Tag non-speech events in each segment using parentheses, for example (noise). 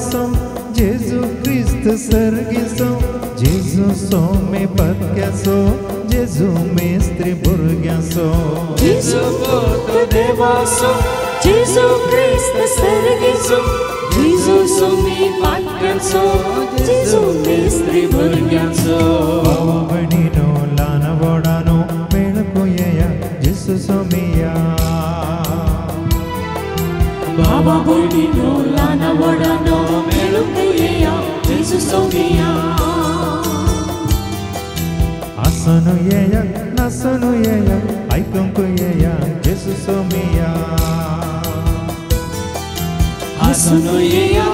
pakęsom, Jezu Jesus, sergisom, Jezusome pakęso, Jezu mestre burgaso. Jezu koto devaso, Jezu Christ sergiso, Jezusome pakęso, Jezu mestre burgaso. ಅವನಿನೋ ಲಾನವಡಾನೋ ಬೆಳಕುಯೆಯ ಜೇಸು ಸೊಮೆಯ ಬಾಬಾ ಬೋಡಿನೋ ಲಾನವಡಾನೋ Yanımda ye ya Jesu sofiya Asunu ye ya Nasunu ye ya Aykunku ye ya Jesu somiya Asunu ye ya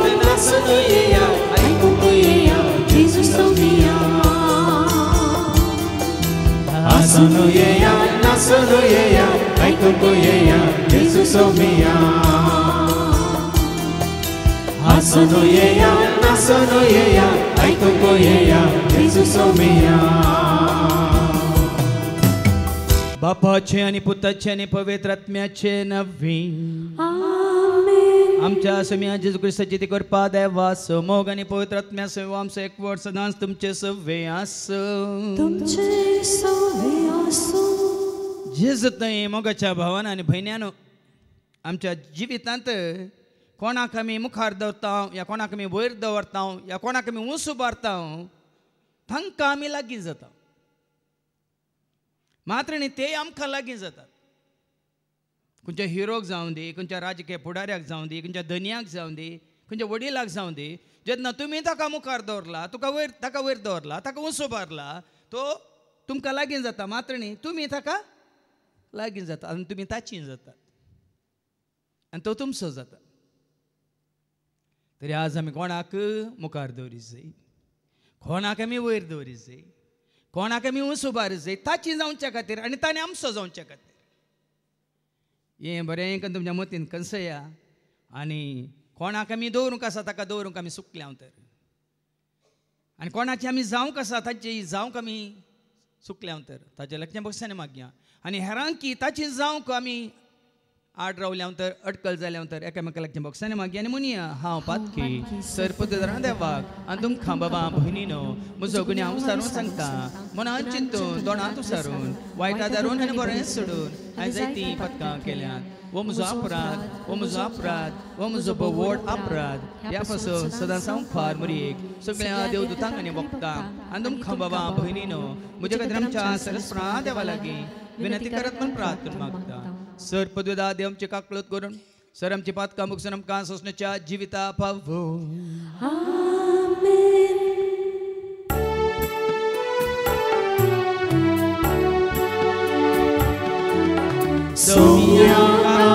Nasunu ye ya Aykunku ye Nasonoyeya, nasonoyeya, aitokoyeya, Jesusomeya. बापाचे आणि पुताचे आणि पवित्र आत्म्याचे नव्हे आमच्या असमी जेजू क्रिस्ताची ती कृपा देवा मोग आणि पवित्र आत्म्या सेव आमचं एक वड सदांच तुमचे सव्वे आस जिजत सव्वे आसू जेजत मोगाच्या भावान आणि भयण्यानो आमच्या जिवितांत कोणाक आमी मुखार दवरता या कोणाक आमी वयर दवरता या कोणाक आमी उंच उबारता तांकां आमी लागीं जाता मात्र न्ही ते आमकां लागीं जातात खंयच्या हिरोक जावं दी खंयच्या राजकीय फुडाऱ्याक जावं दी खंयच्या धनयाक जावं दी खंयच्या वडिलाक जावं दी जेन्ना तुमी ताका मुखार दवरला तुका वयर ताका वयर दवरला ताका उंच उबारला तो तुमकां लागीं जाता मात्र न्ही तुमी ताका लागीं जाता आनी तुमी ताची जातात आनी तो तुमचो जाता तरी आज आम्ही कोणाक मुखार दवरीत जाय कोणाक आमी वयर दवरी जाय कोणाक आमी उंच उबार जाय ताची जावच्या खातीर आनी ताणें आमचो जावच्या खातीर हें बरें तुमच्या मतीन कनसया आनी कोणाक आमी दवरूंक आसा ताका दवरूंक आमी सुकल्या तर आनी कोणाची आमी जावंक आसा ताची जावंक आमी सुकल्या तर ताच्या लक्षां बक्षाने मागया आनी हेरांकी ताची जावंक आमी आड रावल्या नंतर अटकल जाल्या अंतर एकामेकाला बॉक्सांनी मागी आनी मुनी हांव पातकी सरपुतरा देवाक आनी तुमकां बाबा भयणीन म्हजो गुन्य हांव सारून सांगता मनान चिंतून दोणांत उसारून वायटा दारून आनी बरें सोडून आयज ती पदकां केल्यात वो म्हजो अपराध वो म्हजो अपराध वो म्हजो बोवड अपराध ह्या पासो सदां सावन फार मुरयेक सगळ्या देवदूतांक आनी वखदां आनी तुमकां बाबा भयणीन म्हजे खातीर आमच्या सरस्वरा देवा लागीं विनंती करत म्हण प्रार्थना मागता सर पदविदा देवचे काकळत करून सर आमची पात कामुक्षणम का सोसण्याच्या जीविता पावो सौम्या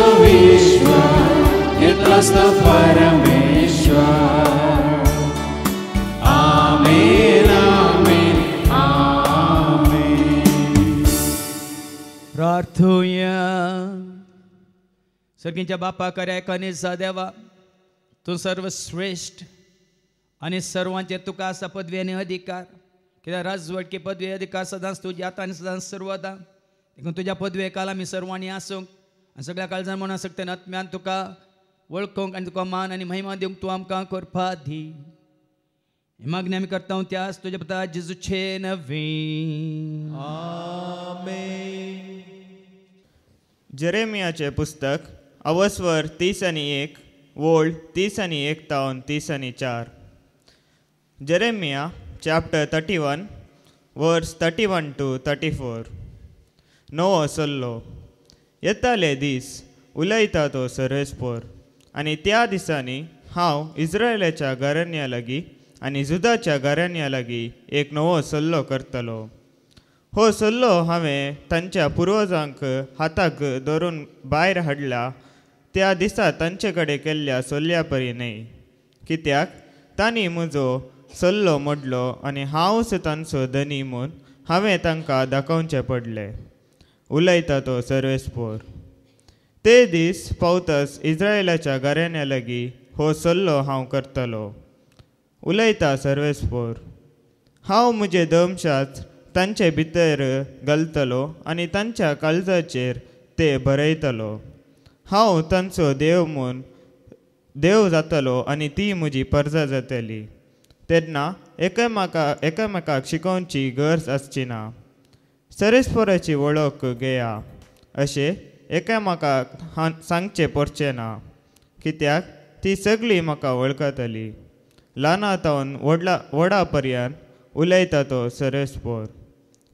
तो बापा देवा तू श्रेष्ठ आणि सर्वांचे तुका असा पदवी आणि अधिकार कित्याक राजवटकी पदवी अधिकार सदांच तुज्या आणि सदांच सर्वदा तुझ्या तुज्या पदवेकाला मी सर्वांनी आसूंक आनी सगळ्या काळजान म्हणूंक शकता नात्म्यान तुका वळखूंक आनी तुका मान आनी महिमा दिवंक तूं आमकां करपा दी ही मागणी आम्ही करता त्यास तुझ्या तुज्या पता नवी नवे जेरेमियाचें पुस्तक अवस्वर तीस आनी एक वोल्ड तीस आनी एक तावन तीस आनी चार Jeremiah chapter thirty one verse thirty one two thirty four नो असल्लो येताले दीस उलयता तो सरेस्पोर आणि त्या दिसांनी हांव इस्रायलाच्या घराण्या लागीं आनी जुदाच्या घराण्या लागीं एक नवो सल्लो करतलो हो सल्लो हांवें तांच्या पुर्वजांक हाताक धरून भायर हाडला त्या दिसा तांचे कडेन केल्ल्या सल्ल्या परी न्हय कित्याक तांणी म्हजो सल्लो मोडलो आनी हांवच तांचो धनी म्हूण हांवें तांकां दाखोवचें पडलें उलयता तो सर्वेस्पोर ते दीस पावतस इस्रायलाच्या घराण्या लागीं हो सल्लो हांव करतलो उलयता सर्वेस्पोर हांव म्हजे दमशाच तांचे भितर घालतलो आनी तांच्या काळजाचेर ते बरयतलो हांव तांचो देव म्हूण देव जातलो आनी ती म्हजी पर्जा जातली तेन्ना एकामेकाक एकामेकाक शिकोवची गरज आसची ना सरेस्पराची वळख घेया असे एकामेकाक हां सांगचें पडचें ना कित्याक ती सगळी म्हाका वळखतली ल्हाना तावन व्हडला व्हडा पर्यंत उलयता तो सरेस्पोर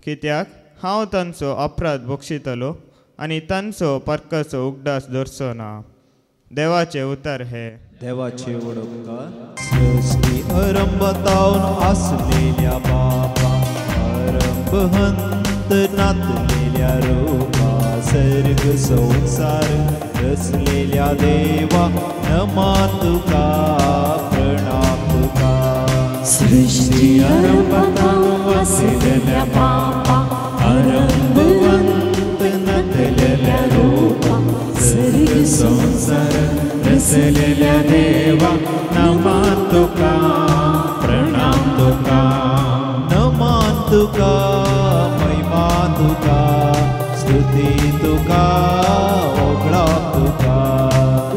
कित्याक हांव तांचो अपराध बक्षितलो आनी तांचो पर्कसो उगडास धरचो ना देवाचे उतार हे देवाचे बाबा नातलेल्या रोपा सर्ग संसार रचलेल्या देवा नमातुका प्रणातुका सृष्टि वसलेल्या पापा अरंभवंत नतलेल्या रोपा सर्ग संसार रचलेल्या देवा तुका प्रणातुका नमातुका तुका स्तुति तुका ओगळो तुका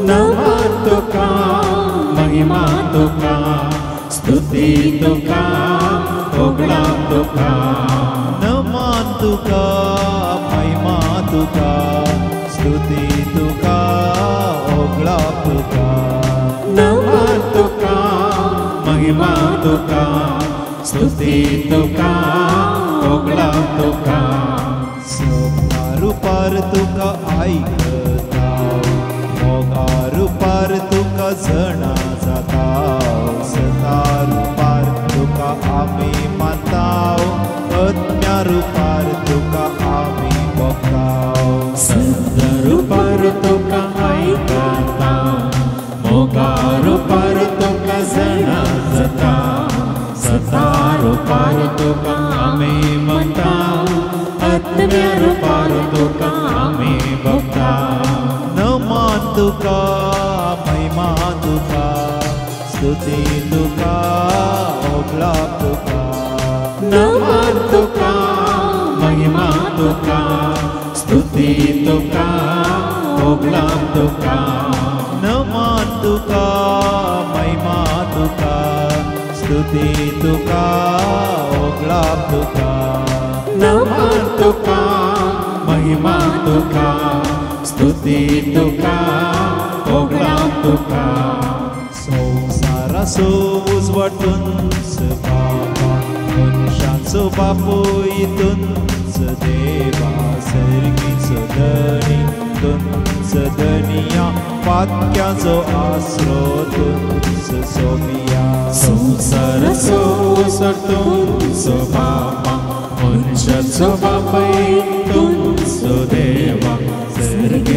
नामा तुका महिमा तुका स्तुति तुका ओगळो तुका नामा तुका महिमा तुका स्तुति तुका ओगळो तुका नामा तुका महिमा तुका स्तुति तुका पर तुका आयकता मोगा रुपार तुका जणा जाता सतार रूपार तुका आमी माता अज्ञा रुपार तुका तुका महिमा तुका स्तुती तुका ओगला तुका नमन तुका महिमा तुका स्तुती तुका ओगला तुका नमन तुका महिमा तुका स्तुती तुका ओगला तुका नमन तुका महिमा तुका संसार सोसवाटन स बापा मनुषो बापयतु सदेवा सर्गे सदी स जनया पाक्याच आसमया संसार सोसो सोबापा मनश बापै तु सदेवा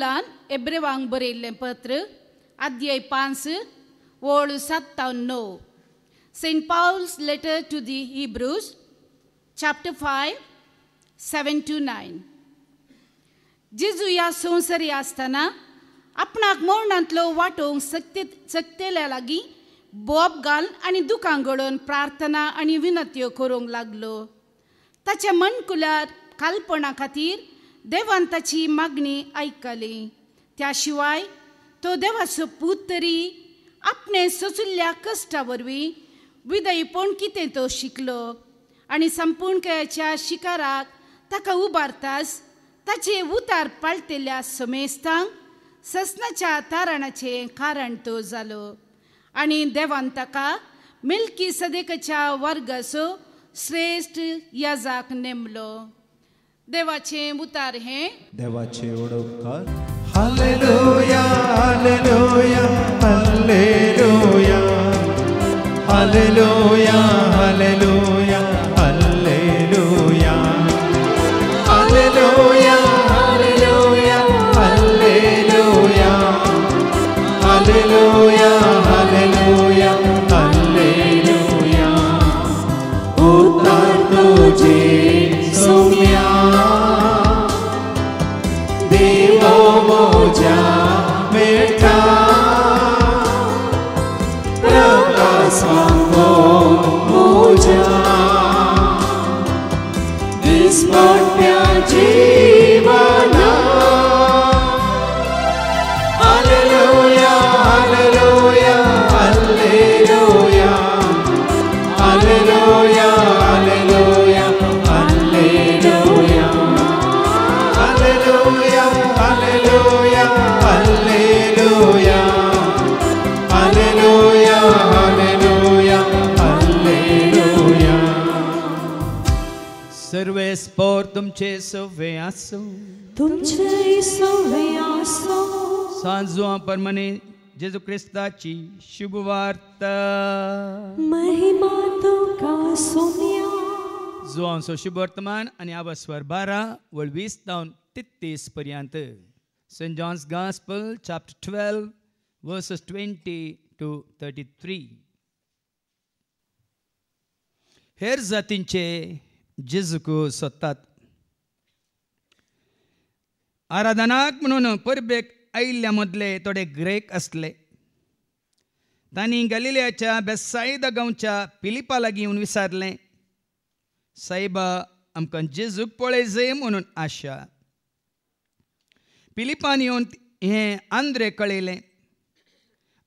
பவுலான் எப்ரெவாங்குபுரையில் பத்து அத்தியை பான்சு ஓழு சத்தன்னோ saint Paul's letter to the Hebrews chapter 5, two जिजू जिजुया संसारी आसतना आपणाक मौनांतलो वाटोवंक सक्ते सक्तेल्या लागीं बोब घाल आनी दुकां घडोवन प्रार्थना आनी विनत्यो करूंक लागलो ताच्या मनकुल्यार कालपणा खातीर देवांताची मागणी ऐकली त्याशिवाय तो देवाचो पूत तरी आपणे सोचुल्ल्या कष्टावरवी विदयपण विदयीपण कितें तो शिकलो आनी संपूर्णकयाच्या शिकाराक ताका उबारतास ताचे उतार पालतेल्या समेस्तांक ससनाच्या तारणचे कारण तो जालो आणि देवान ताका मिल्की सदेकच्या वर्गाचो श्रेष्ठ याजाक नेमलो देवाचे उतार हे देवाचे ओळखकार हालेलुया हालेलुया हालेलुया हालेलुया हालेलुया तुमचे sovea sou तुमचे सवया सांजो आपण म्हणे जेजू ख्रिस्ताची शुभवार्ता महिमा तुका सोन्या जुवांचो शुभ वर्तमान आणि आवस्वर बारा वळ वीस जावन तित्तीस पर्यंत saint John's gospel chapter twelve verse twenty two thirty three हेर जातींचे जेजूक सोदतात आराधनाक म्हणून परबेक आयिल्ल्या मदले थोडे ग्रेक असले तांणी गलिल्याच्या बेसाईद गांवच्या पिलिपा लागीं येवन विचारलें साईबा आमकां जेजूक पळय जे म्हणून आशा पिलिपान येवन हें आंद्रे कळयलें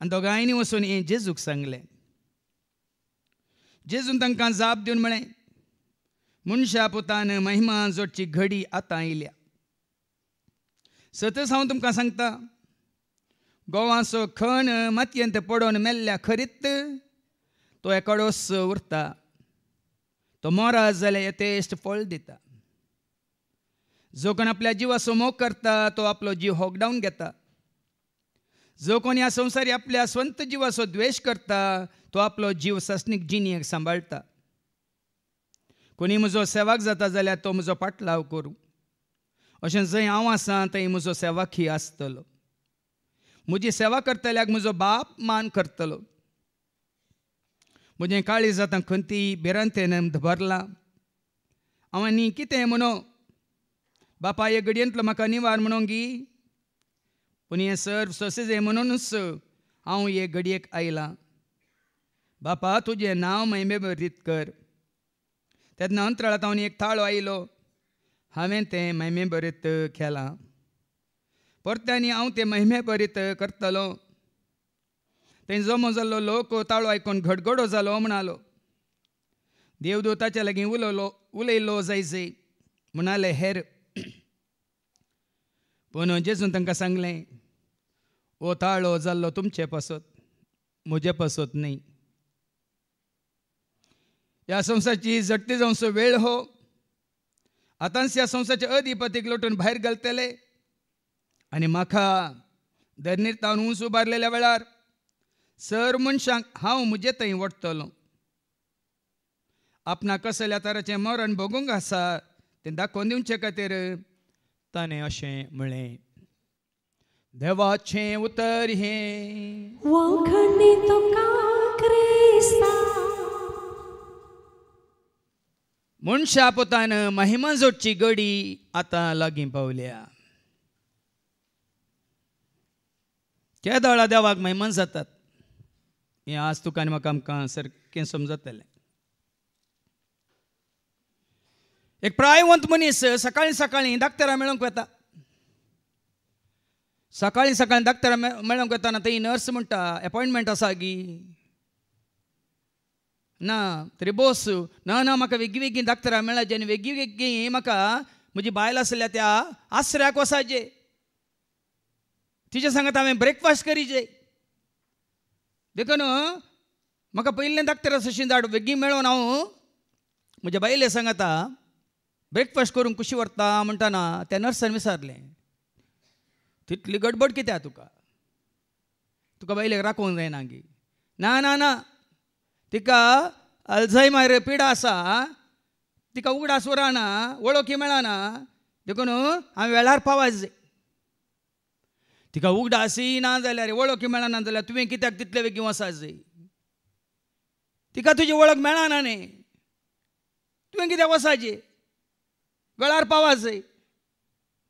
आनी दोगांयनी वचून हें जेजूक सांगलें जेजून तांकां जाप दिवन म्हळें मनशा पुतान महिमा जोडची घडी आतां आयल्या सतस हांव तुमकां सांगता गोवाचो खण मातयेंत पडोवन मेल्ल्या खरीत तो एकडोस उरता तो मोरा जाल्यार येतेश्ट फळ दिता जो कोण आपल्या जिवाचो मोग करता तो आपलो जीव होगडावन घेता जो कोण ह्या संवसारी आपल्या स्वंत जिवाचो द्वेष करता तो आपलो जीव सस्नीक जिणेक सांबाळटा कोणी म्हजो सेवाक जाता जाल्यार तो म्हजो पाटलाव करूं अशें जंय हांव आसा थंय म्हजो सेवा खी आसतलो म्हजी सेवा करतल्याक म्हजो बाप मान करतलो म्हजें काळीज आतां खंयती बेरांतेन भरलां हांव न्ही कितें म्हणो बापा हे घडयेंतलो म्हाका निवार म्हणोंक गी पूण हें सर सोसेज हे म्हणूनच हांव हे घडयेक आयलां बापा तुजें नांव महिमे भरीत कर तेन्ना अंतराळांत हांव एक थाळो आयलो हांवें तें महिमे बरीत केलां परत्यांनी हांव तें महिमे बरीत करतलो तेंचो जमो जाल्लो लोक ताळो आयकून घडघडो जालो म्हणालो देवदूताच्या लागीं उलोलो उलयलो जायजे म्हणाले हेर पूण जेजून तांकां सांगलें हो ताळो जाल्लो तुमचे पासत म्हजे पासत न्ही ह्या संवसाची झडटी जावंसो वेळ हो आतांस या संसाचे अधिपतीक लोटून भायर घालतले आनी म्हाका धरणीर तावन उंच उबारलेल्या वेळार सर मनशांक हांव म्हजे थंय वडटलों आपणाक कसल्या तराचें मरण भोगूंक आसा तें दाखोवन दिवचे खातीर ताणें अशें म्हळें देवाचें उतर हें मनशा पोतान जोडची गडी आता लागी पावल्या केदळा देवाक महिमान जातात हे आज तुका आनी म्हाका आमकां सारकें समजतलें एक प्रायवंत मनीस सकाळीं सकाळीं डाक्टरा मेळोंक सकाळी सकाळीं सकाळीं डाक्टरा मेळोंक वेताना थंय नर्स म्हणटा एपॉयंटमेंट आसा गी ना त्रिबोस ना ना म्हाका वेगळी वेगळी धाकटां मेळ्ळां जेणे वेगळी वेगळी म्हाका म्हजी बायल आसल्या त्या आसऱ्याक वसाचे तिच्या सांगत हांवें ब्रेकफास्ट करीचे देखून म्हाका पयलें धाकटेर सशीन धाड वेगी मेळोन हांव म्हज्या बायले सांगता ब्रेकफास्ट करून कशी व्हरता म्हणटाना त्या नर्सान विसरले तितली गडबड कित्या तुका तुका बायलेक राखूंक जायना गी ना ना ना तिका अल्झैमर पिडा आसा तिका उगडास सुराना वळखी मेळना देखून हांव वेळार पावच जाय तिका उगडासी ना जाल्यार वळखी मेळना जाल्यार तुवें कित्याक तितले बेगीन वसा जाय तिका तुजी वळख मेळना न्ही तुवें कित्याक वसाची वेळार पावच जाय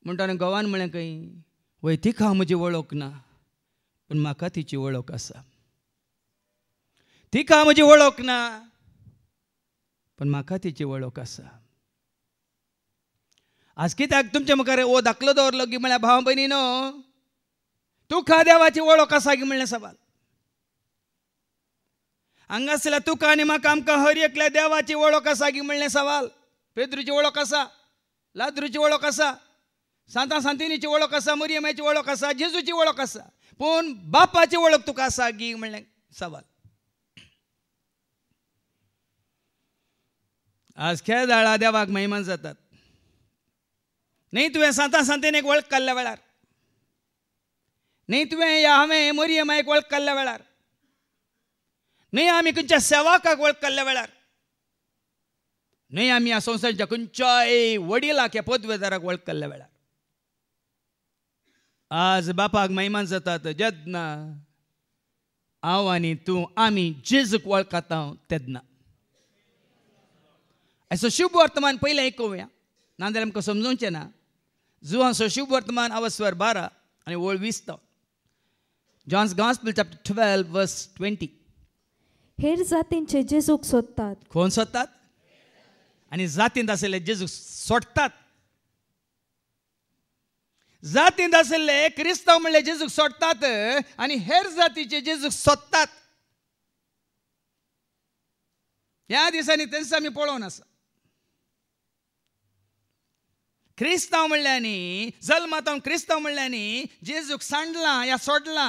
म्हणटा गोवान म्हळें खंय वय तिका म्हजी वळख ना पूण म्हाका तिची वळख आसा ती का म्हजी वळख ना पण म्हाका तिची ओळख आसा आज कित्याक तुमच्या मुखार ओ दाखलो दवरलो की म्हळ्यार भाव भयणी न्हू तुका देवाची ओळख आसा की म्हणलें सवाल हांगासल्या तुका आनी म्हाका आमकां हर एकल्या देवाची ओळख आसा की म्हणलें सवाल पेद्रूची ओळख आसा लाद्रूची ओळख आसा सांता सांतिनीची ओळख आसा मरियमेची ओळख आसा जेजूची ओळख आसा पूण बापाची ओळख तुका आसा की म्हणलें सवाल आज खेळ द्या देवाक महिमान जातात नाही तुवें सांता सांतेन एक वळख काडल्या वेळार नाही तुवें या हांवें मोरियमा एक वळख काडल्या वेळार नाही आमी खंयच्या सेवाकाक वळख काडल्या वेळार न्ही आमी ह्या संवसाराच्या खंयच्याय वडिलाक ह्या पदवेदाराक वळख काडल्या वेळार आज बापाक महिमान जातात जेदना हांव आनी तूं आमी जेजूक वळखाता तेदना ऐसो शुभ वर्तमान पहिला ऐकूया नाजाल्यार आमकां समजोवचें ना सो शुभ वर्तमान अवस्वर बारा आणि ओळ वीस तो John's gospel chapter twelve verse twenty हेर जातींचे जेजूक सोदतात कोण सोदतात आणि जातींत आशिल्ले जेजूक सोडतात जातींत आसले क्रिस्तांव म्हणले जेजूक सोडतात आणि हेर जातीचे जेजूक सोदतात ह्या दिसांनी त्यांचं आमी पळोवन आसा क्रिस्तांव म्हणल्यानी जल्मातावन क्रिस्तांव म्हणल्यानी जेजूक सांडला या सोडला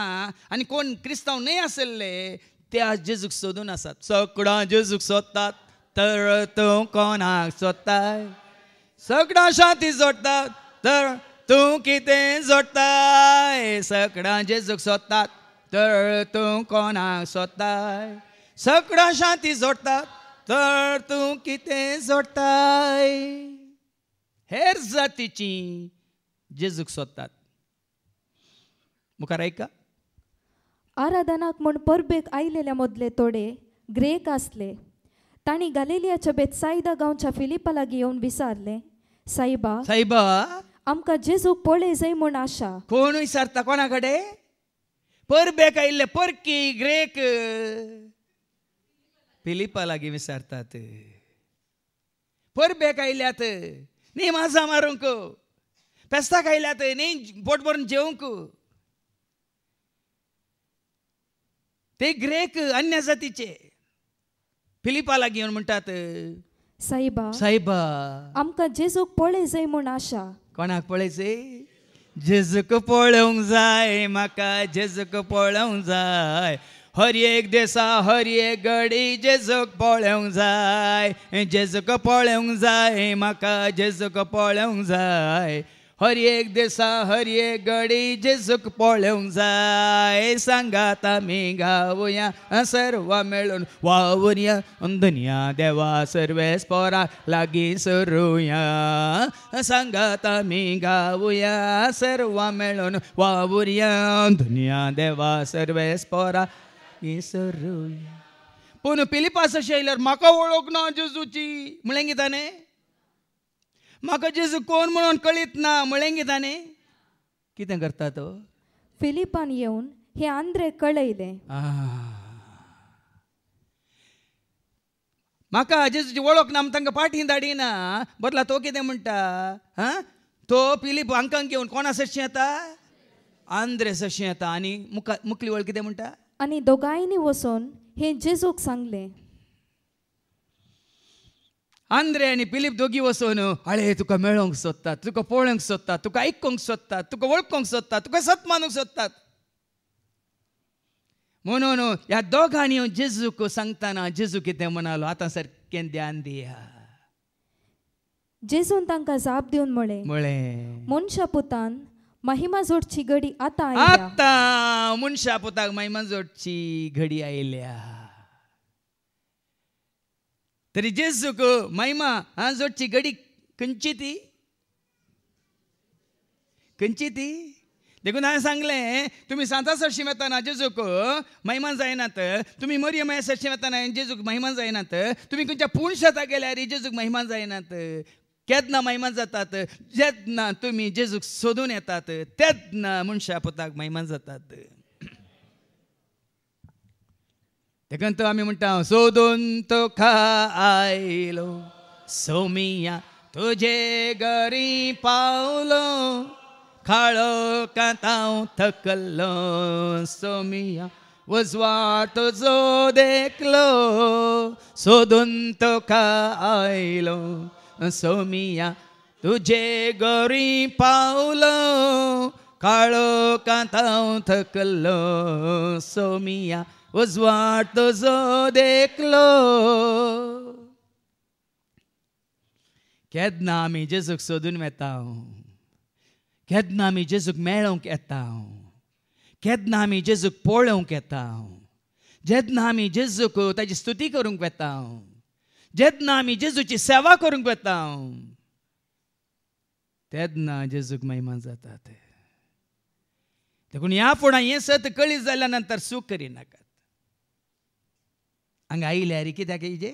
आनी कोण क्रिस्तांव न्हय आशिल्ले त्या जेजूक सोदून आसात सगळां जेजूक सोदतात तर तूं कोणाक सोदताय सगळां शाती जोडटात तर तूं कितें जोडताय सगळां जेजूक सोदतात तर तूं कोणाक सोदताय सगळां शांती जोडतात तर तूं कितें जोडताय हेर जातीची जेजूक सोदतात मुखार आयका आराधनाक म्हूण परबेक आयलेल्या मदले तोडे ग्रेक आसले ताणी बेत साईदा गांवच्या फिलिपा लागीं येवन विचारले साईबा साईबा आमका जेजूक पळय जाय म्हूण आशा कोण विचारता कोणाकडे परबेक आयिल्ले परकी ग्रेक फिलिपा लागीं विचारतात परबेक आयल्यात nem mais पेस्ता खायल्यात नी बोट भरून जेवंक ते ग्रेक अन्य जातीचे फिलिपाला घेऊन म्हणतात साईबा साईबा आमका जेजूक पळय जाय म्हूण आशा कोणाक पळे जेजूक पळोवंक जाय म्हाका जेजूक पळोवंक जाय हर एक देसा हर एक घडी जेजूक पळोवंक जाय जेजूक पळोवंक जाय म्हाका जेजूक पळोवंक जाय हर एक देसा हर एक घडी जेजूक पळोवंक जाय सांगात आमी गावया सर्व मेळून वावुरया दुनिया देवा सर्वेस पोरा लागी सरुया सांगात आमी गावया सर्व मेळून वावुरया दुनिया देवा सर्वेस पोरा ஏசரு पिलिपास शैलर ஷெய்லர் म्हाका ना जेजूची म्हळें ताने म्हाका जेजू कोण म्हणून कळीत ना म्हळें ताने कितें करता तो फिलिपान येवन हे आंद्रे कळयले म्हाका जेजूची वळख ना तांकां पाठी धाडिना बदला तो कितें म्हणटा तो पिलीप हांकां घेवन कोणा सशें येता आंद्रे सशें येता आनी मुखा मुखली वळ कितें म्हणटा आणि दोगांयनी बसून हे जेजूक सांगले आंद्रे आणि पिलीप दोघी वसून अळे तुका मेळोंक सोदतात तुका पळोवंक सोदतात तुका आयकूंक सोदतात तुका वळखूंक सोदतात तुका सत मानूंक सोदतात म्हणून ह्या दोघांनी जेजूक सांगताना जेजू कितें म्हणालो आतां सारकें ध्यान दिया जेजून तांकां जाप दिवन म्हळें म्हळें मनशा पुतान महिमा जोडची घडी आता आता मुनशा महिमा जोडची घडी आयल्या तरी जेजूक महिमा हा जोडची घडी खंयची ती खंयची ती देखून हांवें सांगलें तुमी सांता सरशी वेताना जेजूक महिमान जायनात तुमी मरियम ह्या सरशी वेताना जेजूक महिमान जायनात तुमी खंयच्या पुणशाता शेतां गेल्यार जेजूक महिमान जायनात केदना मैमान जातात जेदना तुम्ही जेजूक सोदून येतात तेदना मनशा पुताक मैमान जातात तेकंत आम्ही म्हणटा सोदून तो आयलो सोमिया तुझे गरी पावलो खाळो कांताव थकल्लो सोमिया वजवा तुझो देखलो सोदून तो आयलो सोमिया तुझे गोरी पावलो काळो कांताव थकलो सोमिया उजवाट तुझो देखलो केदना आम्ही जेजूक सोदून वेता केदना आम्ही जेजूक मेळोवंक येता केदना आम्ही जेजूक पळोवंक येता जेदना नामी जेजूक ताजी स्तुती करूंक वेता जेदना आमी जेजूची सेवा करूंक वेता तेदना जेजूक महिमा जाता ते देखून ह्या फुडां हें सत कळी जाल्या नंतर सूख करिनाकात हांगा रे कित्याक इजे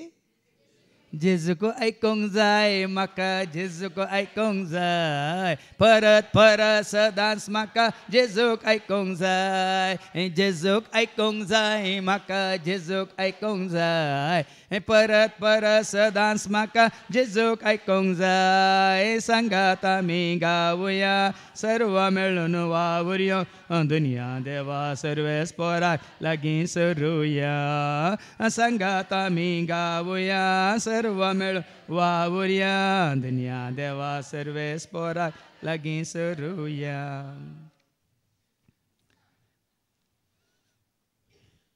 जेजूको आयकूंक जाय म्हाका जेजूको आयकूंक जाय परत परत सदांच म्हाका जेजूक आयकूंक जाय जेजूक आयकूंक जाय म्हाका जेजूक आयकूंक जाय परत परत सदांस म्हाका जेजूक आयकूंक जाय सांगात आमी गावया सर्व मेळून वावुरयो दुनिया देवा सर्वेस पोराक लागीं सरुया सांगात आमी गावया सर्व मेळून वावुरया दुनिया देवा सर्वेस पोराक लागीं सरुया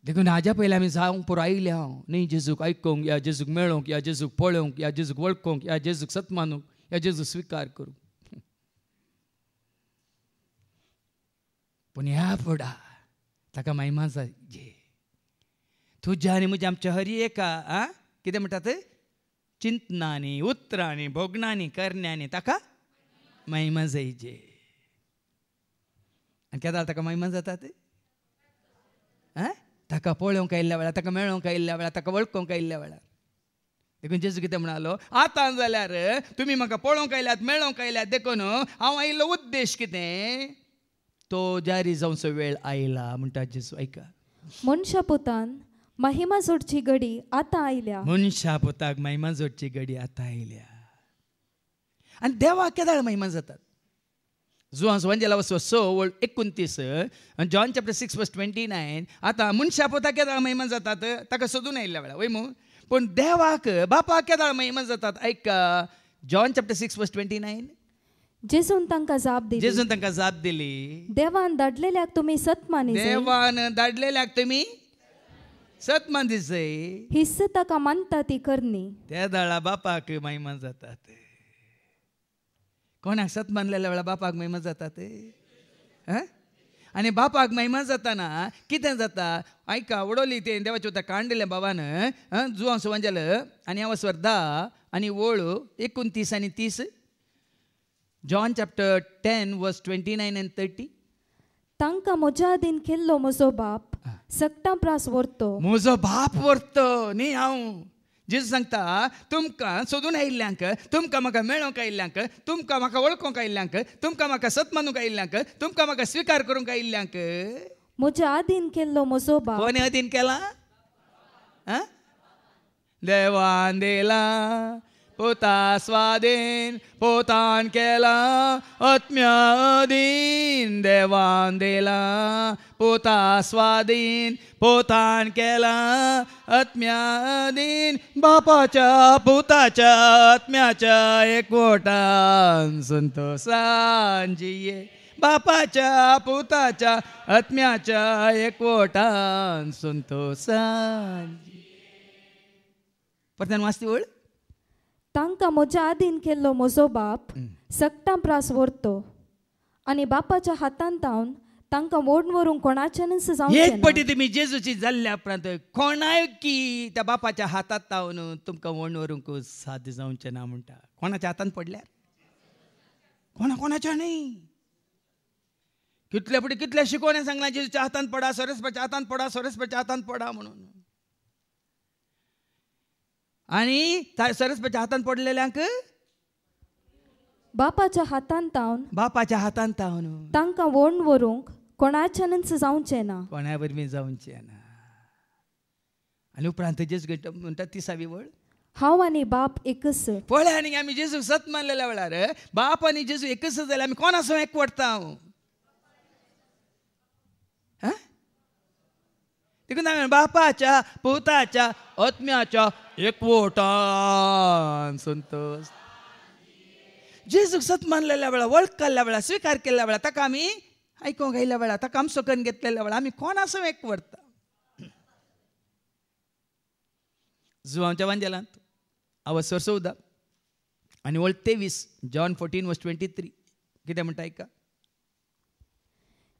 देखून हाज्या पयलीं आमी जावंक पुरो आयल्या हांव न्ही जेजूक आयकूंक या जेजूक मेळूंक या जेजूक पळोवंक या जेजूक वळखूंक या जेजूक सत्मानूंक या जेजूक स्विकार करूंक (laughs) पूण ह्या फुडा ताका मागीर माझा जे तुज्या आनी म्हज्या आमच्या हरी एका आ कितें म्हणटात चिंतनांनी उतरांनी भोगणांनी करण्यांनी ताका महिमा जायचे आनी केदा ताका महिमा जाता ते आं ತಕಪೋಳೋಂಕ ಇಲ್ಲವಳ ತಕ ಮೇಳೋಂಕ ताका ತಕ काही वेळा देखून जेजू कितें म्हणालो आतां जाल्यार तुमी म्हाका पळोवंक आयल्यात मेळोवंक आयल्यात देखून हांव आयिल्लो उद्देश कितें तो जारी जावचो वेळ आयला म्हणटा जेजू आयका मनशा पुतान महिमा जोडची घडी आतां आयल्या मनशा पुताक महिमा जोडची घडी आतां आयल्या आनी देवाक केदार महिमा जातात जुहास वंजेलावसो सो एकोणतीस आनी John chapter six verse twenty nine आतां मनशा पोता केदळ महिमा जातात ताका सोदून आयिल्ल्या वेळा वय मु पूण देवाक बापाक केदाळ महिमा जातात आयक John chapter six verse twenty nine जेसून तांकां जाप दिली जेसून तांकां जाप दिली देवान दाडलेल्याक तुम्ही सत मानी देवान दाडलेल्याक तुम्ही सत दिसय हिस्स ताका मानता ती करनी त्या दाळा बापाक महिमा जातात कोण असत म्हणलेल्या वेळा बापाक महिमा जाता ते आणि बापाक महिमा जाताना कितें जाता आयका उडोली ते देवाचे उदक कांडिल्ले बाबान जुवां सुवांजेल आनी हांव स्वर्धा आनी ओळू एकुणतीस आनी तीस John chapter ten verse twenty nine and thirty तांकां म्हज्या दिन केल्लो म्हजो बाप सकटां प्रास व्हरतो म्हजो बाप व्हरतो न्ही हांव जेजू सांगता तुमकां सोदून आयिल्ल्यांक तुमकां म्हाका मेळोंक आयिल्ल्यांक तुमकां म्हाका वळखूंक आयिल्ल्यांक तुमकां म्हाका मानूंक आयिल्ल्यांक तुमकां म्हाका स्विकार करूंक आयिल्ल्यांक म्हज्या आदीन केल्लो म्हजो बाब कोणे अधीन केला देवान दिला पोता स्वादीन पोतान केला आत्म्या देवान दिला पोता स्वादीन, पोतान केला आत्म्या बापाच्या पुताच्या आत्म्याच्या एकवटान ये बापाच्या पुताच्या आत्म्याच्या एकवटान सांजी प्रधान वास्ती ओळ तांकां म्हज्या आदीन केल्लो म्हजो बाप सक्ता प्रास व्हरतो आनी बापाच्या हातान तावन तांकां मोडून व्हरूंक कोणाच्यानच जावं एक पटी तुमी जेजूची जाल्ल्या उपरांत कोणाय की त्या बापाच्या हातांत तावन तुमकां को व्हरूंक साद जावचें ना म्हणटा कोणाच्या हातान पडल्यार कोणा कोणाच्या न्ही कितले पटी कितले शिकोवणें सांगलां जेजूच्या हातान पडा सोरेसपाच्या हातान पडा सोरेसपाच्या हातान पडा म्हणून आणि सरस्वतीच्या हातान पडलेल्यांक बापाच्या हातान तावन बापाच्या हातान तावन तांकां वण व्हरूंक कोणाच्यानच जावचे ना कोणा वरवीं जावचे ना आनी उपरांत म्हणतात म्हणटा तिसावी वळ हांव आणि बाप एकच पळ आनी आमी जेसू सत मानलेल्या वेळार बाप आणि जेसू एकच जाल्यार आम्ही कोणासो एकवटता हांव तिकडं बापाच्या पोताच्या आत्म्याच्या एकवोटान संतोष जे सत मानलेल्या वेळा वळख केल्या वेळा स्वीकार केल्या वेळा ताका आम्ही आयको घ्यायला वेळा ताका आम सकन घेतलेल्या वेळा आम्ही कोण असं एक व्हरता जुवांच्या वांजेलांत आवाज सर चौदा आणि वळ तेवीस John fourteen verse twenty three कितें म्हणटा आयका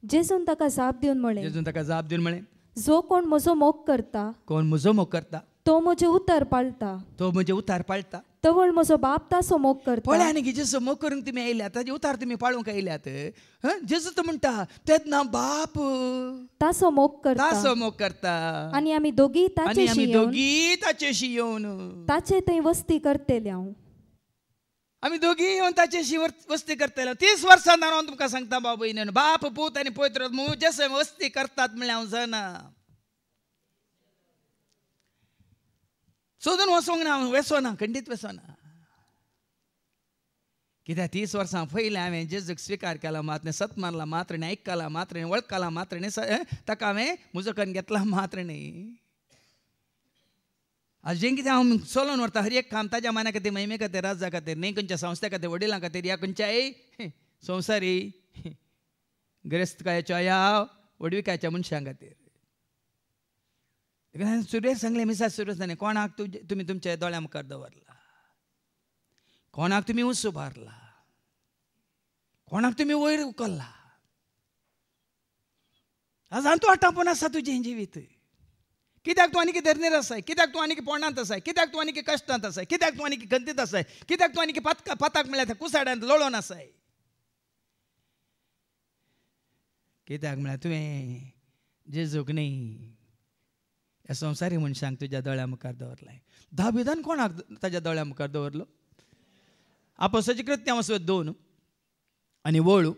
जेजून ताका जाप दिवन म्हळें जेजून ताका जाप दिवन म्हणे जो कोण मुझो मोग करता कोण मुझो मोग करता तो मुझे उतार पाळता तो मुझे उतार पाळता तवळ म्हजो बाप तासो मोग करता पळय न्ही जेजू मोग करूंक तुमी आयल्यात ताजे उतार तुमी पाळूंक आयल्यात जेजू तो म्हणटा ना बाप तासो मोग करता तासो मोग करता आणि आम्ही दोगी ताचेशी येवन दोगी ताचेशी येवन ताचे थंय वस्ती करते हांव आम्ही दोघी येऊन त्याच्याशी वस्ती करतालो तीस वर्षांना राहून तुमका सांगता बाबा इन बाप पूत आणि पोत्र मु वस्ती करतात म्हणल्यार हांव जाणा सोदून वसोंग ना हांव वेसोना खंडीत वेसोना कित्याक तीस वर्सां पयलें हांवें जेजूक स्विकार केला मात्र सत मारला मात्र आयकला मात्र वळखला मात्र ताका हांवें म्हजो कन घेतला मात्र न्ही अजेंकी कितें हम सोलन व्हरता हर एक काम ताज्या मना खातीर महिमे खातीर राजा खातीर न्ही खंयच्या संस्था खातीर वडिलां खातीर या खंयच्याय संवसारी ग्रेस्तकायाच्या या वडविकाच्या मनशां खातीर सुरेश सांगले मिसा सुरेश सांगले कोणाक तुमी तुमच्या दोळ्या मुखार दवरला कोणाक तुमी उस उबारला कोणाक तुमी वयर उखल्ला आज तूं आटापून आसा तुजें जिवीत कित्याक तूं आनी धर्नेर आसाय कित्याक तूं आनी पोंडांत आसाय कित्याक तूं आनी कश्टांत आसाय कित्याक तूं आनी गंतीत आसाय कित्याक तूं आनी पातका पाताक म्हळ्यार त्या कुसाड्यांत लोळोन आसाय कित्याक म्हळ्यार तुवें जेजूक न्ही ह्या संवसारी मनशांक तुज्या दोळ्या मुखार दवरलाय धाबिदान कोणाक ताज्या दोळ्या मुखार दवरलो आपोसाची कृत्या वचत दोन आनी वळू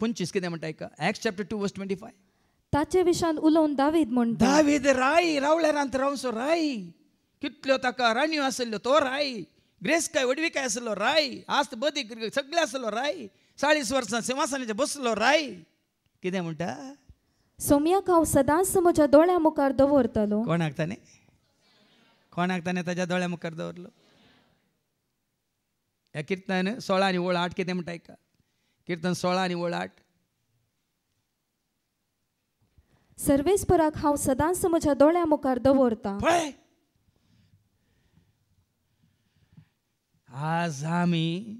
पंचवीस कितें म्हणटा एक Acts chapter two verse twenty five ताचे विशान उलोवन दावीद म्हणटा दावीद राई रावल्यारांत रावचो राई कितल्यो ताका राणयो आसल्यो तो राई ग्रेस काय वडवी काय आसलो राय आस्त बदी सगळे आसलो राय चाळीस वर्सां सिंहासनाचे बसलो राय कितें म्हणटा सोम्याक हांव सदांच म्हज्या दोळ्या मुखार दवरतलो कोणाक ताणें कोणाक ताणें ताज्या दोळ्या मुखार दवरलो ह्या किर्तन सोळा आनी 8 आठ कितें म्हणटा आयका किर्तन सोळा आनी सर्वेस्पराक हांव सदांच म्हज्या दोळ्या मुखार दवरतां पळय आज आमी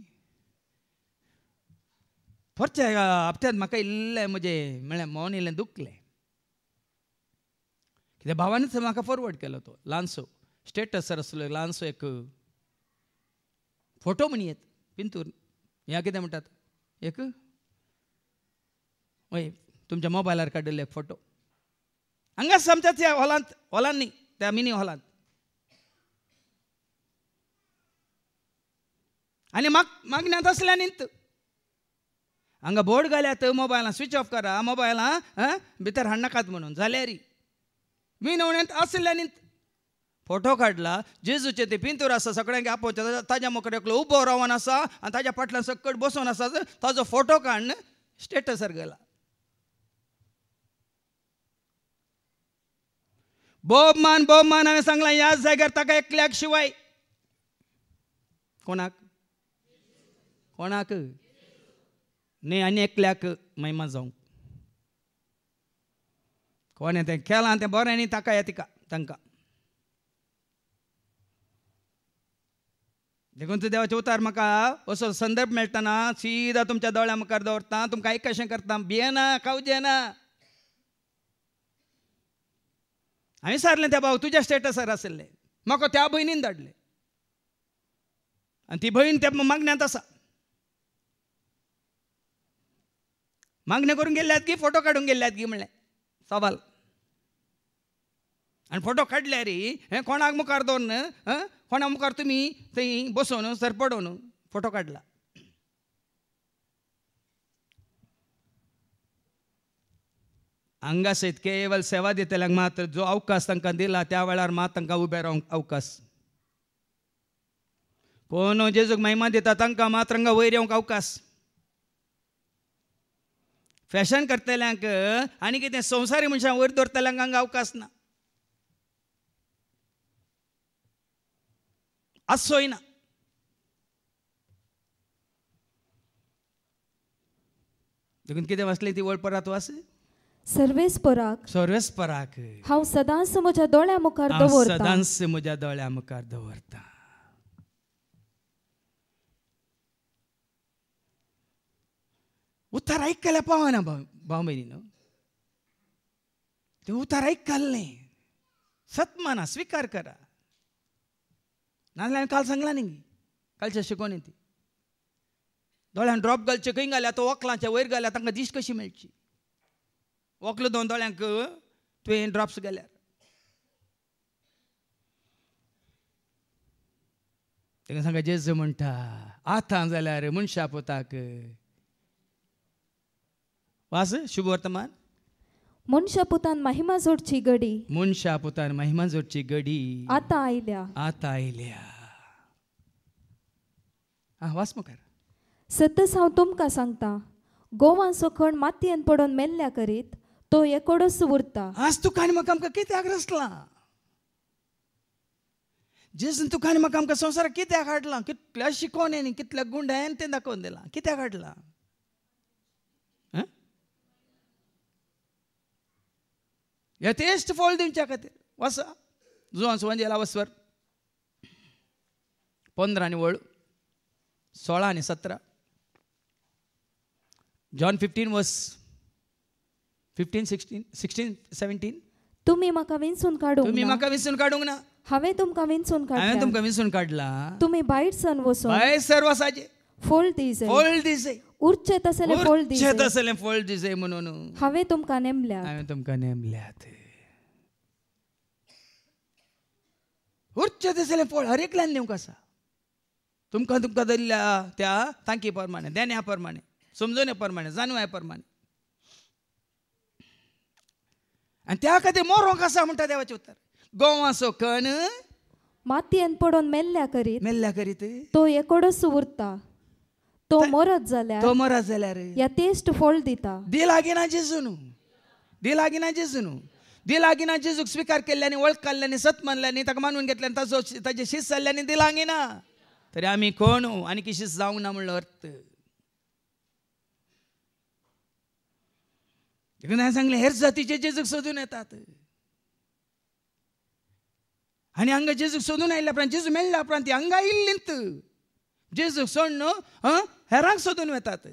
फरच्या हप्त्यात म्हाका इल्लें म्हजे म्हळ्यार मोन इल्ले म्हणजे दुखलें कित्याक भावानच म्हाका फॉरवर्ड केलो तो ल्हानसो स्टेटसार आसलो ल्हानसो एक फोटो म्हण येत पिंतूर ह्या कितें म्हणटात एक हय तुमच्या मोबायलार काडिल्ले फोटो हंगा समजाच या हॉलांत हॉलांत न्ही त्या मिनी हॉलांत आनी माग म्हाक ज्ञात आसल्यान हांगा बोर्ड घाल्यात मोबायलां स्विच ऑफ करा मोबायलां भितर हाडनाकात म्हणून जाल्यारी मी नवण्यात आसल्यान न्हित फोटो काडला जेजूचे ते पिंतूर आसा सगळ्यांक आपोवचे ताज्या एकलो उबो रावन आसा आनी ताज्या फाटल्यान सकट बसून आसा ताजो फोटो काडून स्टेटसार गेला मान बोबमान हांवें सांगलां ह्या जाग्यार ताका एकल्याक शिवाय कोणाक कोणाक न्ही आनी एकल्याक महिमा जावंक कोणें तें केलां तें बरें न्ही ताका का तांकां देखून तूं देवाचे उतार म्हाका असो संदर्भ मेळटना सिदा तुमच्या दोळ्या मुखार दवरता तुमकां एक कशें करता भियेना खावचें ना हांवें सारलें त्या भाऊ तुज्या स्टेटसार आसलें म्हाका त्या भयणीन धाडलें आनी ती भयण त्या मागण्यात आसा मागणें करून गेल्यात की फोटो काडून गेल्यात की म्हणलें सवाल आनी फोटो काढले रे हे कोणाक मुखार दोन कोणा मुखार तुमी थंय बसोवन सर पडोन फोटो काडला हंगासह केवल सेवा देतल्यांक मात्र जो अवकाश तांकां दिला त्या वेळार मात रावंक अवकाश कोण जेजूक महिमा दिता तांकां मात हांगा वयर येवंक अवकाश फॅशन करतल्यांक आणि संसारिक मनशां वर दवरतल्यांक हंगा अवकाश ना ना देखून कितें वासली ती वळ परत वास सर्वेस्पराक पराक सर्वेस पराक हांव डोळ्या दोळ्या मुखार दवरता सदांच म्हज्या दोळ्या मुखार दवरता उतार आयकल्या पावना भाव भाव भयणी न्हू तें उतार सत सत्माना स्वीकार करा नाजाल्यार काल सांगलां न्ही कालच्या शिकोवणी ती दोळ्यान ड्रॉप घालचे खंय घाल्या तो वकलांच्या वयर घाल्या तांकां दीश कशी मेळची व्हंकलो दोन दोळ्यांक तुवें ड्रॉप्स गेल्यार तेका सांगा जेज म्हणटा आतां जाल्यार मनशा पोताक वास शुभ वर्तमान मनशा पुतान महिमा जोडची गडी मनशा पुतान महिमा जोडची गडी आता आयल्या आता आयल्या आ वास मुखार सतस हांव तुमकां सांगता गोवान सोखण मातयेन पडून मेल्ल्या करीत तो एकोडस उरता आज तू काणी आमकां कित्याक रसला जेजून तू काणी आमकां संवसार कित्याक हाडला कितल्या शिकोवन येणी कितल्या गुंडायन तें दाखोवन दिलां कित्याक हाडला यथेश्ट फॉल दिवच्या खातीर वसा जुवान सुवान जेला वसवर पंदरा आनी वळ सोळा आनी सतरा John fifteen verse fifteen sixteen sixteen seventeen तुम्ही म्हाका विंसून काडूंक तुमी ना. म्हाका विसरून काडूंक ना हांवें तुमकां विंसून हांवें काडला तुमकां विसरून काडला तुमी भायर सण वचून भायर सर वसाचे फोल दिस फोल्ड दिसे उरचे तसले फोल दिजे तसले फोल्ड दिसे म्हणून हांवें तुमकां नेमल्या हांवें तुमकां नेमल्या ते उरचे तसले फोल्ड हरेकल्यान नेमक आसा तुमकां तुमकां दिल्या त्या तांकी परमाने देण्या प्रमाणे समजोवण्या प्रमाणे जाणव्या प्रमाणे आणि त्या खातीर मोरोंक आसा म्हणटा देवाचें उतर गोवाचो कण मातयेन पडोन मेल्ल्या करीत मेल्ल्या करीत तो एकोडोच उरता तो मरत जाल्यार तो मरत जाल्यार टेस्ट फोल दिता दी लागिना जेजू न्हू दी लागिना जेजू न्हू दी लागिना जेजूक स्विकार केल्ल्यानी वळख सत मानल्यानी ताका मानून घेतल्यानी ताजो ताजे शिस्त जाल्ल्यानी दी लागिना तरी आमी कोण आनी किशीस जावंक ना म्हणलो अर्थ तिकडे नाही सांगले हेर जातीचे जेजूक शोधून येतात आणि अंग जेजूक सोदून आयल्या उपरांत जेजू मेळ्ळ्या उपरांत ती हंगा इल्लींत जेजूक सोड न्हू हेरांक सोदून वेतात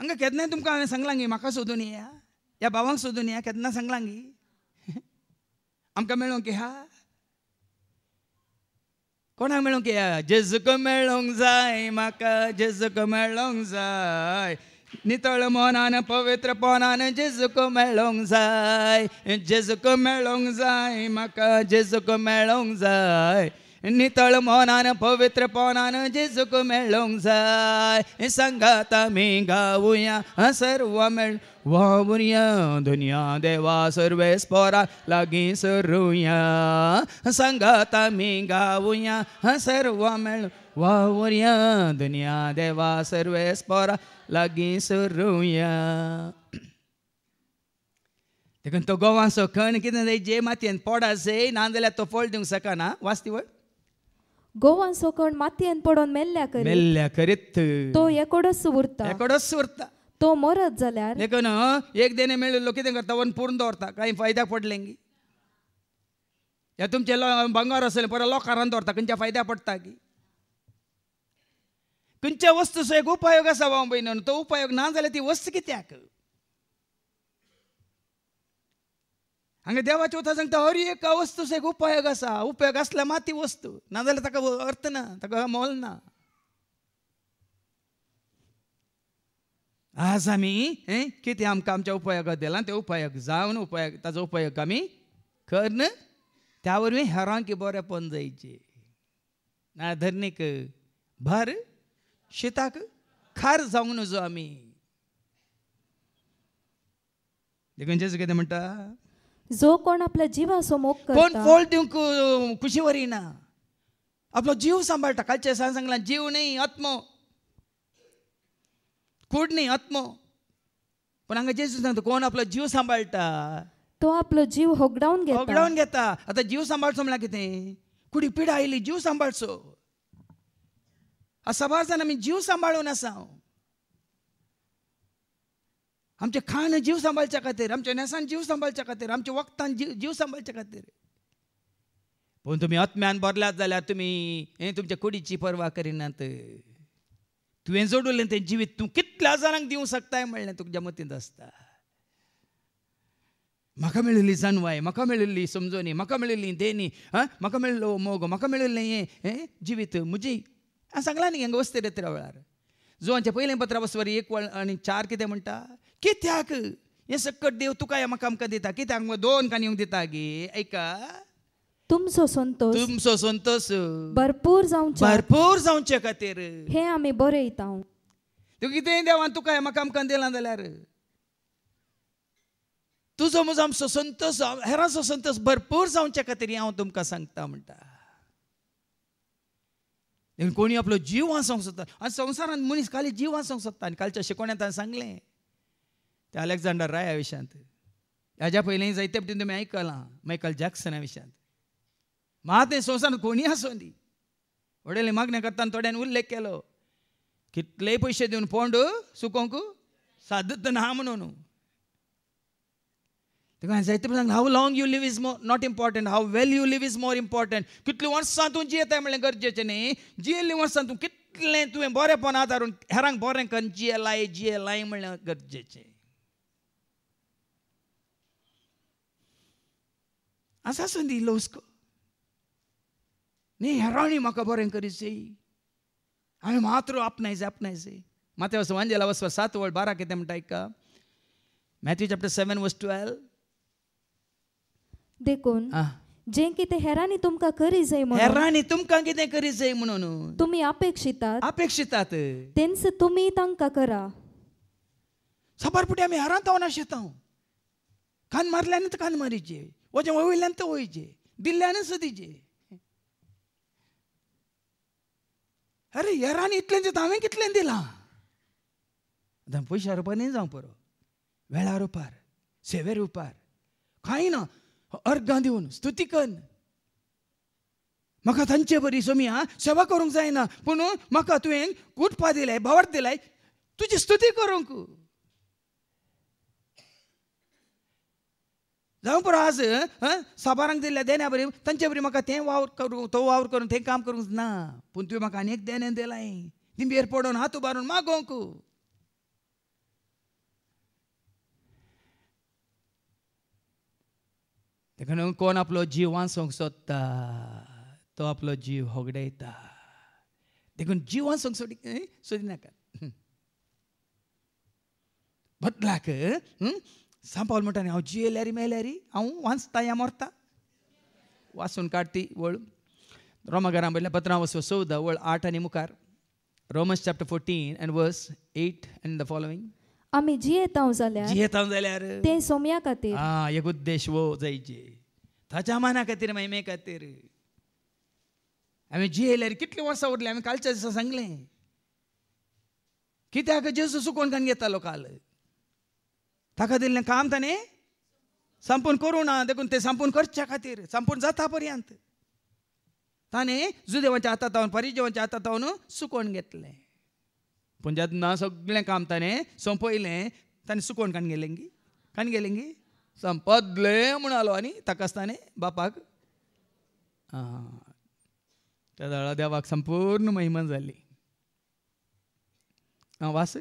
हंगा केन्नाय तुमकां हांवें सांगलां गी म्हाका सोदून येया ह्या भावांक सोदून येया केन्ना सांगलां गी आमकां मेळोंक हा कोणाक मेळोंक या जेजूक मेळोंक जाय म्हाका जेजूक मेळोंक जाय नितळ मनान पवित्र पोनान जेजूक मेळोंक जाय जेजूक मेळोंक जाय म्हाका जेजूक मेळोंक जाय नितळ मोनान पवित्र पोनान जेजूक मेळोंक जाय संगात आमी गावुया सर्व मेळ वावुर्या दुनिया देवा सर्वे स्पोरा लागीं सरुया संगात आमी गावुया सर्व मेळ वावुर्या दुनिया देवा सर्वे स्पोरा लागी सोरुया देखून तो गोवा सोकण कितें जाय जे मातयेन पोडा ना जाल्यार तो फोल दिवंक शकना वाचतीवळ गोवान सोकण मातयेन पडोन मेल्ल्या करीत मेल्ल्या करीत तो एकोडोच उरता एकोडोच उरता तो मरत जाल्यार देखून एक देणे लोक कितें करता वन पुरून दवरता कांय फायद्या पडलें गी हे तुमचे भांगार आसले परत लोकारान दवरता खंयच्या फायद्या पडटा की खंयच्या वस्तूचो एक उपयोग आसा भाव भयण तो उपयोग ना जाल्यार ती वस्त कित्याक हांगा देवाच्या वता सांगता हर एक वस्तूचो एक उपयोग आसा उपयोग आसल्या माती वस्तू ना जाल्यार ताका अर्थ ना ताका मोल ना आज आमी हें कितें आमकां आमच्या उपयोगाक दिलां ते उपयोग जावन उपयोग ताचो उपयोग आमी करन त्या वरवीं हेरांक बरें पोन जायचे ना धरणीक भर शेताक खार जावंक नजो आमी देखून कितें म्हणटा जो कोण आपल्या जिवा मोग कोण फोल दिवंक कुशीवर येना आपलो जीव सांभाळता कालच्या सांग सांगला जीव नाही आत्म कूड नाही आत्मो पण हांगा जेजू सांगता कोण आपलो जीव सांभाळता तो आपलो जीव होगडावन घेता होगडावून घेता आता जीव सांबाळचो म्हळ्यार कितें कुडी पिडा आयली जीव सांबाळचो ఆ आम्ही जीव सांबाळून आसा आमचे खाण जीव सांभाळच्या खातीर आमच्या नेसान जीव सांभाळच्या खातीर आमच्या वखदान जीव जीव सांभाळच्या खातीर पूण तुमी आत्म्यान भरल्यात जाल्यार तुम्ही हे तुमच्या कुडीची पर्वा करिनात तुवें जोडुलें तें जिवीत तूं कितल्या जाणांक दिवंक शकताय म्हणलें तुमच्या मतींत आसता म्हाका मेळिल्ली जानवाय म्हाका मेळिल्ली समजोनी म्हाका मेळिल्ली देनी आं म्हाका मेळिल्लो मोग म्हाका मेळिल्लें हें जिवीत म्हजी हांव सांगलां न्ही हेंगा वस्त वेळार जो जोवांच्या पयलें पत्रावसवर एक वळ आनी चार कितें म्हणटा कित्याक हें सकट देव तुका म्हाका आमकां दिता कित्याक दोन का येवंक दिता गे ऐका तुमचो संतोष तुमचो संतोष भरपूर जावचे भरपूर जावचे खातीर हे आमी बरयता तूं कितेंय देवान तुका म्हाका आमकां दिलां जाल्यार तुजो म्हजो आमचो संतोष हेरांचो संतोष भरपूर जावचे खातीर हांव तुमकां सांगता म्हणटा कोणी आपलं जीव वाचवू सोदता आणि संसारात मनीस खाली जीव वाचवू सोदता आनी कालच्या शिकवण्यात सांगले सांगलें त्या अलेक्झांडर राया विषयात याच्या पयलीं जायते पटीन तुमी आयकलां मायकल जॅक्सना विषयात महाते संवसारांत कोणी आसूं दी मागण्या करताना थोड्यान उल्लेख केलो कितले पैसे देऊन पोंड सुकोंक साधत ना म्हणून तेका जायते सांग how long you live is more not important how well you live is more important कितलीं वर्सां तूं जियेताय म्हणलें गरजेचें न्ही जियेल्लीं वर्सां तूं कितलें तुवें बरेंपण आदारून हेरांक बरें करून जियेलाय जियेलाय म्हणलें गरजेचें आसा संदी लोस्को न्ही हेराणी म्हाका बरें करीचे हांवें मात्र आपणायजे आपणायजे माथ्या वस वांजेला वसवा सात वळ बारा कितें म्हणटा आयका मॅथ्यू चॅप्टर सेवन वस ट्वेल्व देखून जे कितें हेरांनी तुमका करी जाय म्हणून हेरांनी तुमकां कितें करी जाय म्हणून तुम्ही अपेक्षितात अपेक्षितात तेंस तुम्ही तांकां करा सबर साबार आम्ही आमी हेरांत ना खान कान मारल्यानच कान मारीचे वचें वयल्यान तर वयचे दिल्ल्यानच दिचे अरे हेरांनी इतलें दिता हांवें कितलें दिलां आतां पयशा रुपार न्ही जावं पुरो वेळार रुपार सेवेर उपार कांय ना अर्गां दिवन स्तुतीकन म्हाका तांचे बरी सोमी हा सेवा करूंक जायना पूण म्हाका तुवें उठपा दिलाय भावार्थ दिलाय तुजी स्तुती करूंक जावं पुरो आज साबारांक दिल्ल्या देण्या बरी तांचे बरी म्हाका तें वावर करूं तो वावर करून तें काम करूंक ना पूण तुवें म्हाका आनी एक देणें दिलाय निंबेर पडून हात उबारून मागोवंक देखून कोण कोण आपलो जिवान सोंग सोदता तो आपलो जीव होगडयता देखून जिवान सोंग सोडी सोदिनाका बदलाक सांग म्हणटा न्ही हांव जियेल्या री मेल्या हांव वाचता या मरता वाचून काडटी वळ रोमागारा वयल्या पत्रां वसो चवदा वळ आठ आनी मुखार Romans chapter fourteen and verse eight and the following आमी जियेतांव जाल्यार जियेतांव जाल्यार ते सोम्या खातीर आ एक उद्देश वो जायचे ताच्या मना खातीर महिमे खातीर आमी जियेल्यार कितली वर्सां उरली आम्ही कालच्या दिसा सांगलें कित्याक जेजू सुकोन कन घेतालो काल ताका दिल्लें काम ताणें संपून करूं ना देखून ते संपून करच्या खातीर संपून जाता पर्यंत ताणें जुदेवाच्या हातात जावन परिजेवाच्या हातात जावन सुकोन घेतलें पूण जेन्ना सगळें काम ताणें सोंपयलें ताणें सुकोवन काण गेलेंगी काण गेलेंगी संपदलें म्हूण आलो आनी ताकाच ताणें बापाक आं त्या दळा देवाक संपूर्ण महिमा जाली आं वास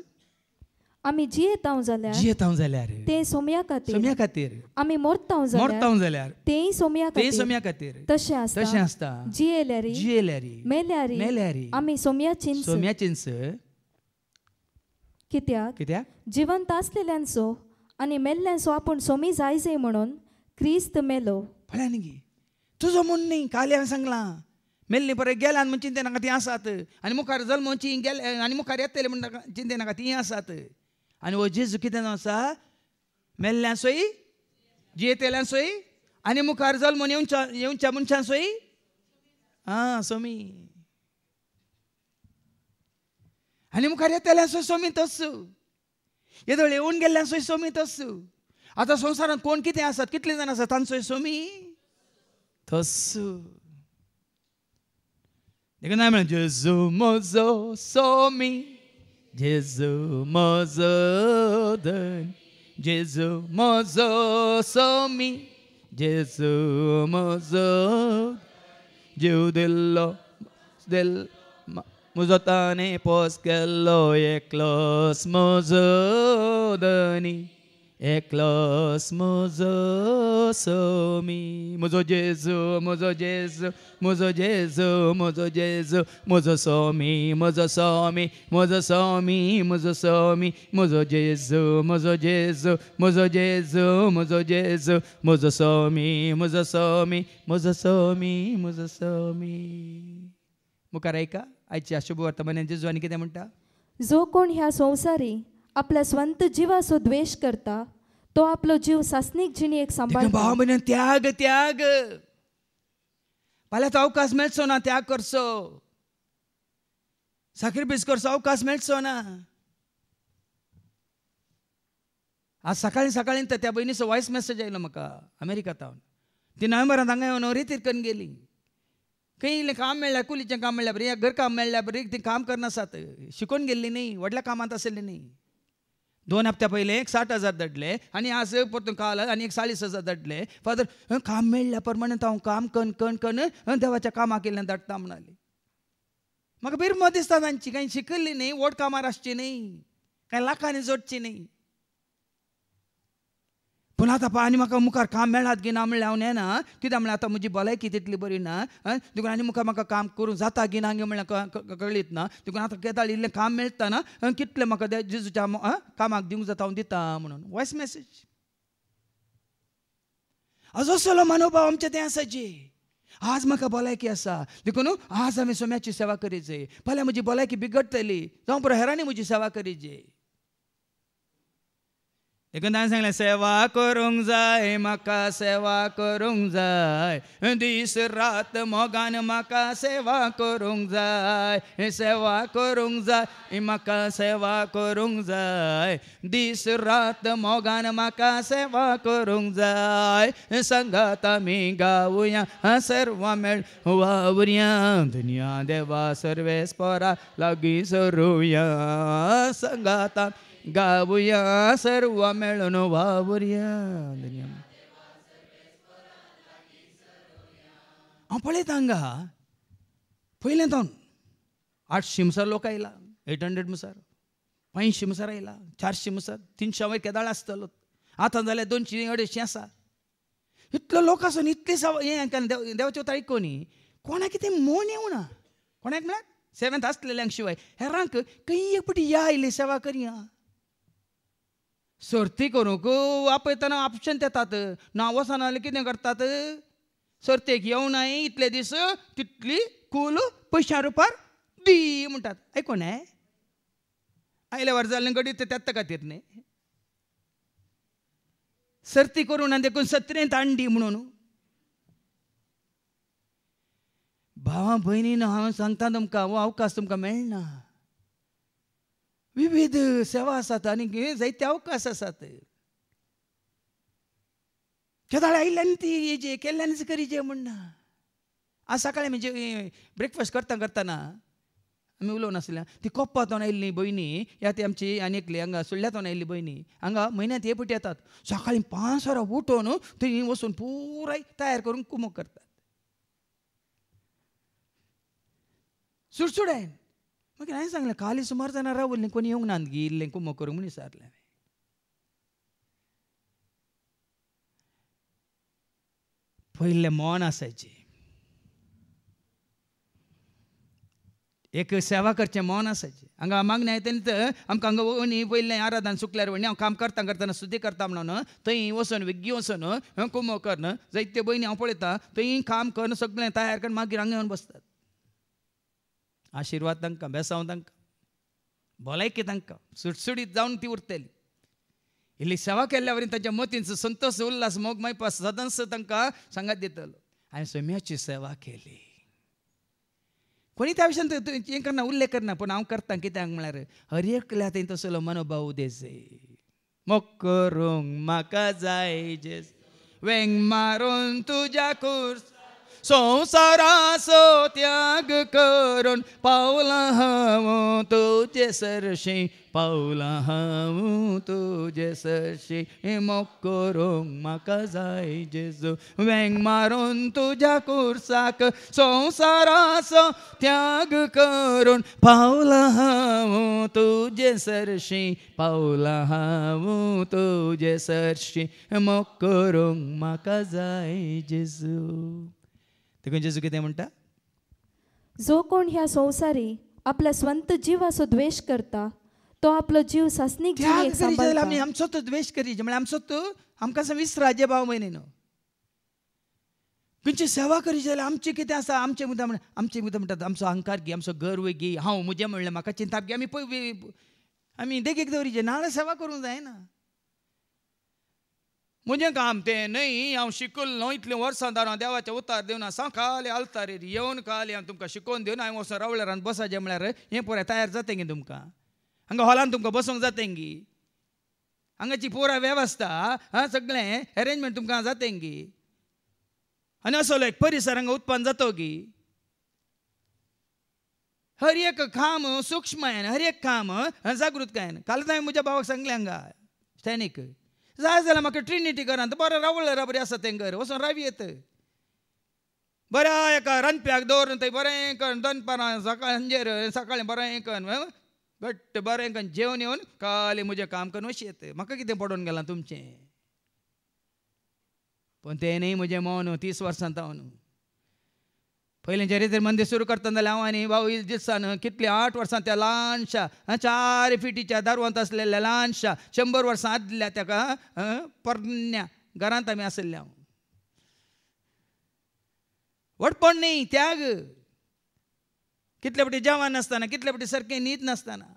आमी जियेतांव जाल्यार जियेतांव जाल्यार ते सोम्या खातीर सोम्या खातीर आमी मोरतांव जाल्यार मोरतांव जाल्यार तेय सोम्या खातीर तेय सोम्या खातीर तशें आसता तशें आसता जियेल्यारी जियेल्यारी मेल्यारी मेल्यारी आमी सोम्या चिंच सोम्या चिंच कित्याक कित्याक जिवंत असलेल्यांसो आणि मेल्ल्यांचो आपण सोमी जायचे म्हणून क्रिस्त मेलो फळ्या गे तुझो म्हूण न्ही काल हांवें सांगलां मेल्ली परत गेल्या म्हणून चिंते नाका तीं आसात आनी मुखार जल्मची गेले आनी मुखार येतले म्हण चिंते नाका तीं आसात आनी हो जेजू कितें आसा मेल्ल्यां सोयी जियेतेल्यां सोयी आनी मुखार जल्मून येवच्या येवच्या मनशां सोयी आं सोमी आणि मुखार येतल्यान सोय सोमीत असू येदोळे येऊन गेल्ल्यान सोय सोमीत असू आतां संवसारांत कोण कितें आसात कितले जाण आसात तांचोय सोमी तसू देखून ना म्हणून जेजू म्हजो सोमी जेजू म्हजो धन जेजू म्हजो सोमी जेजू म्हजो जेव दिल्लो दिल्लो મુજો તને પોસ ગલ્લો એકલોસ મુજો દની Eklos muzo somi muzo Jesu muzo Jesu muzo Jesu muzo Jesu muzo somi muzo somi muzo somi muzo somi muzo Jesu muzo Jesu muzo Jesu muzo Jesu muzo somi muzo somi muzo somi muzo somi Mucaraíca आयची अशुभ वर्तमान जो कितें म्हणता जो कोण ह्या संवसारी आपल्या स्वंत जिवाचो द्वेष करता तो आपलो जीव जिणी एक सांबाळ भाव त्याग त्याग फाल्यां तो अवकाश मिळतो ना त्याग करसो सॅक्रिफायस करसो अवकाश मिळतो ना आज सकाळी सकाळी त्या भयणीचो वॉयस मेसेज आयला म्हाका अमेरिका तावन ती नोव्हेंबरात हांगा येवन रितीर करून गेली काही इले काम मेळ्ळ्या कुलीचें काम मेळ्ळ्या बरें घर काम मेळ्ळ्या बरें ती काम करनासात शिकून गेल्ली न्ही व्हडल्या कामांत आसलेली न्ही दोन हप्त्या पहिले एक साठ हजार धाडले आनी आज परतून काल आनी एक चाळीस हजार धाडले फादर काम मेळ्ळ्या परमानंत हांव काम कन कन कन देवाच्या कामाक केल्ल्यान धाडटा म्हणाली म्हाका बेर दिसता तांची कांय शिकल्ली न्ही व्हड कामार असची नाही कांय लाखांनी जोडची न्ही पूण आतां पळय आनी म्हाका मुखार काम मेळात गी ना म्हणल्यार हांव नेना कित्याक म्हणल्यार आतां म्हजी भलायकी तितली बरी ना देखून आनी मुखार म्हाका काम करूं जाता गी ना गे म्हळ्यार कळीत ना देखून आतां केदाळ इल्लें काम मेळटा ना कितलें म्हाका जेजूच्या कामाक दिवंक जाता हांव दिता म्हणून वॉयस मॅसेज असलो मनोभाव आमच्या तें जी आज म्हाका भलायकी आसा देखून आज आमी सोम्याची सेवा जाय फाल्यां म्हजी भलायकी बिगडटली जावं पुरो हेरांनी म्हजी सेवा जाय देखून ताणें सांगलें सेवा करूंक जाय म्हाका सेवा करूंक जाय दीस रात मोगान म्हाका सेवा करूं जाय सेवा करूंक जाय म्हाका सेवा करूंक जाय दीस रात मोगान म्हाका सेवा करूंक जाय संगात आमी गावया सर्व मेळ वावुरया दुनिया देवा सर्वे स्पोरा सरुया संगात आमी गाऊया सर्व मिळून वावुर्या हांव पळयता हांगा पयलें जावन आठशी मुसार लोक आयला एट हंड्रेड मुसार पांयशीं मुसार आयला चारशीं मुसार तिनशे वयर केदाळ आसतलो आतां जाल्यार दोनशीं अडेचशीं आसा इतलो लोक आसून इतली साव हें देव देवाच्यो तारीख कोणी कोणाक कितें मोन येवना कोणाक म्हळ्यार सेवेंथ आसलेल्यांक शिवाय हेरांक खंय एक पटी या आयली सेवा करया सर्ती करूंक आपयतना ऑप्शन देतात नांवां जाल्यार कितें करतात सर्तेक येवनाय इतले दीस तितली कूल पयशां रुपार दी म्हणटात आयकून हे आयल्या वर जाल्लें गडीत ते खातीर न्ही सर्ती करून आनी देखून सत्रेंत हाडी म्हणून भावां भयणीन हांव सांगता तुमकां हो अवकाश तुमकां मेळना विविध सेवा आसात आनीक जायते अवकाश आसात केदाळ्या आनी ती हेजे जे म्हण ना आज सकाळी म्हणजे ब्रेकफास्ट करता करताना आम्ही उलोवन आसल्या ती कोप्पातून आयिल्ली भयणी या ती आमची आनी एकली हांगा सुळ्ळ्यातून आयिल्ली भयणी हांगा म्हयन्यांत हे पटी येतात सकाळी पांच वरां उठोवन थंय वसून पुराय तयार करून कुमो करतात सुडसुड्यान मागीर हांवें सांगलें काली सुमार जाणां रावल्लें कोणी येवंक नात गिल्लें कुमो करूंक म्हणून विचारलें पहिले पयलें मोन एक सेवा करचें मोन आसायचें हांगा मागणे आहे त्यांनी तर आमकां हांगा वणी पयलें आराधन सुकल्यार वणी हांव काम करता करताना सुद्दी करता म्हणून थंय वसून विग्गी वसून कुमो करन जायत्यो भयणी हांव पळयता थंय काम करन सगळें तयार करून मागीर हांगा येवन बसतात आशीर्वाद तांकां बेसांव तांकां भलायकी तांकां सुटसुडीत जावन ती उरतली इल्ली सेवा केल्ल्या वरीन तांच्या मतींचो संतोश उल्लास मोग मायपा सदांच तांकां सांगात दितलो हांवें सोम्याची सेवा केली कोणी त्या विशयान हें करना उल्लेख करना पूण हांव करता कित्याक म्हळ्यार हर एकल्या थंय तसलो मनोभाव उदेजे मोग करूंक म्हाका जाय जे वेंग मारून तुज्या कुर्स संसाराचो त्याग करून पावला हवं तुझे सरशी पावला हवं तुझे सरशी हे करूंक म्हाका जाय जेजू वेंग मारून तुझ्या कुर्साक संसाराचो त्याग करून पावला हवं तुझे सरशी पावला हवं तुझे सरशी मोग करूंक म्हाका जाय जेजू देखून जेजू कितें म्हणटा जो कोण ह्या संवसारी आपला स्वंत जीव असो द्वेष करता तो आपलो जीव सासनी घेवन सांबाळटा आमी आमचो तो द्वेष करी म्हळ्यार आमचो तो आमकां सवीस राजे भाव म्हयने न्हू खंयची सेवा करी जाल्यार आमचें कितें आसा आमचें मुद्दा म्हण आमचें मुद्दा म्हणटात आमचो अहंकार घे आमचो गर्व घे हांव म्हजें म्हणलें म्हाका चिंता घे आमी पय आमी दवरी जे नाजाल्यार सेवा करूंक जायना म्हजें काम ते न्हय हांव शिकुल न्हू इतलें वर्सां दारां देवाचें उतार देवन आसा खाली आलतारेर येवन तुमका हांव तुमकां शिकोवन देवन हांवें वचून रावळेरान बसाचें म्हळ्यार हें पुराय तयार जातें गे तुमकां हांगा हॉलान तुमकां बसोंक जातें गी हांगाची पुराय वेवस्था हां सगळें अरेंजमेंट तुमकां जातें गी आनी असो एक परिसर हांगा उत्पन्न जातो गी हर एक काम सूक्ष्मयन हर एक काम जागृतकायेन कालच हांवें म्हज्या भावाक सांगलें हांगा जाय जाल्यार म्हाका ट्रिनिटी घरांत बरें रे बरें आसा तें घर वचून रावी येत बऱ्या एका रनप्याक दवरून थंय बरें कर दनपारां सकाळचेर सकाळीं बरें कर घट्ट बरें कर जेवण येवन काले म्हजें काम करून अशें येत म्हाका कितें पडून गेलां तुमचें पूण तेणें म्हजें मन तीस वर्सां जावन पयलींच्या रितीन मंदिर सुरू करता जाल्यार हांव आनी भाऊ दिसान आठ वर्सां त्या ल्हानशा चार फिटीच्या दारवंत आसलेल्या ल्हानशा शंबर वर्सां आदल्या त्या परन्या घरांत आमी आसलेले हांव वटपण न्ही त्याग कितले पटी जेवण नासतना कितले पटी सारकें न्हीद नासतना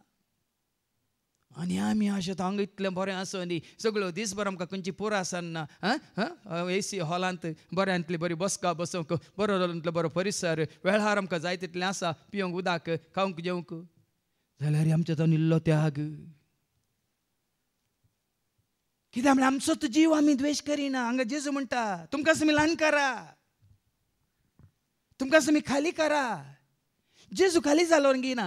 आनी आमी आशात हांगा इतलें बरें आसूं न्ही सगळो दीसभर आमकां खंयची पुरो आसना ना ए सी हॉलांत बऱ्यांतली बरी बसका बसोंक बरो इतलो बरो परिसर वेळार आमकां जाय तितलें आसा पियोंक उदक खावंक जेवंक जाल्यार आमच्या तो निल्लो त्याग कित्याक म्हणल्यार तो जीव आमी द्वेश करिना हांगा जेजू म्हणटा तुमकां सुमी ल्हान करा तुमकां सुमी खाली करा जेजू खाली जालो गिना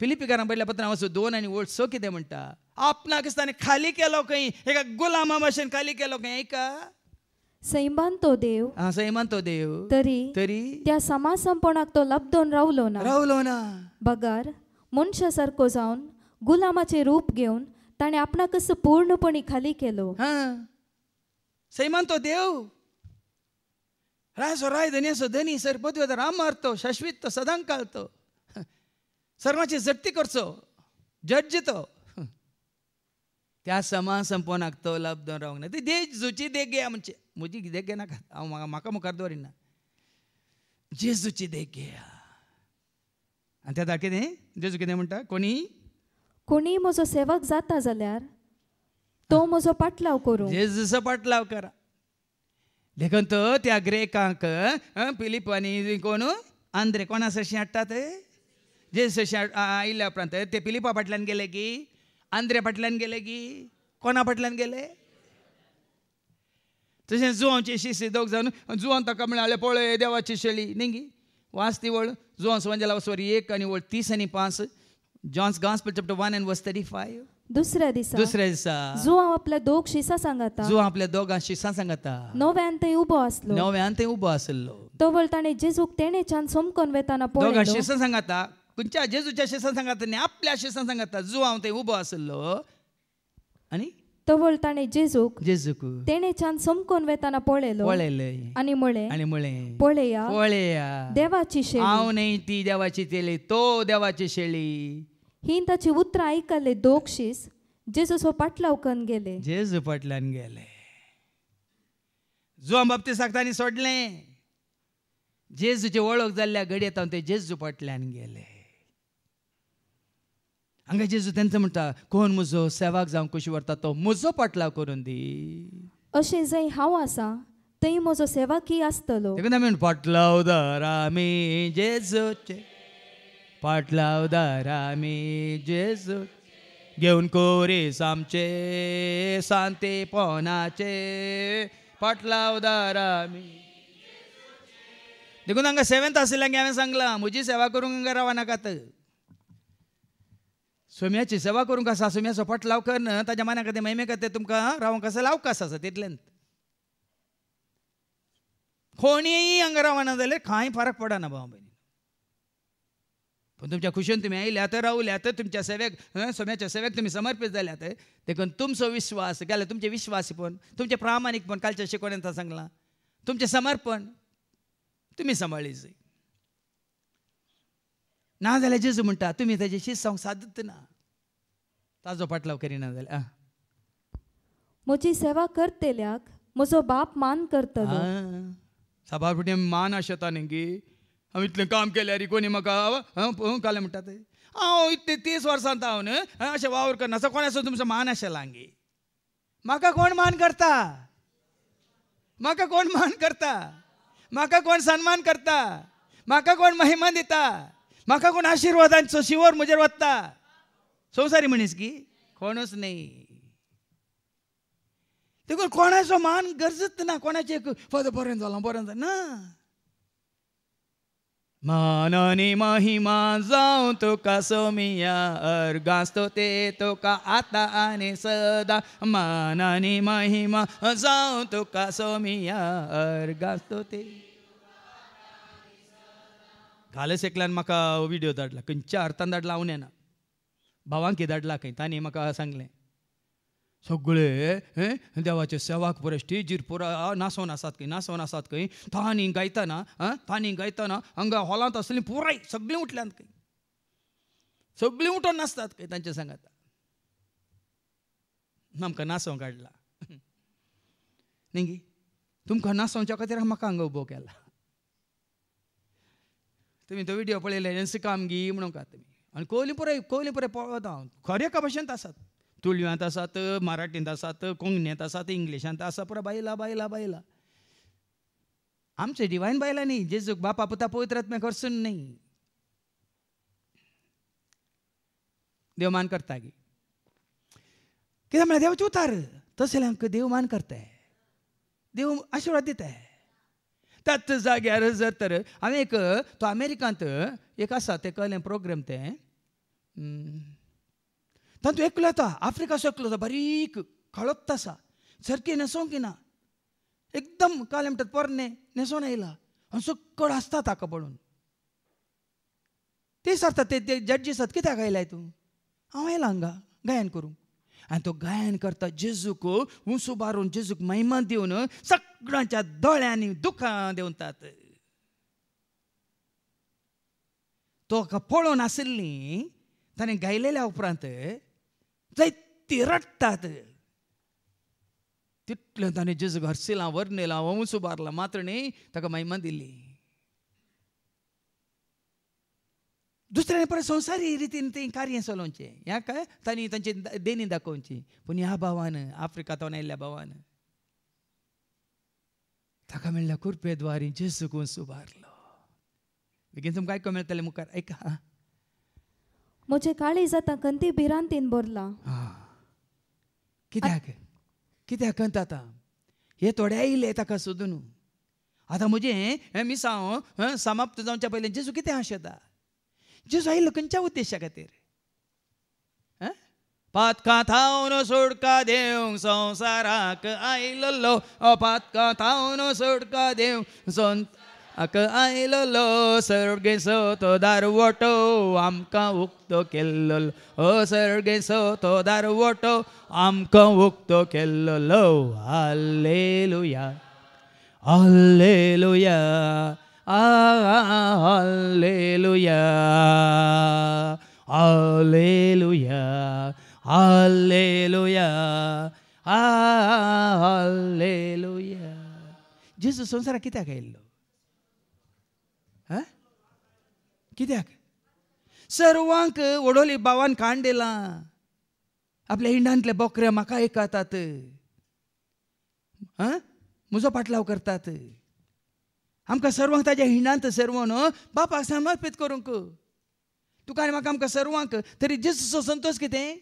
फिलिपिकारां पयल्या पत्रां दोन आनी ओळ स कितें म्हणटा आपणाक खाली केलो खंय एका गुलामा भाशेन खाली केलो खंय आयका सैमान देव हां सैमान देव तरी तरी त्या समाज संपणाक तो लपदोन रावलो ना रावलो ना बगार मनशा सारको जावन गुलामाचे रूप घेवन ताणें आपणाकच पूर्णपणी खाली केलो हां सैमान देव राय सो राय धनी असो धनी सर पदवी राम मारतो शश्वित तो सदांक कालतो ಸರ್ವಚಿ ಜಟ್ಟಿ जज ಜಡ್ಜಿತು त्या समान संपवनाक तो लाभ दोन रावंक ना ती देज जुची देख घे म्हणजे म्हजी कितें घे नाका हांव म्हाका मुखार दवरिना जेजूची देख घेया आनी त्या दाखय कितें जेजू कितें म्हणटा कोणी कोणी म्हजो सेवक जाता जाल्यार तो म्हजो पाटलाव करूं जेजूचो पाटलाव करा देखून तो त्या ग्रेकांक पिलीप आनी कोण आंद्रे कोणा सशें हाडटा ते जे आयिल्ल्या उपरांत ते पिलिपा फाटल्यान गेले की आंद्रे फाटल्यान गेले की कोणा फाटल्यान गेले तशें जुवांची शिस्ती दोग जावन जुवान ताका म्हणाले पळय देवाची न्ही गी वाचती वळ जुवांस वंजला सॉरी एक आनी वळ तीस आनी पांच John's gospel chapter one and verse thirty five दुसऱ्या दिसा दुसऱ्या दिसा जो हांव आपल्या दोग शिसा सांगाता जो आपल्या दोगां शिसा सांगाता नव्यान थंय उबो आसलो नव्यान थंय उबो आसलो तो वळ ताणें जेजूक तेणेच्यान सोमकोन वेताना दोगां शिसा सांगाता खंयच्या जेजूच्या शिक्षण सांगात आनी आपल्या सांगता सांगाता हांव थंय उबो आसलो आनी तो बोलताणे जेजूक जेजूक तेणेच्यान समकोन वेताना पळयलो पळयले आनी म्हळे आनी म्हळे पळया पळया देवाची शेळी हांव न्हय ती देवाची तेली तो देवाची शेळी ही ताची उतरां आयकले दोगशीस जेजूस हो पाटला उकन गेले जेजू पाटल्यान गेले जो बाबती सांगता आनी सोडलें जेजूची वळख जाल्ल्या घडयेत हांव ते जेजू पाटल्यान गेले हांगा जेजू तेंचो म्हणटा कोण म्हजो सेवाक जावं कशी व्हरता तो म्हजो पाटलाव करून दी अशें जंय हांव आसा थंय म्हजो सेवा की आसतलो तेका म्हणून पाटलाव दार आमी जेजूचे पाटलाव दार आमी जेजू घेवन कोरी सामचे सांते पोनाचे पाटलाव दार आमी देखून हांगा सेवेंथ आशिल्ल्यांक हांवें सांगलां म्हजी सेवा करूंक हांगा रावनाकात सोम्याची सेवा करून कसा सोम्याचो लावकर करणं ताज्या मना खातीर महिमे खातीर तुमकां रावण कसं लाव कसं आसा तितल्यान कोणीय हांगा रावना जाल्यार कांय फरक पडना भाव भयणी पूण तुमच्या खुशेन तुमी आयल्यात रावल्यात तुमच्या सेवेक सोम्याच्या सेवेक तुमी समर्पीत जाल्यात देखून तुमचो विश्वास गेले तुमचे पण तुमचे पण कालच्या शिकवण्यात सांगला तुमचे समर्पण तुम्ही सांभाळली ना जाल्यार जेजू म्हणटा तुमी ताच्याशी संवसादूच ना ताजो पाटलाव करिना जाल्यार म्हजी सेवा करतल्याक म्हजो बाप मान करतलो सभा फुटें मान आशेता न्ही गी हांव इतलें काम केल्यार कोणी म्हाका कालें म्हणटा ते हांव इतले तीस वर्सांत हांव न्हय अशें वावर करना कोणाचो तुमचो मान आशे हांगी म्हाका कोण मान करता म्हाका कोण मान करता म्हाका कोण सन्मान करता म्हाका कोण महिमा दिता कोण కొన్ని शिवर म्हजेर वत्ता संवसारी मनीस की कोणच नाही देखून कोणाचं मान गरजत ना कोणाचे पद पर्यंत झाला पर्यंत ना मानानी महिमा जावं तो का सोमिया अर्गास्तो ते तो का आता आणि सदा मानाने महिमा जाऊन तो का सोमिया अर्गास्तो ते कालच एकल्यान म्हाका व्हिडिओ धाडला खंयच्या अर्थान धाडला हांव येना भावांक धाडला खंय ताने म्हाका सांगलें सगळे देवाचे सेवाक परश्टी जिरपुरा नासोन आसात खंय नासोन आसात खंय ताणी गायतना आं गायताना गायतना हांगा हॉलांत आसली पुराय सगळीं उठल्यात खंय सगळीं उठोन नासतात खंय तांचे सांगात आमकां नासों काडला न्ही तुमकां नासोवच्या खातीर म्हाका हांगा उबो केला तुमी तो विडियो पळयले जेन्सी कामगी म्हणून का तुमी आनी कोहली पुराय कोहली पुरे पळता हांव खरे भाषेंत आसात तुळव्यांत आसात मराठींत आसात कोंकणींत आसात इंग्लिशांत आसा पुरो बायलां बायलां बायलां आमचे डिवायन बायलां न्ही जेजूक बापा पुता पवित्रात्म्या करसून न्ही देव मान करता गे कित्याक म्हळ्यार देवाचे उतार तसले आमकां देव मान करताय देव आशिर्वाद दिताय तत् जाग्यार तर हांवें एक तो अमेरिकांत एक आसा कळलें प्रोग्राम तें तातूंत एकलो येता आफ्रिकाचो एकलो येता बारीक काळोत आसा सारकी न्हेसोंक ना एकदम काल म्हणटात पोरणे न्हेसोन आयला आनी सगळो आसता ताका पळोवन ते सारता ते जड्जी आसात कित्याक आयलाय तूं हांव आयलां हांगा गायन करूंक आणि तो गायन करता जेजूक बारून जेजूक महिमा देऊन सगळ्यांच्या दोळ्यांनी दुखां तात तो पळून नसली त्याने गायलेल्या उपरांत ती रडतात तितलं ताणें जेजूक हरसिला वर व वंस बारला मात्र न्ही ताका महिमा दिली दुसऱ्याने पण संसारी रीतीने ते कार्य सोलोवचे या काय तांणी त्यांचे देणी दाखोवची पूण ह्या भावान आफ्रिका तोन आयिल्ल्या भावान ताका मेळ्ळ्या जे जेसुकून सुबारलो बेगीन तुमकां आयको मेळटलें मुखार ऐका मुझे काळी जाता कंती भिरांतीन बोरला कित्याक कित्याक कंत आतां हे थोडे आयिल्ले ताका सोदून आतां म्हजें हे मिसांव समाप्त जावच्या पयलीं जेजू कितें आशेता जेजू लोकांच्या उद्देशा खातीर पातका थावन सोडका देव संवसाराक आयलो पातका थावन सोडका देव लो सरगे सो तो दारवटो आमकां उक्तो केल्लो ओ सो तो दारवटो आमकां उक्तो केल्लो हाल्लेलुया लोया Alleluia. Alleluia. Alleluia. Ah, Alleluia. Jesus, संसाराक कित्याक आयिल्लो कित्याक सर्वांक ओडोली बावान bavan दिलां आपल्या हिंडांतले बोकऱ्या मका ऐकतात आतात म्हजो पाटलाव करतात आमकां सर्वांक ताज्या हिणांत न्हू बापाक समर्पीत करूंक तुका आनी म्हाका आमकां सर्वांक तरी जेजूचो संतोश कितें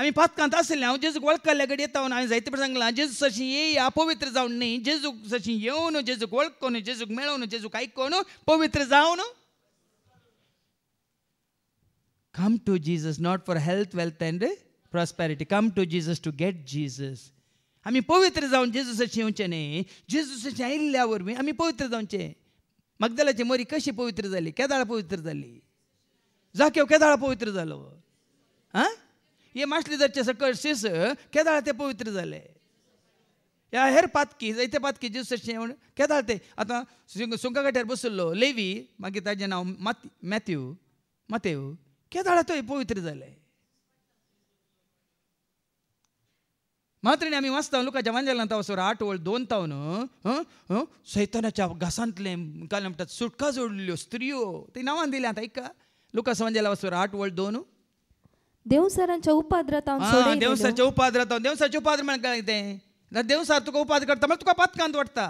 आमी पातकांत आसले हांव जेजूक वळखल्ल्या कडेन येता हांवें जायते पट सांगलां जेजू सशी येया पवित्र जावन न्ही जेजूक सशी येवन जेजूक वळखून जेजूक मेळोवन जेजूक आयकोन पवित्र जावन come to Jesus not for health wealth and prosperity come to Jesus to get Jesus आम्ही पवित्र जाऊन जेजूसाची येवचें जेजूसाच्या आईल्यावर मी आम्ही पवित्र जाऊनचे मगदलाची मोरी कशी पवित्र झाली केदाळ पवित्र झाली जाक्यो केदाळ पवित्र जालो आं हे जरचे सकळ शिस केदाळ ते पवित्र झाले या हेर पातकी जैते पातकी जेजूसाचे येवण केदाळ ते आता सुंका काट्यार लेवी मागीर ताजें नांव मात मॅथ्यू मातेव केदाळा तो पवित्र झाले ಮಾತ್ರ आमी ವಾಚता लुकाच्या वांजेलांत वसोर आठ वळ दोन तावन सैतानाच्या घासांतले काल म्हणतात सुटका जोडल्यो स्त्रियो ते नावान दिले आता ऐका लुकास वांजेला वसोर आठ वळ दोन देवसारांच्या उपाद्रात देवसाच्या उपाद्रात देवसाचे उपाद्र म्हण काय ते देवसार तुका उपाद्र करता म्हणजे तुका पातकांत वाटता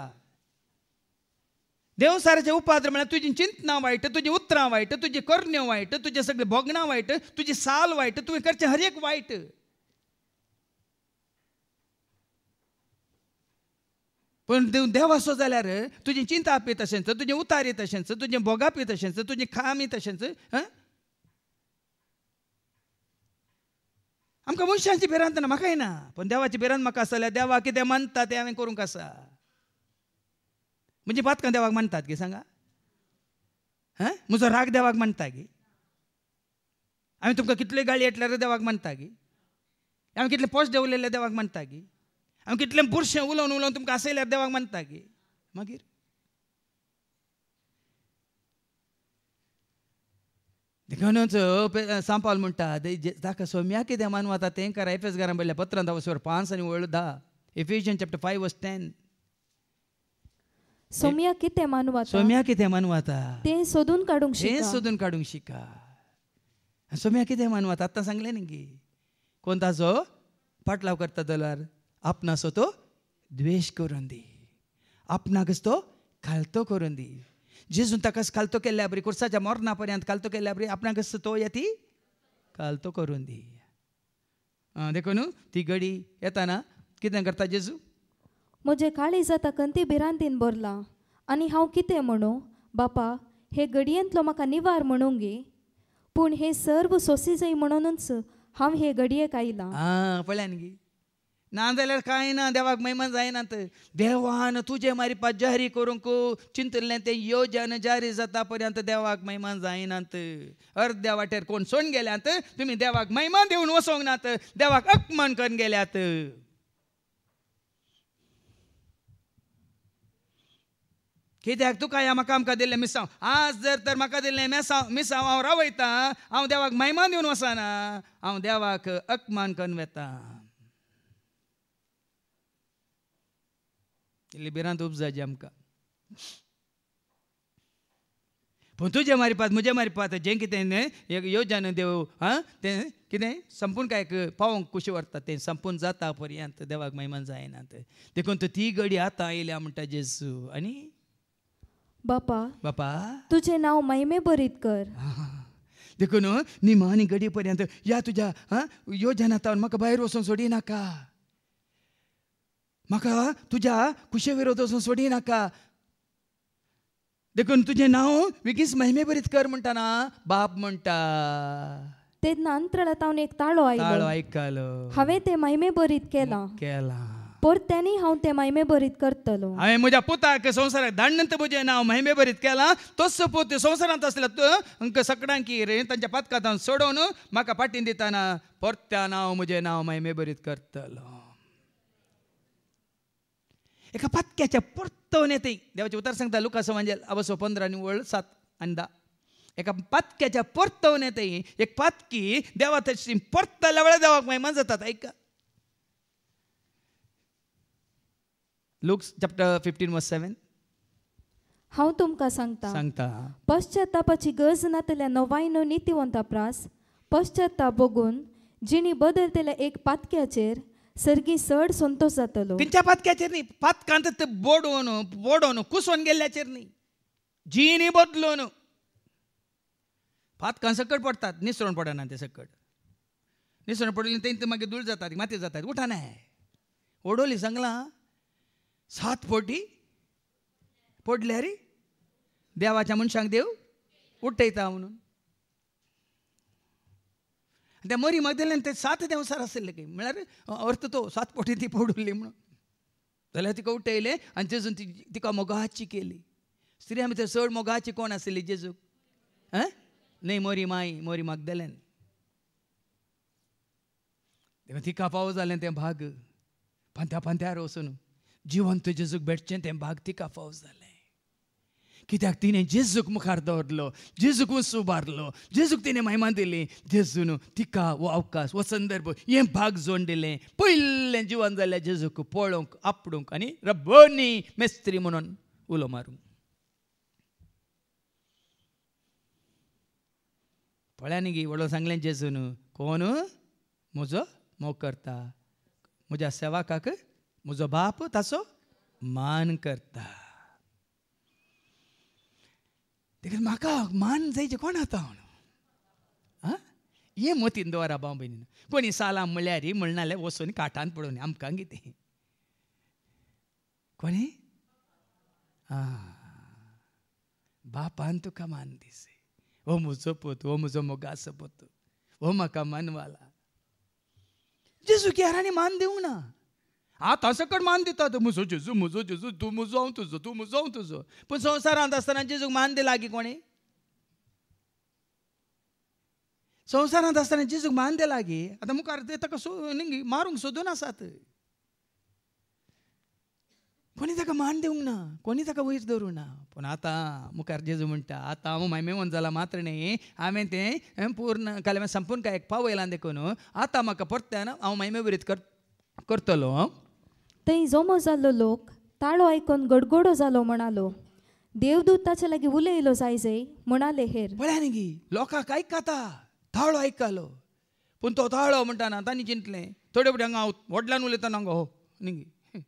देवसाराचे उपाद्र म्हणजे तुजी चिंतना वायट तुजी उतरां वायट तुजी करण्यो वायट तुझे सगळे भोगणां वायट तुजी साल वायट तुवें करचें हर एक वायट पण देव असो जाल्यार तुजी चिंता आपी तशेंच तुजें उतार येत अशेंच तुजें भोगाप तशेंच अशेंच तुजें काम येत आं आमकां मनशांची भिरांत ना म्हाका ना पण देवाची भिरांत म्हाका आसा जाल्यार देवा कितें मानता तें हांवें करूंक आसा म्हणजे पातकां देवाक मानतात गे सांगा हां म्हजो राग देवाक मानता गे हांवें तुमकां कितल्यो गाळी येतल्यार देवाक मानता गे हांवें कितले पोस्ट देवलेले देवाक मानता गी हांव कितले बुरशें उलोवन उलोवन तुमकां आसयल्यार देवाक मानता की मागीर देखूनच सांपाल म्हणटा ताका सोम्या कितें मानवाता तें करा घरा बरयल्या पत्रांत वर्सवर पांच आनी व्हड धा Ephesian chapter five verse ten सोम्या कितें मानवा सोम्या कितें मानवाता तें सोदून काडूंक तें सोदून काडूंक शिका सोम्या कितें मानवाता आतां सांगलें न्ही की कोण ताजो पाटलाव करता जाल्यार आपणास तो द्वेष करून दी आपणाकच तो खालतो करून दी जेजून ताकाच खालतो केल्या बरी कुर्साच्या मोरणा पर्यंत खालतो केल्या बरी आपणाकच तो येती खालतो करून दी देखून ती गडी येताना कितें करता जेजू म्हजे काळीज जाता कंती भिरांतीन भरला आनी हांव कितें म्हणू बापा हे घडयेंतलो म्हाका निवार म्हणूंक गे पूण हे सर्व सोसी जाय म्हणूनच हांव हे घडयेक आयलां पळयान गे नाजाल्यार कांय ना देवाक मैमन जायना देवान तुजे मारी पात जारी करूंक चिंतिल्लें तें योजन जारी जाता पर्यंत देवाक मैमान जायनात अर्ध्या वाटेर कोण सोडून गेल्यात तुमी देवाक मैमान देऊन वसोंक नात देवाक अपमान करून गेल्यात कित्याक तुका ह्या म्हाका आमकां दिल्लें मिसांव आज जर तर म्हाका दिल्लें मेसांव मिसांव हांव रावयता हांव देवाक मैमान दिवन वसना हांव देवाक अपमान करून वेतां liberando os ajamka. Pontu je mari pat, mujhe mari pat, jeng kita ne, yo jana devo, ha? Ten kine sampun काय पावंक कुशी व्हरता ते संपून जाता पर्यंत देवाक महिमान जायना देखून तर ती गडी आता आयल्या म्हणटा जेसू आनी बापा बापा तुझे नाव महिमे बरीत कर देखून निमानी गडी पर्यंत या तुझ्या हा योजना तावन म्हाका भायर वचून सोडिनाका म्हाका तुज्या कुशे विरोध वचून सोडी नाका देखून तुजें नांव बेगीच महिमे बरीत कर म्हणटाना बाप म्हणटा ते नंतर तावन एक ताळो ताळो आयकलो हांवें ते महिमे बरीत केला केला परत्यांनी हांव ते महिमे बरीत करतलो हांवें म्हज्या पुताक संवसाराक धाडनंत म्हजें नांव महिमे बरीत केलां तोच पूत संवसारांत आसलो तुका सगळ्यांकीर तांच्या पातकांत सोडोवन म्हाका पाटीन दिताना परत्या नांव म्हजें नांव महिमे बरीत करतलो एका पातक्याच्या परतवण्यात येते देवाचे उतार सांगता लोक असं म्हणजे अवसो पंधरा आणि वळ सात आणि दहा एका पातक्याच्या परतवण्यात येते एक पातकी देवा तशी परतल्या वेळा देवाक माहिती मांजतात ऐका लुक्स चॅप्टर फिफ्टीन वर्स सेवन हांव तुमकां सांगता सांगता पश्चातापाची गरज नातल्या नवायनो नितीवंता प्रास पश्चाताप बघून जिणी बदलतल्या एक पातक्याचेर सर्गी सड संतोष जातलो तिनच्या पातक्याचेर न्ही पातकांत ते बोडोन बोडोन कुसोन गेल्ल्याचेर न्ही जिणी बदलून पातकां सकट पडतात निसरून पडना ते सकट निसरून पडली तें मागीर दूर जातात माती जातात उठाना ओडोली सांगला सात पोटी पडल्या रे देवाच्या मनशांक देव उठयता म्हणून आणि त्या मरी मागलेल्यान ते सात देवसार आशिल्ले की म्हळ्यार अर्थ तो सात पोटी ती पडुल्ली म्हणून जाल्यार तिका उठयलें आनी जेजून ती तिका मोगाची केली स्त्रिया भितर चड मोगाची कोण आशिल्ली जेजूक आं न्हय मोरी माई मोरी मागदेल्यान तेन्ना तिका पाव जालें तें भाग पांत्या पांत्यार वचून जिवंत जेजूक भेटचें तें भाग तिका फावो जालें कित्याक तिणें जेजूक मुखार दवरलो वस उबारलो जेजूक तिणें महिमा दिली जेजून तिका वो अवकाश वो संदर्भ हें भाग जोडून दिलें पयलें जिवन जाल्यार जेजूक पळोवंक आपडूंक आनी रब्बनी मेस्त्री म्हणून उलो मारूंक पळ्या न्ही व्हडलो सांगलें जेजून कोण म्हजो मोग करता म्हज्या सेवाकाक म्हजो बाप तसो मान करता तेका म्हाका मान जे कोण आतां हांव आं हे मतीन दवरा भाव भयणीन कोणी सालां म्हणल्यार ही म्हण नाल्यार वसून काटान पडून आमकां कितें कोणी आ बापान तुका मान दिस हो म्हजो पोत हो म्हजो मोगासो पोत हो म्हाका मानवाला जेजू केरांनी मान दिवंक ना आतां सकट मान दिता तूं म्हजो जेजू म्हजो जेजू तूं म्हजो हांव तुजो तूं म्हजो हांव तुजो पूण संवसारांत आसतना जेजूक मान दिला की कोणी संवसारांत आसतना जेजूक मान दिला की आतां मुखार ते ताका सो न्ही मारूंक सोदून आसात कोणी ताका मान दिवंक ना कोणी ताका वयर दवरूंक ना पूण आतां मुखार जेजू म्हणटा आतां हांव मायमे म्हण जाला मात्र न्ही हांवें तें पूर्ण काल संपूर्ण काय एक पावयलां देखून आतां म्हाका परत्यान हांव माय कर करतलो थंय जोमो जाल्लो लोक ताळो आयकून गडगडो जालो म्हणालो देवदूत ताचे लागीं उलयलो जायजय म्हणाले हेर म्हळ्यार गी लोकांक आयकता ताळो आयकलो पूण तो ताळो म्हणटाना तांणी चिंतले थोडे फुडें हांगा व्हडल्यान उलयताना हांगा हो न्ही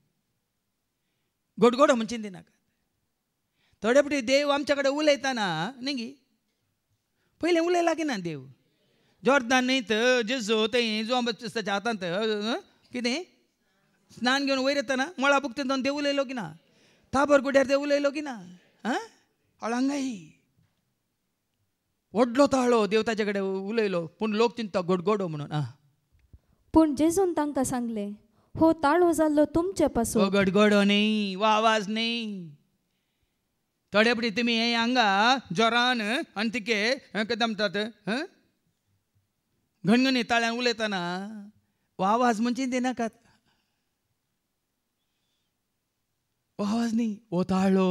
गडगडो म्हण चिंतिनाका थोडे फुडें देव आमच्या कडेन उलयताना निगी पयलीं उलयला की ना देव जोर्दान न्हय जेजो तें जो ताच्या कितें स्नान घेऊन वयर येताना मळा बुकत्या दोन देऊ उलो की ना ताबर गुड्यार देऊ उलो की ना हा ओळंगाई वडल ताळो देवताच्याकडे उलयलो पण लोक चिंता गडगडो म्हणून पण जेजून तांकां सांगले हो ताळो जाल्लो जल तुमच्यापासून गडगडो हे हांगा जोरान आणि तिके धमतात घाळ्यात वा आवाज म्हणजे दिनाकात पावाजनी ओताळो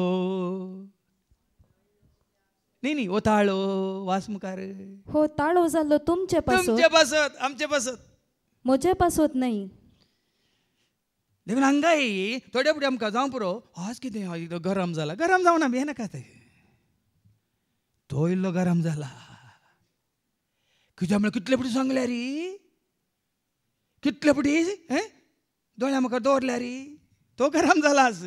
न्ही नाही ओताळो वास मुखार हो ताळो जाल्लो तुमचे पासून तुमचे पासत आमचे पासत म्हजे पासून नाही देखून ही थोड्या पुढे आमकां जावं पुरो आज कितें गरम जाला गरम जावना ना नाका तें तो इल्लो गरम जाला किती म्हळ्यार कितले पुढे सांगल्या री कितले पुढे दोळ्या मुखार दवरल्या री तो गरम जाला आज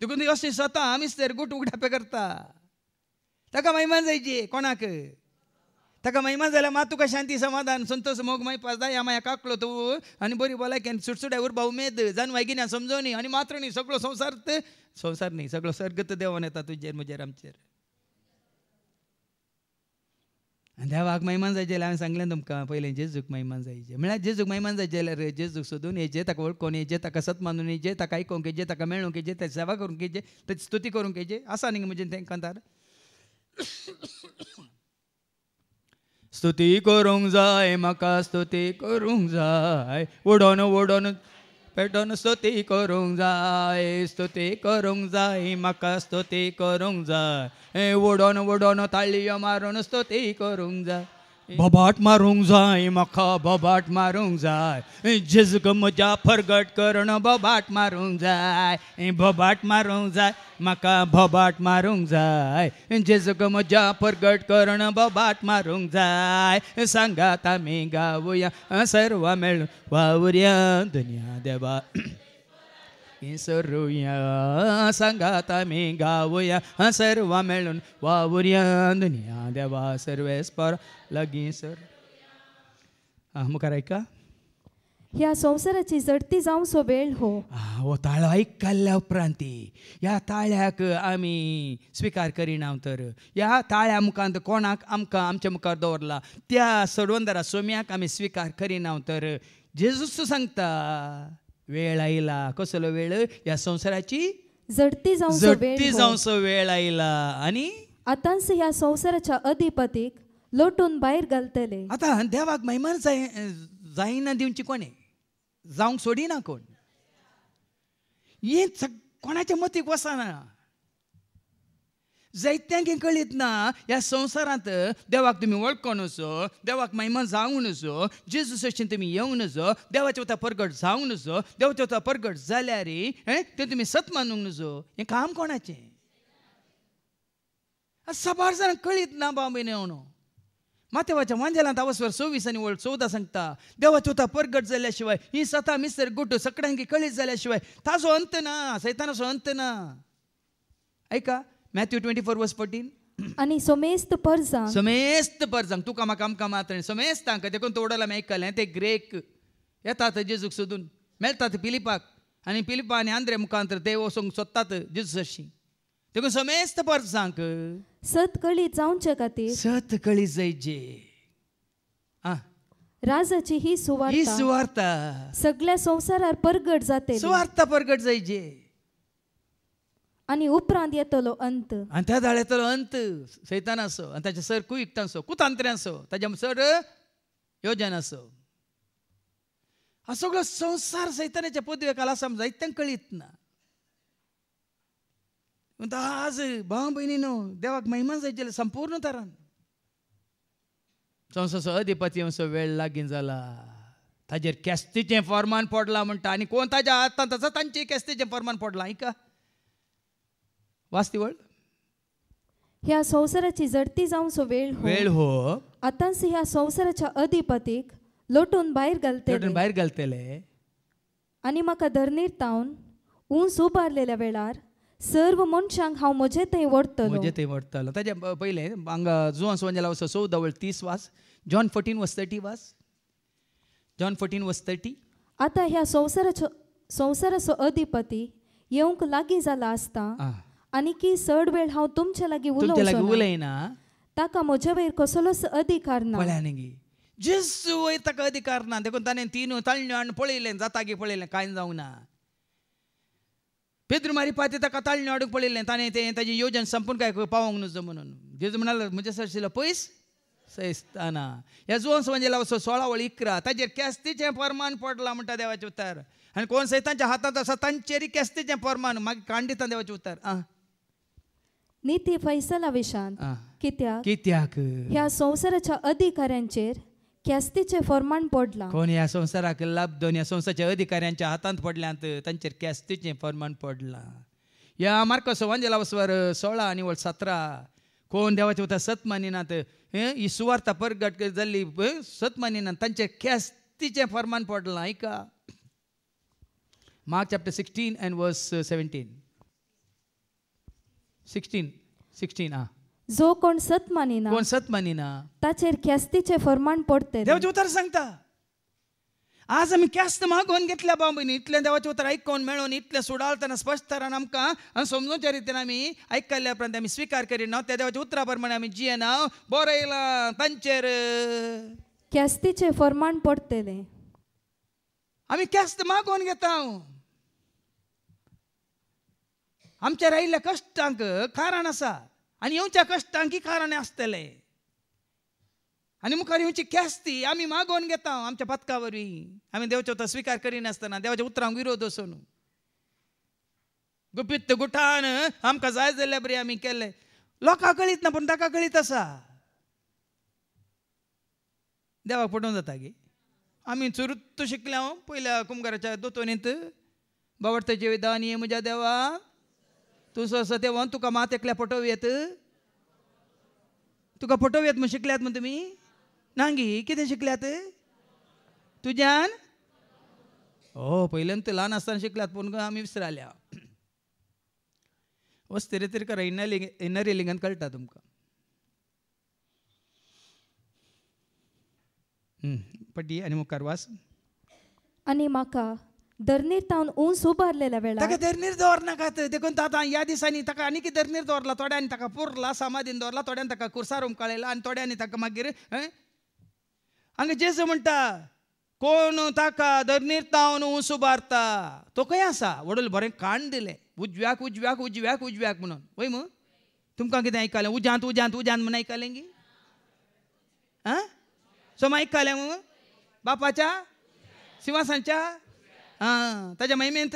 देखून अशें जाता आमीच तर गुट उगडापे करता ताका महिमा जायची कोणाक ताका महिमा जाल्यार मात तुका शांती समाधान संतोष मोग मागीर पास ह्या माया काकलो तूं आनी बरी बोलाय केन्ना सुटसुड्या उरबा उमेद जाण वायगिन्या समजोवनी आनी मात्र न्ही सगळो संसार संसार न्ही सगळो सर्गत देवोन येता तुजेर म्हजेर आमचेर त्या देवाक महिमान जाय जाल्यार हांवें सांगलें तुमकां पयलें जेजूक महिमान जाय जे म्हळ्यार जेजूक महिमान जाय जाल्यार जेजूक सोदून हेजे ताका वळखून हेजे ताका सत मानून हेजे ताका आयकूंक हेजे ताका मेळूंक हेजे ताची सेवा करूंक हेजे ताची स्तुती करूंक हेजे आसा न्ही म्हजे तें कांतार स्तुती करूंक जाय म्हाका स्तुती करूंक जाय उडोन उडोन पेटोन स्तुती करूंक जाय स्तुती करूंक जाय म्हाका स्तुती करूंक जाय उडोन उडोन ताळयो मारून स्तुती करूंक जाय બોબાટ મારું જાય મખા બોબાટ મારું જાય જેસક મજા પરગટ કરણ બોબાટ મારું જાય એ બોબાટ મારું જાય મખા બોબાટ મારું જાય જેસક મજા પરગટ કરણ બોબાટ મારું જાય સંગાતા મે ગાવ્યા સર્વ મેળ વાઉર્યા દુનિયા દેવા विसरूया संघात मी गावूया सर्व मिळून वावुर्या दुनिया देवा सर्वेस पर लगी सर मुखार ऐका ह्या संसाराची जडती जाऊन सोबेल हो हो ताळो ऐकल्या उपरांत ह्या ताळ्याक आमी स्विकार करिना तर ह्या ताळ्या मुखांत कोणाक आमकां आमच्या मुखार दवरला त्या सोडवंदारा सोम्याक आमी स्विकार करिना तर जेजूस सांगता वेळ आयला कसलो वेळ या संसाराची जडती जावं जडती जावंचो वेळ आयला आनी आतांच ह्या संवसाराच्या अधिपतीक लोटून बाहेर घालतले आतां देवाक महिमान जाय जायना दिवची कोणे जावंक सोडिना कोण हें कोणाच्या मतीक वसाना जायत्यांक कळीत ना ह्या संवसारांत देवाक तुमी वळखो नसो देवाक महिमा जावंक नसो जेजुसेशन तुमी येवंक नजो देवाच्या वता परगट जावंक नजो देवाच्या वता परगट जाल्यार ते तुमी सत मानूंक नजो हे काम कोणाचें साबार जण कळीत ना बाबी येवन मातेवाच्या मांजेलांत आवसवर सव्वीस आनी वळ चवदा सांगता देवाच्या परगट झाल्याशिवाय शिवाय ही सता मिसर गुट सगळ्यांक कळीत जाल्या शिवाय ताजो अंत ना सैतानाचो अंत ना ऐका Matthew 24 verse 14. अनि सोमेस्त परजंग सोमेस्त परजंग काम माकाम कामातण सोमेस्त तांक देखून तोडला मेकले ते ग्रेक येतात जेजूक सोदून मेळतात पिलिपाक आणि पिलिपा आणि आंद्रे मुखांतर ते वचूंक सोदतात जेजूसाशी देखून सोमेस्त परजांक सत कळी जावचे खातीर सत कळी जायचे आ राजाची ही सुवार्ता ही सुवार्ता सगळ्या संवसारार परगट जाते सुवार्ता परगट जायचे आणि उपरांत येतलो अंत आणि त्या झाड येतलो अंत सैतान असो आणि त्याच्या सर कुयुक्तांसो असो कुतांत्र्यां असो ताज्या सर योजन असो हा सगळो संसार सैतानाच्या पदवे काला समजा इतक्या कळीत ना आज भाव भयणी न्हू देवाक महिमा जायचे संपूर्ण तरान संवसाचो अधिपती असो वेळ लागीं झाला ताजेर केस्तीचें फॉर्मान पडला म्हणटा आनी कोण ताज्या हातान तसो तांचे केस्तीचें फॉर्मान पडला आयका वास्तिवळ ह्या संसाराची जडती जाऊन सो वेळ वेळ हो आतांस ह्या संवसाराच्या अधिपतीक लोटून बाहेर घालते बाहेर भायर आणि आनी म्हाका धरणीर तावन ऊंच उबारलेल्या वेळार सर्व मनशांक हांव म्हजे थंय वडतलो म्हजे थंय वडतलो ताजे पयले हांगा जुआ सोंजेला वस सो दवळ तीस वास जॉन फोर्टीन वस थर्टी वास जॉन फोर्टीन वस थर्टी आतां ह्या संवसाराचो संवसाराचो अधिपती येवंक लागीं जाला आसता ಅನಿಕಿ ಸರ್ಡ್ ವೇಳ್ ಹಾವ್ ತುಂಚಲಗಿ ತುಂಚಲಗಿ ಉಲೈನ ತಾಕ ಮೊಜ ವೇರ್ ಕೊಸಲೊಸ್ जेसू वय ताका अधिकार ना देखून ದೇಕೊನ್ तीन ತೀನು ತಳ್ಳು जाता ಪೊಳಿಲೆ ಜತಾಗಿ ಪೊಳಿಲೆ ಕಾಯಿನ್ ना पेद्र मारी पाहते ताका ताळणी अडूक पडलेले ताणे ते ताजी योजन संपून काय पावंक नुजो म्हणून जेजू म्हणाला म्हणजे सरशिलो पयस सैस्ताना ह्या जुवंस म्हणजे लावचो सोळा वळ इकरा ताजेर केस्तीचें परमान पडलां म्हणटा देवाचे उतर आनी कोण सैतांच्या हातांत आसा तांचेरी केस्तीचें परमान मागीर कांडिता देवाचें उत्तर आं नीती फैसला विशान कित्याक कित्याक ह्या संवसाराच्या अधिकाऱ्यांचेर कॅस्तीचे फर्मान पडला कोण या संवसाराक लाभ दोन या संसाराच्या अधिकाऱ्यांच्या हातांत पडल्यात तांचेर कॅस्तीचे फरमान पडला या मार्क सवांजेला वसवर सोळा आनी वळ सतरा कोण देवाचे होता सतमानिनात ही सुवार्ता परगट जाल्ली सतमानिनात त्यांचे कॅस्तीचे फरमान पडला ऐका Mark chapter sixteen and verse seventeen sixteen sixteen आ जो कोण सत मानिना कोण सत मानिना ताचेर ख्यास्तीचे फरमान पडते देवाचे उतार सांगता आज आम्ही केस्त मागून घेतल्या बाब भयणी इतलें देवाचें उतर आयकोन मेळोन इतलें स्पष्ट स्पश्टतारान आमकां आनी समजूच्या रितीन आमी ऐकल्यापर्यंत उपरांत आमी स्विकार करिना त्या देवाचे उतरा प्रमाणे आमी जियेना बरो येयला तांचेर केस्तीचें फरमान पडटलें आम्ही केस्त मागोवन घेता आमच्या राहिल्या कष्टांक कारण आसा आनी येवच्या कश्टांकी कारणे आसतले आनी मुखार येवची ख्यास्ती आमी मागोवन घेता आमच्या पथका वरवीं आमी देवचो तो स्विकार करिनासतना देवाच्या उतरांक विरोध असून गुपित्त गुठान आमकां जाय जाल्यार बरे आमी केले लोकांक कळीत ना पूण ताका कळीत आसा देवाक पटोवन जाता गे आमी चुरुत्त शिकल्या हो, पयल्या कुमगाराच्या दोतोनीत बावडता जेविदान ये म्हज्या देवा तुजो सदेवन तुका मात एकल्या पटोव येत तुका पटोव येत म्हूण शिकल्यात म्हण तुमी नांगी कितें शिकल्यात तुज्यान हो पयल्यान तूं ल्हान असताना शिकल्यात पण आम्ही विसराल्या वस्त तरी करा इनर लिंग इनर लिंगन कळटा तुमकां पटी आनी मुखार वास आनी म्हाका दरनींच उभारलेला नाकात देखून आतां या दिसांनी ताका तानी दरनीर दवरला थोड्यांनी ताका पुरला समाधीन दोड्यान ता खुर्सारोम काढला आणि हांगा जेजू म्हणटा कोण ताका दरनीर तावून ऊस उबारता तो खंय आसा वडूल बरें काण दिलें उजव्याक उजव्याक उजव्याक उजव्याक म्हणून होई तुमकां कितें आयकलें उज्यांत उज्यांत उज्यान म्हण आयकले गी सो मग ऐकला म बापाच्या शिंवास त्याच्या महिमेंत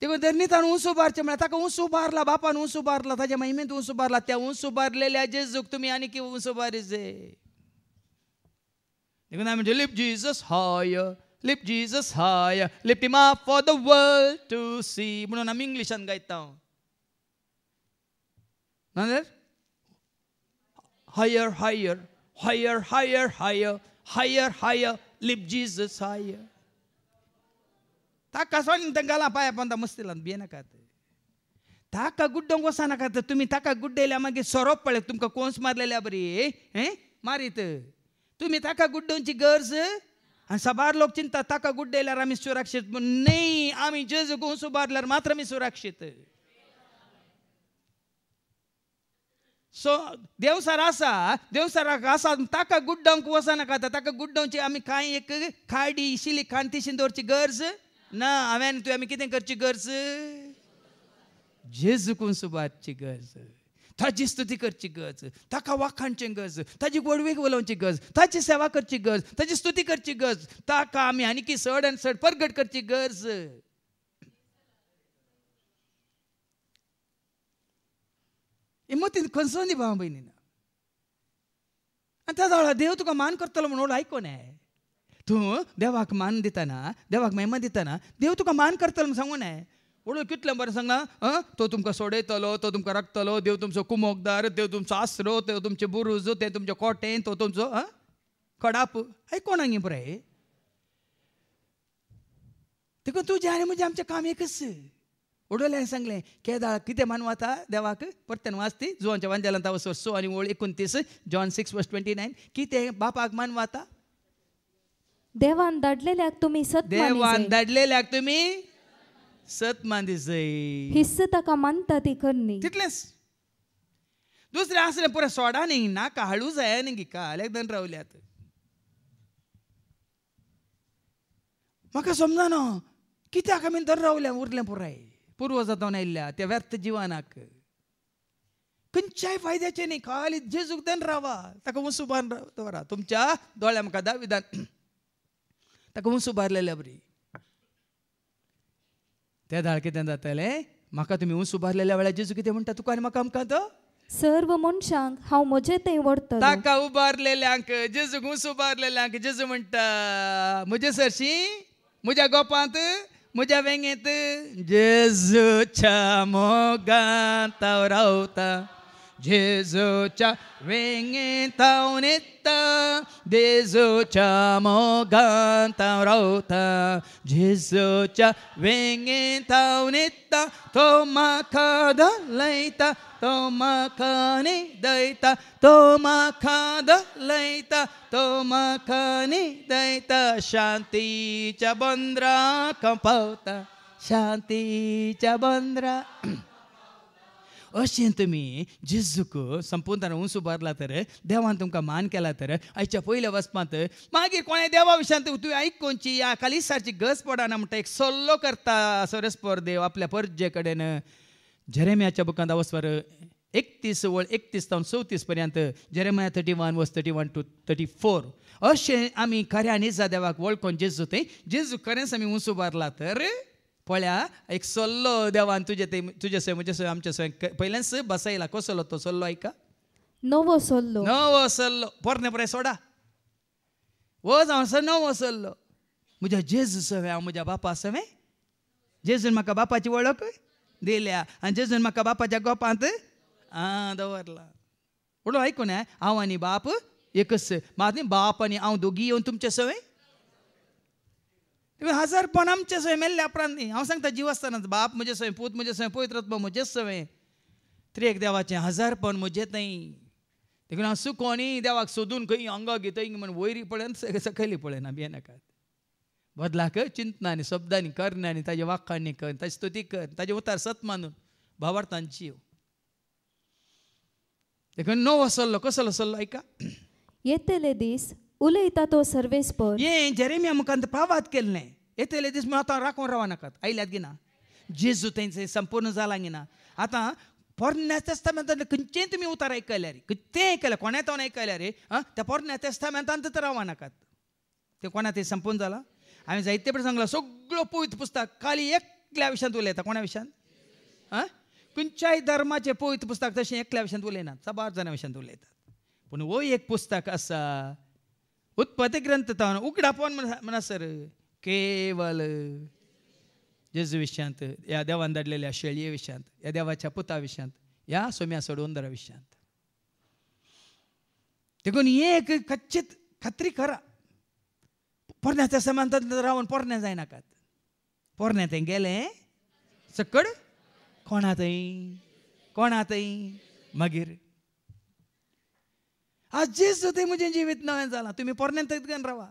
तेव्हा धरणीतान उंच उभारचे म्हणा ताका ऊस उभारला बापान ऊस उभारला ताच्या महिमेंत ऊस उभारला त्या उंच उभारलेल्या जेजूक तुम्ही आणि की ऊस उभारीचे देखून म्हणजे lift Jesus high lift Jesus high lift him for the world to see म्हणून आमी इंग्लिशान गायता higher higher higher higher higher higher high lift Jesus साय तो निघाला मस्तीला भिय नाकात तुड्डोंग कोस नकात तुम्ही ताका गुड्डल्या सोरोप पडे तुमक मारलेल्या बरी मारीत तुम्ही ताका गुड्डोंची गरज साबार लोक चिंतात ताका गुड्ड सुरक्षित नय आम्ही जज गोस उभारल्या मात्र सुरक्षित सो देवसार आसा देव సరాస తాక గుడ్డంకు వసన కథ ताका गुड्डांची आमी कांय एक खाडी इशिली कांतीशीन दवरची गरज ना हांवें तुवें आमी कितें करची गरज झुकून सुबाची गरज ताची स्तुती करची गरज ताका वाखाणची गरज ताची गोडवेक उलोवची गरज ताची सेवा करची गरज ताची स्तुती करची गरज ताका आमी आनी की चड आनी चड परगट करची गरज हिम्मतीन कन्सर्न दी भावा बहिणीनं आनी त्या जवळ देव तुका मान करतलो म्हणून आयकोन हांवें तूं देवाक मान देताना देवाक महिमा देताना देव तुका मान करतलो म्हण सांगून हांवें कितलं कितलें सांग सांगना हां तो तुमकां सोडयतलो तो तुमकां राखतलो देव तुमचो कुमोगदार देव तुमचो आसरो देव तुमचे बुरुज ते तुमचे कोटेन तो तुमचो कडाप आयकोण हांगे बरें देखून तुजें आनी म्हणजे आमचें काम एकच उडोले सांगले किती कितें आता देवाक परत्यान वाचती जोनच्या वांदेलांत वर्स सो आणि ओळ एकोणतीस John six verse twenty nine कितें बापाक आता देवान दाडलेल्याक तुम्ही सत देवान दाडलेल्याक तुम्ही सत मानदिसय हिस्स ताका मानता ती करनी तितलेंच दुसरें आसलें पुरे सोडा न्ही नाका हाडू जाय न्ही काल एकदम रावल्यात म्हाका ना कित्याक आमी दर रावल्या उरलें पुराय ಪೂರ್ವಜತವನ ಇಲ್ಲ त्या व्यर्थ जिवानाक खंयच्याय फायद्याचे न्ही खाली जेजूक जेजूकदान रावा ताका उंसुबान दवरा तुमच्या दोळ्या मुखार दाविदान (clears throat) ताका उंसुबारलेल्या बरी त्या दाळ कितें जातलें म्हाका तुमी उंसुबारलेल्या वेळार जेजू कितें म्हणटा तुका आनी म्हाका आमकां तो सर्व मनशांक हांव म्हजे थंय व्हरतलो ताका उबारलेल्यांक जेजूक उंसुबारलेल्यांक जेजू म्हणटा म्हजे सरशी म्हज्या गोपांत mujaveng Jesus chamou camogan taurauta जेजूच्या वेंगेत नित्त जेजूच्या मोगांत रावता जेजूच्या वेंगेत नित्त तो माखा धलयता तो माखाने दैता तो माखा धलयता तो माखाने दैता शांतीच्या बंदरा कंपवता शांतीच्या बंद्रा अशें तुमी जेजूक संपूर्ण उंसू उबारला तर देवान तुमकां मान केला तर आयच्या पयल्या वचपांत मागीर कोणें देवा विशांत तुवें आयक कोणची ह्या कालिसाची गज पडना म्हणटा एक सल्लो करता सरस्पर देव आपल्या परजे कडेन झरेम्याच्या बुकांत वचपार एकतीस वळ एकतीस जावन चवतीस पर्यंत Jeremiah thirty one verse thirty one two thirty four अशें आमी खऱ्या निजा देवाक वळखून जेजू ते जेजू खरेंच आमी उंच उबारला तर पळ्या एक सल्लो देवान तुझे ते तुजे सोय म्हजे सोय आमचे सोय पयल्यानच बसयला कसलो तो सल्लो ऐका नवो सल्लो नवो सल्लो पोरणे परे सोडा जाऊ हांव नवो सल्लो म्हज्या जेजू सवे हांव म्हज्या बापा सवे जेजून म्हाका बापाची वळख दिल्या आनी जेजून म्हाका बापाच्या गोपांत आं दवरला म्हणून आयकून हांव आनी बाप एकच न्ही बाप आनी हांव दोगी येवन तुमचे सवय हजारपणामचे मेल्ल्या मेल्ले मेल्या हांव सांगता जिवस्तानाच बाप म्हजे सोय पूत म्हजे सोय पवित्रत्व म्हजेच सोय त्रेक देवाचें हजारपण म्हजे थंय देखून हांव सुकोणी देवाक सोदून खंय अंगा घेतय म्हण वयरी पळयन सकयली पळयन आमी नाकात बदलाक चिंतनांनी शब्दांनी करण्यांनी ताजे वाखांनी कर ताजी स्तुती कर ताजे उतार सत मानून भावार्थांची देखून नो वसल्लो कसलो सल्लो ऐका येतले दीस तो ये ಸರ್ವೇಸ್ಪರ್ ಏನ್ केलने ಮುಖಾಂತ ಪ್ರವಾದ ಕೇಳ್ನೆ ಎತ್ತಲೆ ದಿಸ್ राखून ರಾಕೊಂಡ್ आयल्यात गिना जेजू त्यांचे संपूर्ण झाला गिना आता पोरन्या तेस्तामेंतान खंयचें तुमी उतार आयकल्या रे ते आयकल्या कोण्या नाही आयकल्या रे आं त्या पोरन्या तेस्तामेंतान तर रवाना करत ते कोणा ते संपूर्ण झाला हांवें जायते पण सांगला सगळो पवित्र पुस्तक खाली एकल्या विषयात उलयता कोणा विषयात आं खंयच्याय धर्माचे पवित्र पुस्तक तशें एकल्या विषयात उलयनात साबार जाणा विषयात उलयतात पूण हो एक पुस्तक असा ఉత్పత్తి గ్రంథ తాను ఉగ్డపోన్ सर केवल जेजूविषयांत या देवान धाडलेल्या शेळये विशांत या देवाच्या पुता विशांत या सोम्या सोडून दरा विशांत देखून एक कच्चित खात्री करा पोरण्याच्या समांतर रावून पोरण्या जायनाकात पोरण्या थंय गेले सकड कोणा थंय कोणा थंय मागीर आज जेस ते म्हजे जिवीत नवें तुम्ही तुमी पोरण्या घेऊन रावा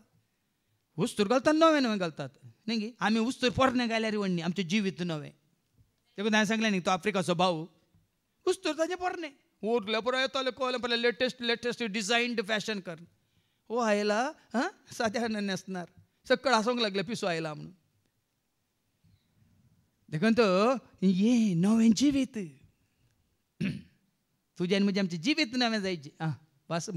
उस्तूर घालता नवें नवें घालतात नाही गी आमी उस्तूर पोरण्या घाल्यार रिवडणी आमचें जिवीत नवें ते हांवें सांगलें नाही तो आफ्रिकाचो भाऊ उस्तूर ताजें पोरणे उरले पुरो येताले कोले पळय लेटेस्ट लेटेस्ट डिझायन्ड फॅशन कर ओ आयला हां साद्या नेसणार सकळ आसूंक लागले पिसो आयला म्हणून देखून ये नवें जिवीत तुज्यान म्हणजे आमचे जीवित नवें जायचे आं वास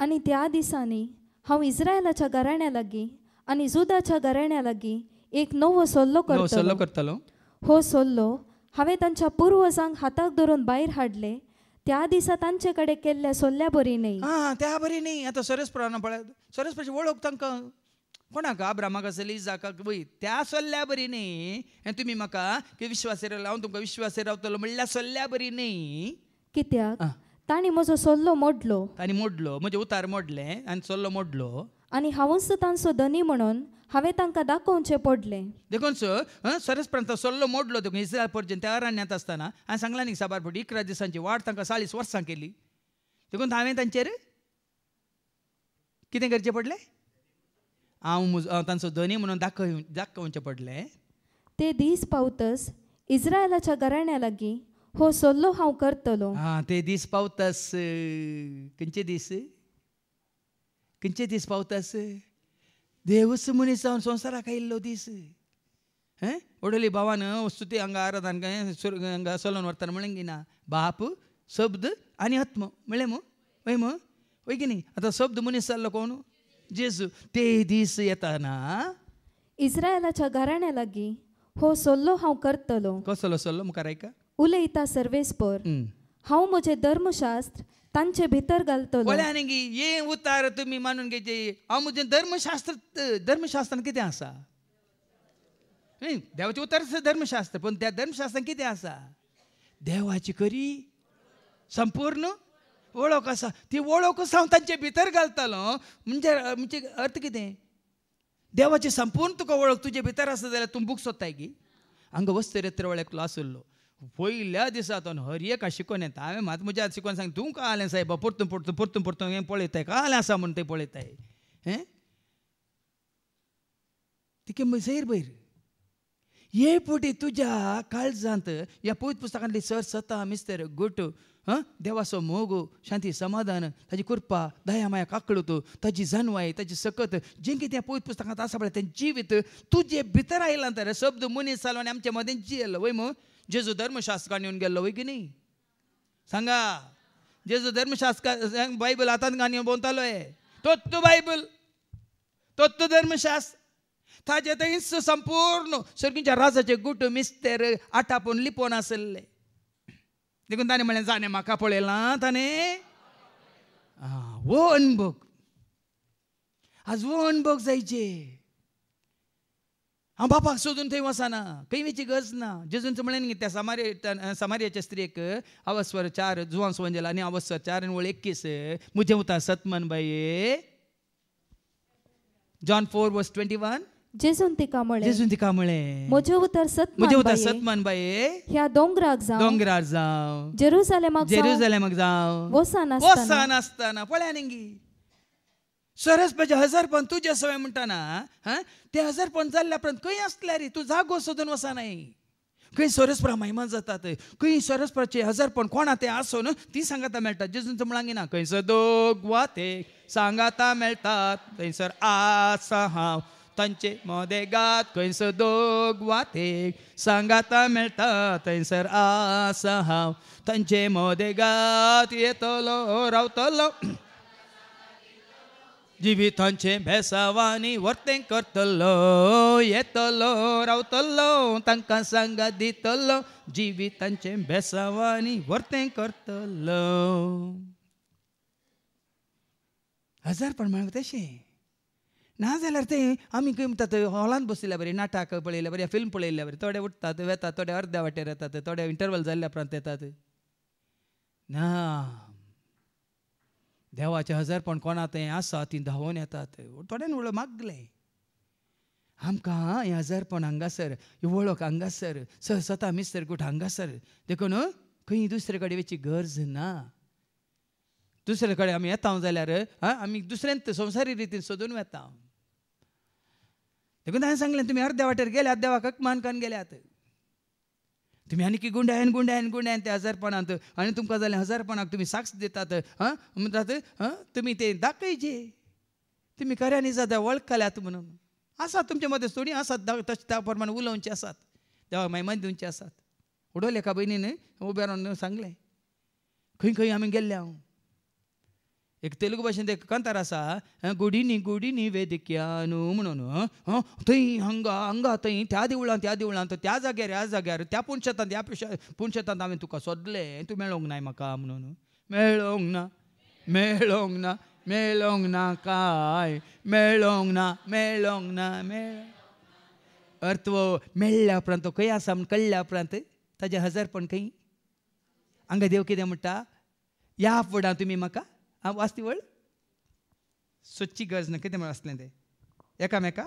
आणि त्या दिसांनी हांव इस्रायलाच्या घराण्या लागीं आणि जुदाच्या घराण्या लागीं एक नवो सल्लो करतलो सल्लो करतलो हो सल्लो हांवें तांच्या पुर्वजांक हाताक धरून भायर हाडले त्या दिसा तांचे कडेन केल्ल्या सल्ल्या बरी न्ही हां त्या बरी न्ही आतां सरसपुराणा पळय सरसपुराची वळख तांकां कोणाक आब्रामाक आसली इजाकाक वय त्या सल्ल्या बरी न्ही आनी तुमी म्हाका विश्वासेर हांव तुमकां विश्वासेर रावतलो म्हणल्यार सल्ल्या बरी न्ही कित्याक ताणी म्हजो सल्लो मोडलो आणि मोडलो म्हणजे उतार मोडले आणि सल्लो मोडलो आणि हांवस तांचो धनी म्हणून हांवें तांकां दाखोवचें पडलें देखून सर सरस प्रांत सल्लो मोडलो देखून इस्रायल पर्यंत त्या अरण्यात आसतना हांवें सांगलां न्ही साबार पडली इकरा दिसांची वाट तांकां चाळीस वर्सां केली देखून हांवें तांचेर कितें करचें पडलें हांव तांचो धनी म्हणून दाखय दाखोवचें पडलें ते दीस पावतस इस्रायलाच्या घराण्या लागीं हो सोल्लो हांव करतलो हां ते दीस पावतास खंयचे दीस खंयचे दीस पावतास देवस मनीस जावन संवसाराक आयिल्लो दीस हें भावान वस्तुती हांगा आराधन हांगा सोलोन व्हरताना म्हणलें की ना बाप शब्द आनी आत्म म्हणलें मू वय मू वय की न्ही आतां शब्द मनीस जाल्लो कोण जेजू ते दीस येताना इस्रायलाच्या घराण्या लागीं हो सोल्लो हांव करतलो कसलो सोल्लो मुखार आयका उलयता सर्वेस्पर हांव म्हजें धर्मशास्त्र तांचे भितर घालतलो की ये उतार तुमी मानून घेचे हांव म्हजें धर्मशास्त्र धर्मशास्त्रान कितें आसा देवाचें उतार धर्मशास्त्र पूण त्या धर्मशास्त्रान कितें आसा देवाची करी संपूर्ण वळख आसा ती ओळखच हांव तांचे भितर घालतलो म्हणजे म्हणजे अर्थ कितें देवाची संपूर्ण तुका वळख तुजे भितर आसा जाल्यार तूं बूक सोदताय की हांगा वस्तू रेत्र वळेकलो आसलो पयल्या दिसा तो हर एक शिकोन येता हांवें मात म्हज्या शिकोन सांग तू का आले साहेब परतून परतून परतून परतून हे पळत आहे का आले असा म्हणून ते पळत तिके मग सैर ये हे तुज्या तुझ्या काळजांत या पोत पुस्तकात सर सता मिस्तर गुट हं देवाचं मोग शांती समाधान ताजी कृपा दया माया काकळतो ताजी जनवाय ताजी सकत जे की त्या पोत पुस्तकात असा पळय तें जीवित तुझे भितर आयला तर शब्द मुनीस चालवणे आमच्या मध्ये जी आलं वय मग जेजू धर्मशास्त्र येऊन गेलो की नाही सांगा जेजू धर्मशास्त्र बायबल आतां गाणी बोलतालो हे तोत्तू बायबल तो धर्मशास्त्र ताजे ते संपूर्ण सर्गींच्या राजाचे गुट मिस्तेर आटापून लिपोन आसले देखून ताणें म्हणलें जाणें म्हाका पळयलां ताणें आं वो अनभोग आज वो अनभोग जायचे हा बापाक सोदून थंय वसाना खंय वेची गरज ना जेजून म्हणलें न्ही त्या सामार्य सामार्याच्या स्त्रियेक अवस्वर चार जुवान सोंजेला आनी अवस्वर चार आनी वळ एकीस मुजे उता सतमन बाये John four verse twenty one जेजून तिका म्हळें जेजून तिका म्हळें म्हजे उतर सत म्हजे उतर सतमान बाये ह्या दोंगराक जावं दोंगरार जेरुसालेमाक जेरुजालेमाक जेरुजालेमाक जावं वसा वसानासतना पळया निंगी सरसपजे हजार पण तुझ्या सवय म्हणटाना ते हजार पण जाल्ल्या उपरांत खंय आसल्या रे तू जागो सोदून वसानाय खंय सोरसपरा महिमा जातात खंय सोरसपराचे हजरपण कोणा ते आसो न ती सांगाता मेळटा जेजून ना खंयसर दोग वा ते सांगाता मेळटात सर आसा हांव तांचे मोदेगात खंयसर दोग वा ते सांगाता मेळटा थंयसर आसा हांव तांचे मोदेगात येतलो रावतलो जीवितन छे भेसावानी वर्तें करतलो येतलो रावतलो तांकां सांगा दितलो जिवितांचे भेसावानी वर्तें करतलो हजार प्रमाण तशें ना जाल्यार तें आमी खंय म्हणटात हॉलांत बसयल्या बरी नाटक पळयल्या बरें फिल्म पळयल्या बरी थोडे उठतात वेतात थोडे अर्द्या वाटेर येतात थोडे इंटरवल जाल्ल्या उपरांत येतात ना देवाचे हजरपण कोणा तें आसा ती धांवून येतात थोड्यान उलो मागले आमकां हें पण हांगासर वळख हांगासर सहसता मिस्तर गुट हांगासर देखून खंय दुसरे कडेन वेची गरज ना दुसरे कडेन आमी येता जाल्यार आमी दुसऱ्यांत संवसारी रितीन सोदून वेता देखून हांवें सांगलें तुमी अर्द्या वाटेर गेल्यात देवाक मान गेल्यात तुमी आनी गुंडायन गुंड गुंडायन ते हजारपणांत आणि तुमकां झाले हजारपणाक तुम्ही साक्ष देतात हां म्हणतात हां तुम्ही ते दाखयचे तुम्ही खऱ्यांनी जाता वळखल्यात म्हणून आसात तुमच्या मध्ये सोडी आसात तशें त्या प्रमाणे उलवचे आसात देवा मैमान दिवचे आसात उडवले एका बहिणीने उभे राहून सांगले खंय खंय आम्ही गेल्ले हांव हो. एक ఇక एक कांतार आसा गुडिनी वेदिक्या వేదిక్యాను म्हणून थंय हंगा हंगा थंय त्या देवळांत त्या देवळान त्या जाग्यार ह्या जाग्यार त्या पुणशेतान त्या पुणशेतांत हांवें तुका सोदलें तूं मेळोंक नाय म्हाका म्हणून मेळोंक ना मेळोंक ना मेळोंक ना काय मेळोंक ना मेळोंक ना मेळ अर्थ मेळ्ळ्या उपरांत तो खंय आसा म्हण कळ्ळ्या उपरांत ताजें हजरपण खंय हांगा देव कितें म्हणटा ह्या फुडां तुमी म्हाका आं वाच ती व्हड सोदची गरज ना कितें म्हण आसलें तें एकामेका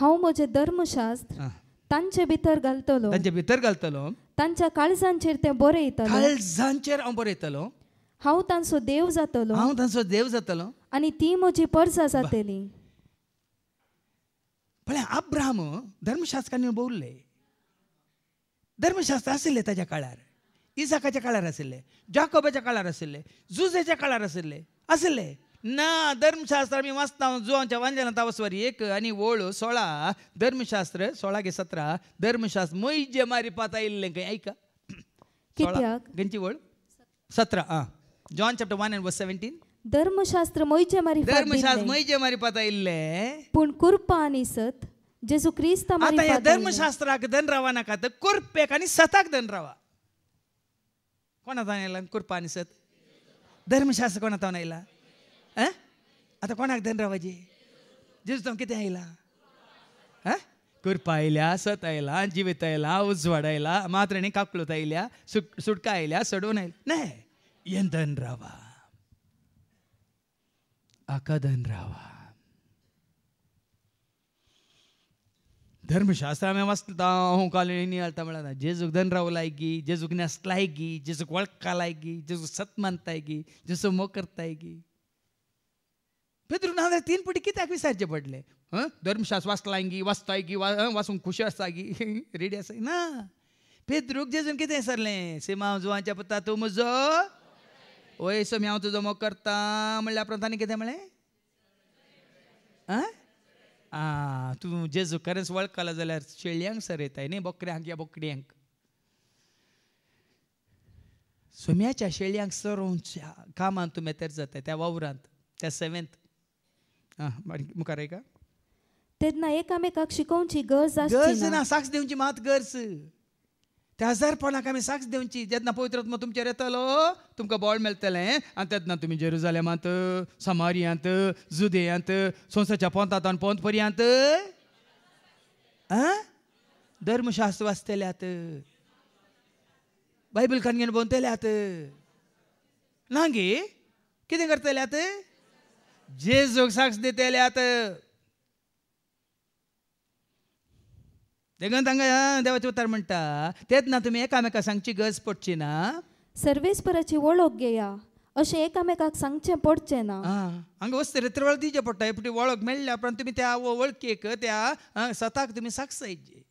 हांव म्हजें धर्मशास्त्र तांचे भितर घालतलो तांचे भितर घालतलो तांच्या काळजांचेर ते बरयतलो काळजांचेर हांव बरयतलो हांव तांचो देव जातलो हांव तांचो देव जातलो आनी ती म्हजी पर्सा जातली पळय आब्राम धर्मशास्त्रांनी बोलले धर्मशास्त्र आशिल्ले ताज्या काळार इसाकाच्या काळार ಆಸಿಲ್ಲೆ जॉकोबाच्या काळार ಆಸಿಲ್ಲೆ जुजेच्या काळार आसले आशिल्ले ना धर्मशास्त्र आमी वाचता जुवांच्या वांजनांत तावसवर एक आनी ओळ सोळा धर्मशास्त्र सोळा गे सतरा धर्मशास्त्र मैजे मारी पात आयिल्लें काय ऐका (clears throat) कित्याक ओळ सतरा आ John chapter one and verse seventeen धर्मशास्त्र मैचे मारी धर्मशास्त्र मैजे मारी पाता इल्ले पूण कुर्पा आनी सत जेसू क्रिस्त आतां ह्या धर्मशास्त्राक धन रावा नाका तर कुर्पेक आनी सताक धन रावा कोणाचा नेला कृपा सत धर्मशास्त्र कोणाचा नाहीला अं आता कोणाक धनरावाजी जेजू किती आयला हां कृपा आयल्या सत आयला जिवीत आयला उजवाड आयला मात्रणे काकलोत आयल्या सुट सुटका आयल्या सडून आयला नाही येन धनरावा आका धनरावा धर्मशास्त्र में मस्ता हूँ कॉलोनी नहीं अलता मिला जे जुग धन राव लाएगी जे जुग नस्त लाएगी जे जुग वड़का लाएगी जे जुग सत मानताएगी जे सो मो करताएगी पेदरून हांगा तीन पुटी कित्याक विसरचे पडले हं धर्मशास्त्र वाचलांगी वाचतायगी वा वाचूंक खुशी आसतागी रेडी आसा ना पेद्रूक जेजून कितें सरलें सिमा जुवाच्या पुता तूं म्हजो ओय सोमी हांव तुजो मोग करता म्हणल्या प्रमाणे कितें म्हळें आं आ, तूं जेजू खरेंच वळखला जाल्यार शेळयांक सरयताय न्ही बोकड्यांक या बोकड्यांक सोम्याच्या शेळयांक सरोवच्या कामान तूं मेतेर जाता त्या वावरांत त्या सेवेंत आं मुखार एका तेन्ना एकामेकाक शिकोवची गरज गरज ना साक्ष दिवची मात गरज त्याजारपणा आमी साक्ष देवची जेन्ना आत्मा तुमचेर येतलो तुमकां बोळ मेळटले आनी तेन्ना तुमी जेरुजालेमांत समारियांत जुदेयांत संसाच्या पोंतांत आनी पोंत पर्यांत आं धर्मशास्त्र वाचतल्यात बायबल घेवन भोंवतल्यात ना गे कितें करतल्यात जेजूक साक्ष दितल्यात देखून तांकां देवाचे उतार म्हणटा तेच ना तुमी एकामेकांक सांगची गरज पडची ना सर्वेस्पराची वळख घेया अशें एकामेकाक सांगचें पडचें ना हांगा वस्त रेत्रवाळ दिवचें पडटा फुटी वळख मेळ्ळ्या उपरांत तुमी त्या वळखेक त्या सताक तुमी साक्ष जायची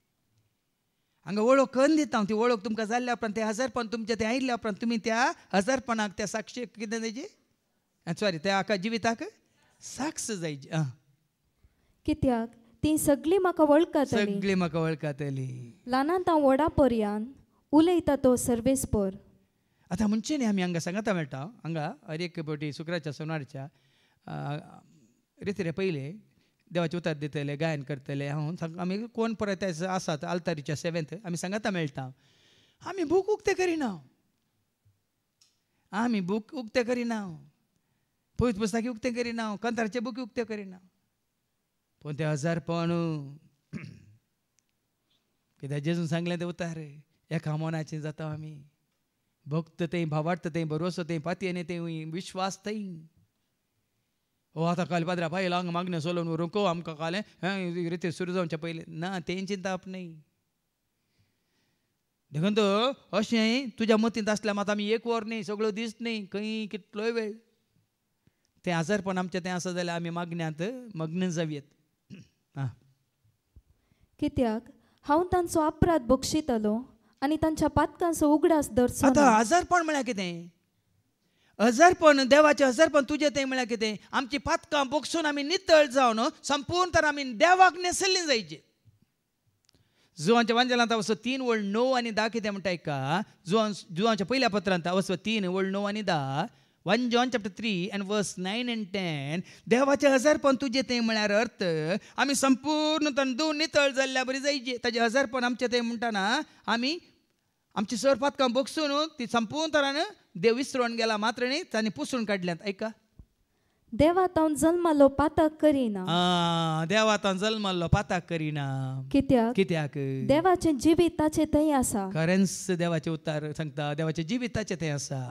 हांगा वळख करून दिता हांव ती वळख तुमकां जाल्ल्या उपरांत ते हजारपण तुमच्या ते आयिल्ल्या उपरांत तुमी त्या हजारपणाक त्या साक्षीक कितें जायची सॉरी त्या हाका जिविताक साक्ष जायची आं कित्याक ती सगळी म्हाका वळखात सगळी म्हाका वळखातली ल्हानांत हांव व्हडा पर्यान उलयता तो सर्वेस्पर आतां न्ही आमी हांगा सांगाता मेळटा हांगा हर एक पावटी शुक्राच्या सोनारच्या रेतरे पयले देवाचे उतार दितले गायन करतले हांव आमी कोण परत आसात आलतारीच्या सेवेंत आमी सांगाता मेळटा आमी बूक उक्ते करिना आमी बूक उक्ते करिना पवित पुस्तकी उक्ते करिना कंतारचे बूक उक्ते करिना पण ते हजारपण (clears throat) किद्या जेजून सांगले ते उतार या कामानाचे जाता आम्ही भक्त तें भावार्थ तें ते पाती आणि ते विश्वास ते हो आता काल पाद्रा लांग हांगा मागणें सोलोवन उरूंको आमकां काले रिती सुरू जावचे पहिले ना ते चिंताप न्ही देखून तो अशें तुझ्या मतींत आसल्या मात आमी एक वर न्ही सगळो दीस न्ही खंय कितलोय वेळ तें आजारपण आमचें तें आसा जाल्यार आमी मागण्यांत मग्न जावयेत कित्याक हांव तांचो अपराध बक्षितलो आनी तांच्या पातकांचो उगडास धरचो आतां हजारपण म्हळ्यार कितें हजारपण देवाचें हजरपण तुजें तें म्हळ्यार कितें आमची पातकां बक्षून आमी नितळ जावन संपूर्ण तर आमी देवाक नेसल्ली जायची जुवांच्या वांजलांत असो तीन वळ णव आनी धा कितें म्हणटा एका जुवां जुवांच्या पयल्या पत्रांत असो तीन वळ णव आनी धा one John chapter three and verse nine and ten देवाचे हजारपण तुझे ते म्हळ्यार अर्थ आम्ही संपूर्ण तंदू नितळ जाल्ल्या बरी जायचे ताजे हजारपण आमचे ते म्हणटाना आम्ही आमची सर पातकां बगसून ती संपूर्ण तरान देव विसरून गेला मात्र न्ही तांणी पुसून काढल्यात ऐका देवा हांव जल्मलो पाताक करिना आ, देवात जल्मलो पाताक करिना कित्याक कित्याक देवाचे जिवीत ताचे थंय आसा खरेंच देवाचे उतार सांगता देवाचे जिवीत ताचे थंय आसा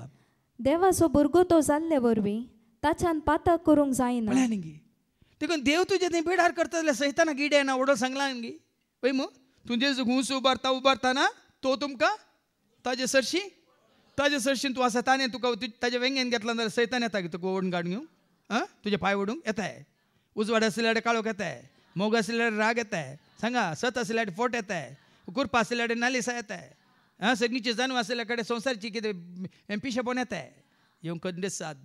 देवाचो भुरगो तो जाल्ले वरवीं ताच्यान पाता करूंक जायना म्हळ्यार न्ही देखून देव तुजे थंय पिडार करता जाल्यार सैताना गिडे ना ओडो सांगला न्ही पळय मू तुजे घूस उबारता उबारताना तो तुमकां ताजे सरशी ताजे सरशीन तूं आसा ताणें तुका ताजे वेंगेन घेतला जाल्यार सैतान येता तुका ओडून काडून घेवंक आं तुजे पांय ओडूंक येताय उजवाड आसल्याडे काळोख येताय मोग आसल्याडे राग येताय सांगा सत आसल्याडे फोट येताय कुरपा आसल्याडे नालिसा येताय segnice zanvasele care są sarciki de împișe bonete. E un condesad.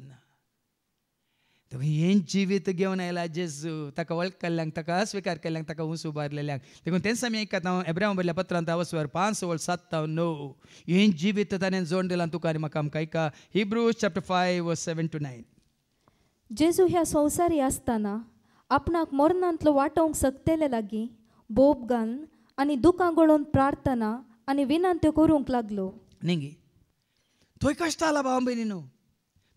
तुम्ही हें जिवीत घेवन आयला जेजू ताका वळख केल्ल्यांक ताका अस्वीकार केल्ल्यांक ताका उंच उबारलेल्यांक देखून तेन्ना आमी एक हांव एब्राम बरल्या पत्रांत अवस्वर पांच वळ सात्ताव णव हें जिवीत ताणें जोड दिलां तुका आनी म्हाका आमकां एका Hebrew chapter five seven to nine जेजू ह्या संवसारी आसतना आपणाक मरणांतलो वाटोवंक सक्तेले लागीं बोब घालून आनी दुखां गळोवन प्रार्थना आणि विनान त्यो करूंक लागलो गे थंय कष्ट आला भाव नो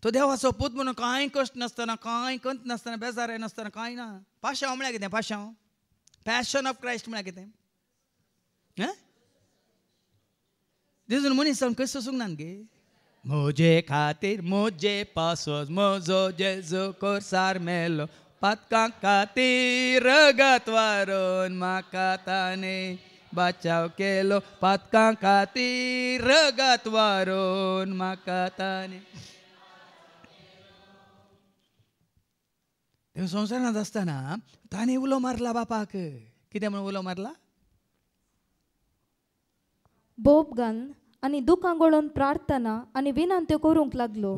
तो देवाचो पूत म्हणून काय कष्ट नसताना काय कंत नसताना बेजार नासतना कांय ना पाशांव म्हळ्यार कितें पाशांव पॅशन ऑफ क्रायस्ट म्हळ्यार कितें दिसून मनीस जावन खंयच सोसूंक ना गे म्हजे खातीर म्हजे पासोस म्हजो जेजो कोर्सार मेलो पातकां खातीर रगत वारोन म्हाका बचाव केलो पातकां खातीर रगत वारून म्हाका ताणे तें संवसारांत आसतना ताणें उलो मारला बापाक कितें म्हणून उलो मारला बोब घालून दुखां दुखांगोळून प्रार्थना आणि विनंत्यो करूंक लागलो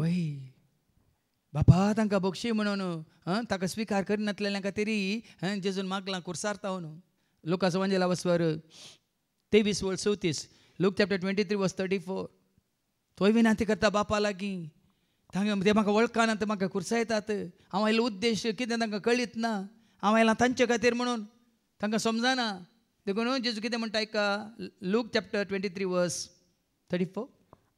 बापा तांकां बक्षी म्हणून ताका स्विकार करिनासलेल्यांक तरी जेजून मागलां कुर्सारता न्हू Lucas म्हणजे तेवीस verse चौतीस Luke chapter twenty three verse thirty four तोय विनंती करता बापा लागी तांकां ते म्हाका वळखाना ते म्हाका खुर्सायतात हांव आयलो उद्देश कितें तांकां कळीत ना हांव आयलां तांचे खातीर म्हणून तांकां समजना देखून जेजू कितें म्हणटा आयका Luke chapter twenty three verse thirty four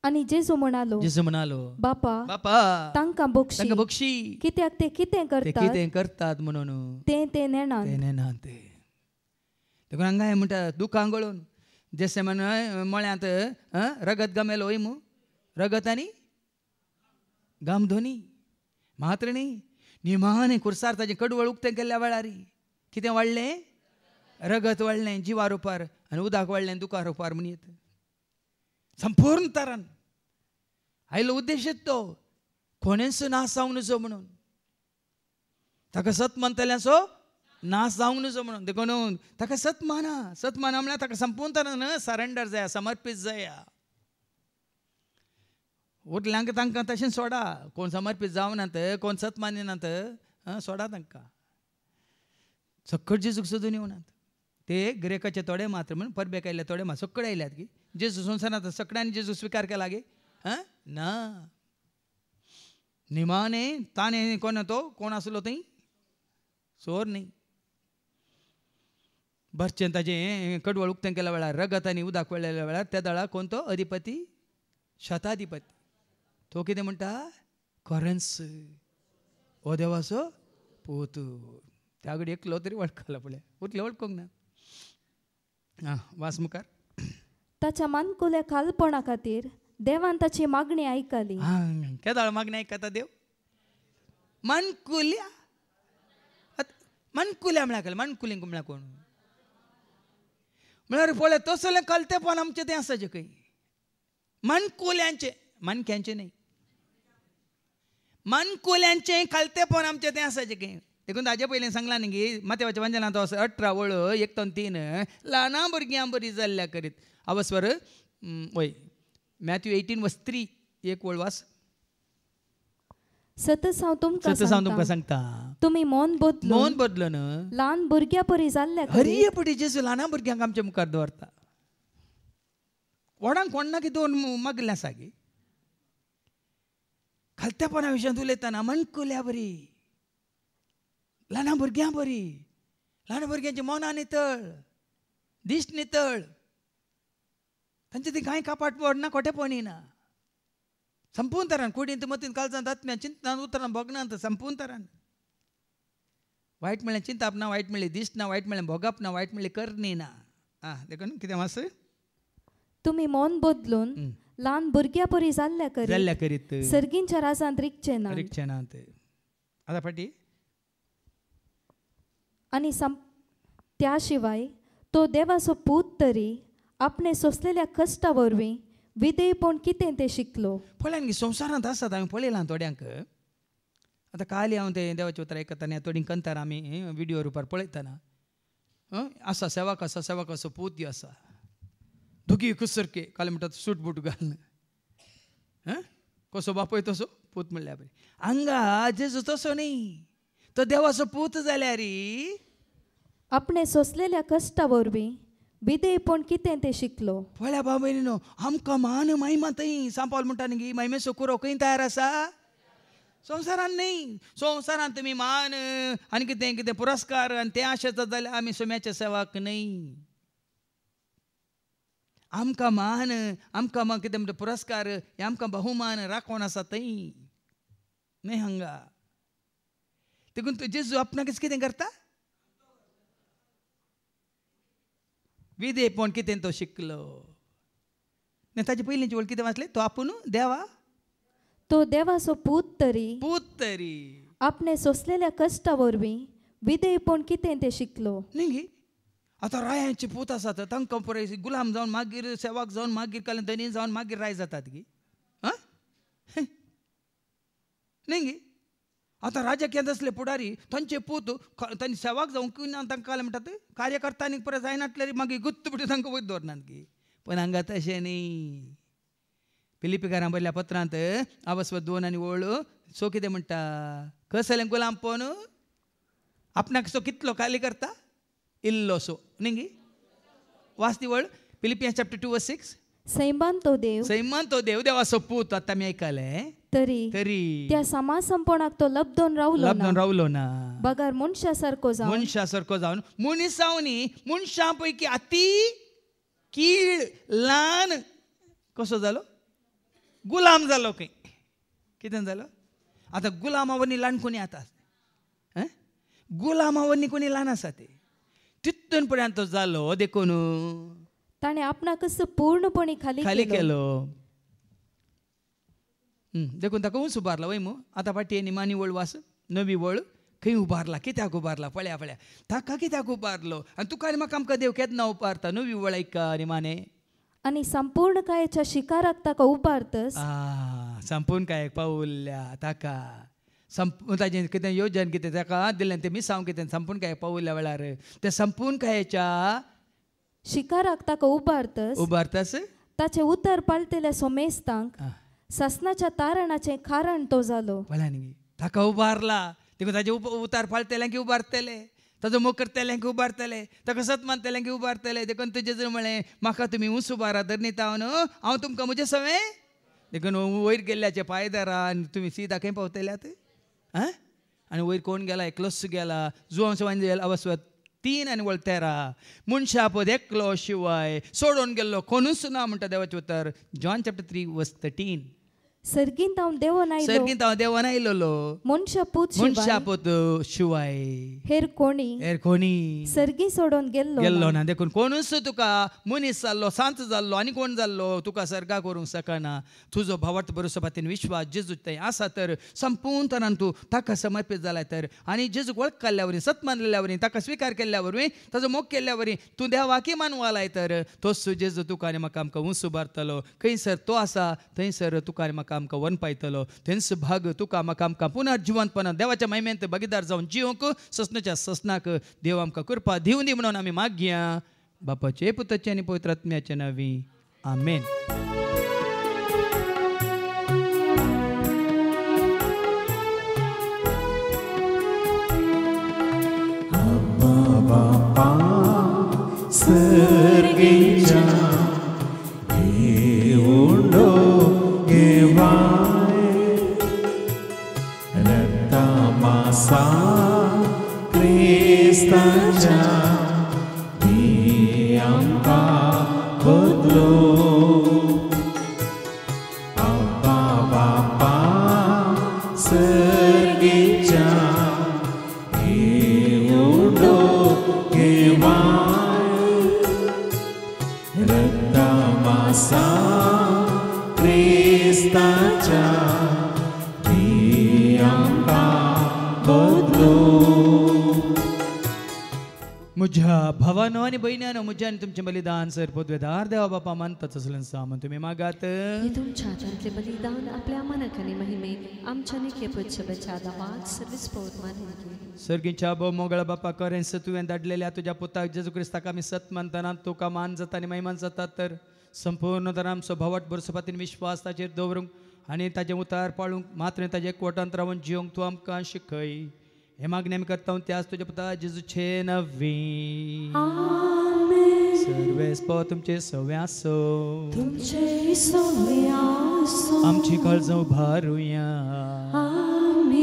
आणि जेजू म्हणालो जेजू म्हणालो बापा बापा तांकां बक्षी तांकां बक्षी कित्याक ते कितें करतात कितें करतात म्हणून ते ते नेणा ते नेणात ते देखून हांगा म्हणटा दुख आंगळून जेसे म्हण मळ्यांत रगत गमेल मू रगत आनी गामधोनी न्ही निमाने खुर्सार ताजें कडवळ उक्तें केल्ल्या वेळारी कितें वाडलें रगत वाडलें जिवा रुपार आनी उदक वाडलें दुखा रुपार म्हण येत संपूर्ण तरण आयलो उद्देश तो कोणेच नास जावं नजो म्हणून ताका सत म्हणतल्याचो म्हणून నా సాంగ్ను सत తక సత్మాన సత్మానంలా తక సంపూర్ణ सरेंडर जाया समर्पित जाया उठल्यांक तांकां तशें सोडा कोण समर्पीत नात कोण सत्मानिनात सोडा तांकां सक्कड जेजूक सोदून येवनात ते ग्रेकाचे तोडे मात्र म्हणून परबेक आयले थोडे मात्र सक्कड आयल्यात की जेजू संसारात सगळ्यांनी जेजू स्वीकार केला गे ना निमाने ताने कोण तो कोण आसलो थंय चोर न्ही कडवळ केल्या वेळा रगत आणि उदक ನೀವು ದಾಖವೆಳ್ಳೆಲ್ಲ त्या कोण कोणतो अधिपती शताधिपती तो कितें म्हणटा करन्स हो देवाचो पोत त्या कडेन एकलो तरी वळखला पळय उतले वळखूंक ना आं वास मुखार ताच्या मानकुल्या कालपणा खातीर देवान ताची मागणी ऐकली केदाळ मागणी ऐकता देव मानकुल्या मानकुल्या म्हळ्यार मानकुलिंक म्हळ्यार कोण म्हळ्यार पळय तसले कलतेपण आमचें तें आसा खंय मानकुल्यांचें नाही न्ही मानकुल्यांचें कलतेपण आमचें तें आसा खंय देखून ताज्या पयलीं सांगला न्ही की माथेवाच्या वांजलां तो अठरा वळ एक दोन तीन ल्हानां भुरग्यां बरी जाल्ल्या करीत आवस्वर वय मॅथ्यू एटीन वस्त्री एक वळ वास सतत हांव तुमकां सतत हांव तुमकां सांगता तुमी मन बदलो मन बदलून ल्हान भुरग्यां परी जाल्ल्या हरिये पटी जेजू ल्हाना भुरग्यांक आमच्या मुखार दवरता कोणाक कोणाक दोन मागलें आसा गे खालतेपणा विशयांत उलयताना मणकुल्या बरी ल्हान भुरग्यां बरी ल्हान भुरग्यांची मनां नितळ दिश्ट नितळ तांचे ती कांय कापाट पडना खोटेपणी ना ಸಂಪೂರ್ಣ ತರಾನ್ मतीन मतीन ಕಾಲ್ಸಂತ ಹತ್ತನೇ ಚಿಂತ उतरान भोगना तर संपून तरान वायट म्हणलें चिंताप ना वायट म्हणलें ना वायट म्हळ्यार भोगप ना वायट म्हणलें करणी ना देखो देखून कितें मास तुम्ही मन बदलून ल्हान भुरग्या परी जाल्ल्या करीत जाल्ल्या करीत सर्गींच्या रासांत रिक्चे ना रिक्चे ना ते आता फाटी आनी सम त्या तो देवाचो पूत तरी आपणे सोसलेल्या कष्टा वरवीं विदेय पण कितें ते शिकलो पळयान संसारात संवसारांत आम्ही हांवें थोड्यांक आता काली हा ते देवाचे उतरां ऐकताना थोडी कंतार आमी व्हिडियो रुपार असा आसा कसा सेवा सेवाक असो पोती आसा दुखी कुसरके काल म्हणतात सूट बूट घाल कसो बापय तसो पूत म्हणल्या आंगा हांगा जेजू तसो न्ही तो देवाचो पूत जाल्यार आपणे सोसलेल्या कष्टा वरवीं बिदे पण कितें तें शिकलो पळया भाव आमका आमकां मान महिमा थंय सांग म्हणटा न्ही महिमे सोकूर खंय तयार आसा संवसारान न्ही संवसारान तुमी मान आणि कितें कितें पुरस्कार आनी तें आशेता जाल्यार आमी सोम्याच्या सेवाक न्ही आमकां मान आमकां मा कितें म्हणटा पुरस्कार हे आमकां बहुमान राखोन आसा थंय न्ही हांगा देखून जेजू आपणाकच कितें करता विदे पण कितें तो शिकलो ने ताजी पयलींची ओळ कितें वाचलें तो आपूण देवा तो देवाचो पूत तरी पूत तरी आपणे सोसलेल्या कष्टा वरवीं विदे पण कितें ते शिकलो न्ही आतां रायांचे पूत आसात तांकां पळय गुलाम जावन मागीर सेवाक जावन मागीर कलंदनी जावन मागीर राय जातात गी हां न्ही आतां राजकीयांत असले पुढारी त्यांचे पूत तांणी सेवाक जावंक ना तांकां काय म्हणतात कार्यकर्त्यांनी परत जायनासले मागीर गुत्त पुढे तांकां वयर दवरनात की पण हांगा तशें न्ही फिलिपिकारां बरल्या पत्रांत आवस्व दोन आनी ओळ सो कितें म्हणटा कसले गुलाम पोवन आपणाक सो कितलो काली करता इल्लो सो न्ही वास्ती वळ फिलिपिया चॅप्टर टू व सिक्स सैमान तो देव सैमान तो देव देवाचो पूत आतां आमी आयकलें तरी तरी त्या समाज संपणाक तो लब दोन ना. लपदोन रावलो ना बगर मनशा सारको जावन मनशा सारको जावन मनिसावनी मनशा पैकी अति कीळ ल्हान कसो झालो गुलाम झालो खंय कितें जालो आता गुलामावरनी ल्हान कोणी आता हं कोणी ल्हान आसा ते तितून पर्यंत तो जालो देखून ताणे आपणाकच पूर्णपणे खाली खाली केलं केलो देखून ताका उंच उबारला वय आता आतां फाटी निमानी वळ वास नवी वळ खंय उबारला कित्याक उबारला पळ्या पळ्या ताका कित्याक उबारलो आणि तुका आनी म्हाका आमकां देव केन्ना उबारता नवी वळ ऐका निमाने आणि संपूर्ण कायाच्या शिकाराक ताका उबारतस संपूर्ण काय पावल्या ताका संप ताजें कितें योजन कितें ताका दिलें तें मिसाव कितें संपूर्ण काय पावल्या वेळार ते संपूर्ण कायाच्या शिकाराक ताका उबारतस उबारतस ताचे उतर पालतेले सोमेस्तांक ससनाच्या तारणाचे कारण तो झालो भलानगी ताका उबारला तिका ताजे उप उतार फाळतेल्यांक उबारतले ताजो तेल्यांक उबारतले ताका सतमानतेल्यांक उबारतले देखून तुजे जर म्हळें म्हाका तुमी ऊस उबारा तर न्ही न्हू हांव तुमकां म्हजे सवें देखून वयर गेल्ल्याचे आनी तुमी सीधा खंय पावतल्यात आं आनी वयर कोण गेला एकलोच गेला जुवां सवान गेला वसवत तीन आनी वळ तेरा मनशा पद एकलो शिवाय सोडून गेल्लो कोणूच ना म्हणटा देवाचे उतर जॉन चॅप्टर थ्री वस्त टीन ಸರ್ಗಿಂತಾವ್ ದೇವನ शिवाय ದೇವನ ಇಲ್ಲೋ तुका जाल्लो सांत जाल्लो आनी कोण जाल्लो तुका सर्गा करूंक सकना तुजो भावार्थ बरोसो विश्वास जे आसा तर संपूर्ण तरान तूं ताका समर्पीत तर आणि जेजूक वळखल्या वरी सत वरी ताका स्विकार वरवीं मोग केल्ल्या वरी तूं तर तोच जेजू तुका आनी म्हाका तो आसा थंयसर तुका आमका आमकां वन पायतलो थंयच भाग तुका म्हाका आमकां पुनः जिवंतपणान देवाच्या महिमेंत भागीदार जावन जिवंक ससनाच्या ससनाक देव आमकां कृपा दिवं दी म्हणून आमी मागया बापाचे पुताचे आनी पवित्र नवी नावी आमेन सर्गे सा मुझ्या भावानो आणि बहिणानो मुझ्या आणि तुमचे बलिदान सर पदवेदार देवा बापा मानताच असलं सामान तुम्ही मागात तुमच्या हातातले बलिदान आपल्या मनकने महिमे आमच्या निके पुच्छबच्या दावात सर्विस पोत मानले सर्गींच्या बो मोगळा बापा करेन सतुवे दाडलेल्या तुझ्या पुता जेजू क्रिस्ताका मी सत मानताना तुका मान जाता आणि महिमान जातात तर संपूर्ण दराम भवट बुरसपातीन विश्वास ताचेर दवरूंक आणि ताजे उतार पाळूंक मात्र ताजे एकवटांत रावून जिवंक तूं आमकां शिकय हे मागणी करता हूँ त्यास तुझे पता जिजू छे नवी सर्वेस पो तुमचे सव्यासो तुमचे सव्यासो आमची काळजां उभारुया आमी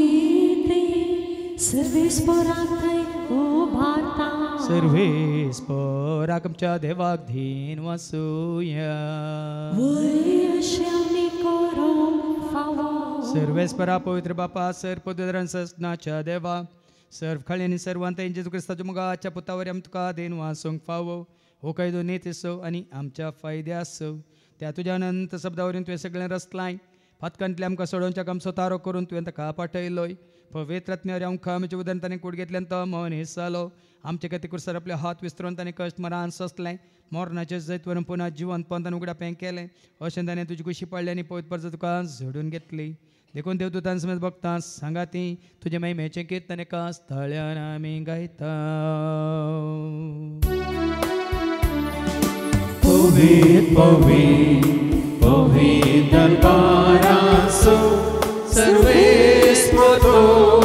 ते सर्वेस पो राखताय उभारता सर्वेस पो राख आमच्या देवाक धीन सर्वेस पवित्र बापा सर्व पदधरण ससनाच्या देवा सर्व खळ्यांनी सर्वांत जेजू क्रिस्ताच्या मुगाच्या पुतावर आम तुका देन वासूंक फावो हो काय दोन येतेसव आणि आमच्या फायद्यासव त्या तुज्या अनंत शब्दावरून तुवें सगळें रचलां फातकांतले आमकां सोडोवच्या काम स्वतारो करून तुवें ताका पाठयलोय पवित्रज्ञावर आमकां आमचे उदन ताणें कूड घेतल्यान तो मौन हिस्सालो आमचे खातीर सर आपले हात विस्तरून ताणें कश्ट मरान सोसलें मरणाचे जैत वरून पुन्हा जिवन पंतान उगडापें केलें अशें ताणें तुजी कुशी पाडली आनी पवित्र तुका जोडून घेतली देखो देवदूतांसमेत भक्तांस सांगाती तुझे महिमेचे कीर्तनका स्थळ्यान आमी गायता पवित पवित पवित दरबारासो सर्वे स्मृतो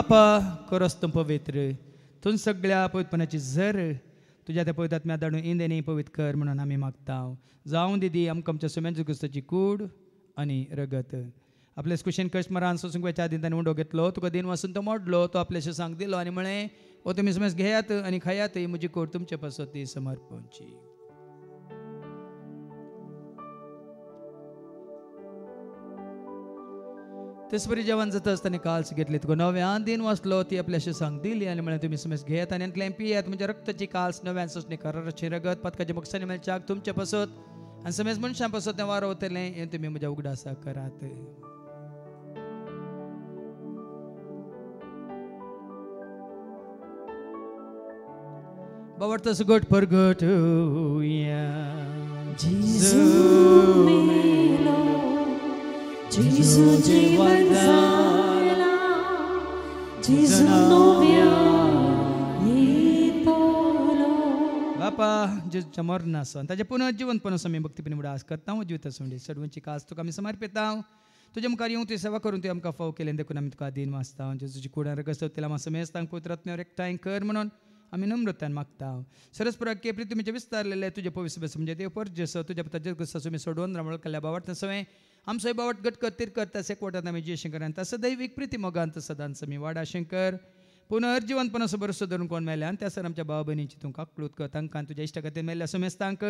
बापा करस पवित्र तुन सगळ्या पवित्रपणाची जर तुझ्या त्या पवित्रात्म्या धाडून इंदेनी पवित्र कर म्हणून आम्ही मागता जावं दिदी आमकां आमच्या सुम्यांच्या क्रिस्ताची कूड आणि रगत आपल्या कुशीन कश्मरान सोसूंक चार आदीन ताणें उंडो घेतलो तुका दिन वसून तो मोडलो तो आपल्याशी सांग दिलो आनी म्हणे ओ तुमी सुमेस घेयात आनी खायात ही म्हजी कूड तुमचे पासून ती समर्पणची तेसपरी जेवण जाता आसतना काल घेतली तुका नव्यान दिन वाचलो ती आपल्याशी सांग दिली आनी तुम्ही समज समेस घेयात आनी पियात येत म्हणजे रक्ताची काल्स नव्यान सोसणे करारची रगत पथकाचे बक्षांनी मेळ चाक तुमचे पसत आणि समेस मनशां पसत तें वार वतलें तुम्ही तुमी म्हज्या असा करात बाबा तस गोट परगट या जीवन बापा जे जमर नासन ताजे पुनर्जिवन जीवन पुनः समय भक्ति पिन आज करता हूँ जीवित सुंडे सर्वची कास तुका आमी समर्पिता तुझे मुखार येवं तुवें सेवा करून तुवें आमकां फाव केलें देखून आमी तुका दिन वाचता हांव तुजी कुडार रगस तेला मातसो मेज तांकां पवित्र एक एकठांय कर म्हणून आमी नम्रतान मागता सरसपुराक केपरी तुमचे विस्तारलेले तुझे पवित्र म्हणजे देव परजस तुज्या पताचे सोडून रामळ कल्या बाबा सवें आमसोयबावट गट करतीर करता से तसं दैविक प्रीती प्रिती मोगांत सदांच मी वाडा शंकर पुनर्जिवंतपणाचो धरून कोण आणि त्यासर आमच्या बाबा बहिणींची तुमकां क्लूत कर तांकां तुज्या इश्टा खातीर मेल्ल्या सोमेस्तांक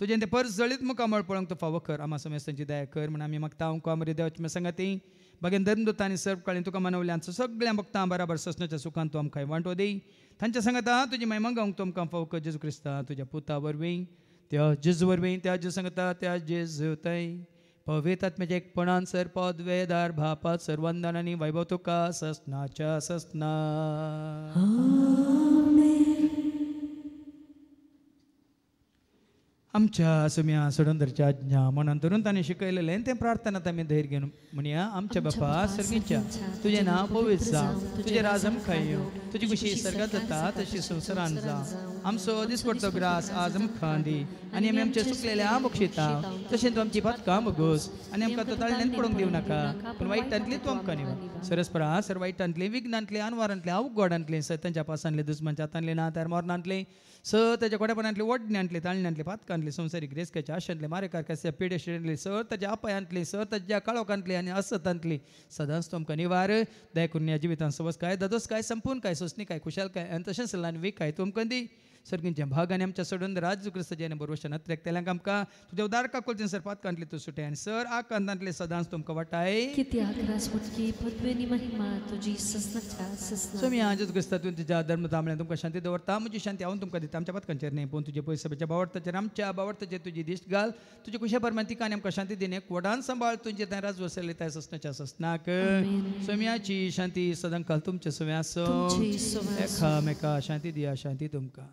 तुजें ते परस जळीत मुखामळ पळोवंक तूं फावो कर आम्हा समेस्तांची दया कर म्हणून आम्ही मागता हांव कोमरे देवाची संगाती बागेन धर्मदूतांनी सर्व काळी तुका मनवल्यांचो सगळ्यां भक्तां बराबर सस्नाच्या सुखान तू आमकां वांटो दे तांच्या संगता तुजी मैमा गावंक तूं आमकां फावो कर जेजू क्रिस्तां तुज्या पुता वरवीं त्या जेजू वरवीं त्या जेजू संगता त्या जेजू पवितात्म्याच्या म्हणजे एक सर पद वेदार भापात सर्वंदनानी वैभव तुका ससनाच्या ससना आमच्या सुम्या सोडून धरच्या आज्ञा म्हणून धरून ताणे आहे ते प्रार्थना मी धैर्य घेवन म्हणया आमच्या बापा सर्गीच्या तुझे नांव पवित्र जा तुझे राजम खायो तुजी कुशी सर्गात जाता तशी संसारान जा आमचो दिसपडचो ग्रास आजम खान आणि आम्ही आमी आमचे सुकलेले आ बक्षिता तशें तूं आमची पातकां आणि आनी आमकां तो ताळण्यान पडूंक दिवं नाका पूण वायटांतली तू आमकां निवड सरस्परा सर वायटांतली विघ्नांतली अनवारांतली सर सत्यांच्या पासांतले दुस्मानच्या हातांतले ना तर मोरणांतले स त्याच्या कोडेपणांतले वडण्यांतले ताळण्यांतले पातकांतले लागली संसारिक रेस्क्याच्या आशांतले मारेकारक्याच्या पिढेशेडली सहतच्या अपयांतली सहतच्या काळोकांतले आणि असतांतली सदांच तुमकां निवार दयाकुन या जिवितांत सवस काय ददोस काय संपून काय सोसनी काय खुशाल काय अंतशन सल्लान वीक काय तुमकंदी सर्गींचे भाग आनी आमच्या सोडून राजू क्रिस्त जेणे बरोबर नत्रेक तेल्यांक आमकां तुज्या उदार सर सरपात कांतले तूं सुटे आनी सर आ कांतांतले सदांच तुमकां वाटाय कित्याक राजपुतकी पदवेनी महिमा तुजी आजच क्रिस्त तूं तुज्या धर्म तांबळे तुमकां शांती दवरता म्हजी शांती हांव तुमकां दिता आमच्या पातकांचेर न्ही पूण तुजे पयस सभेच्या बावडताचेर आमच्या बावडताचेर तुजी दिश्ट घाल तुजे कुशे परमान तिका आनी आमकां शांती दिने कोडान सांबाळ तुजे तें राज वसले त्या ससनाच्या सस्नाक स्वाम्याची शांती घाल तुमच्या स्वाम्यासो एकामेका शांती दिया शांती तुमका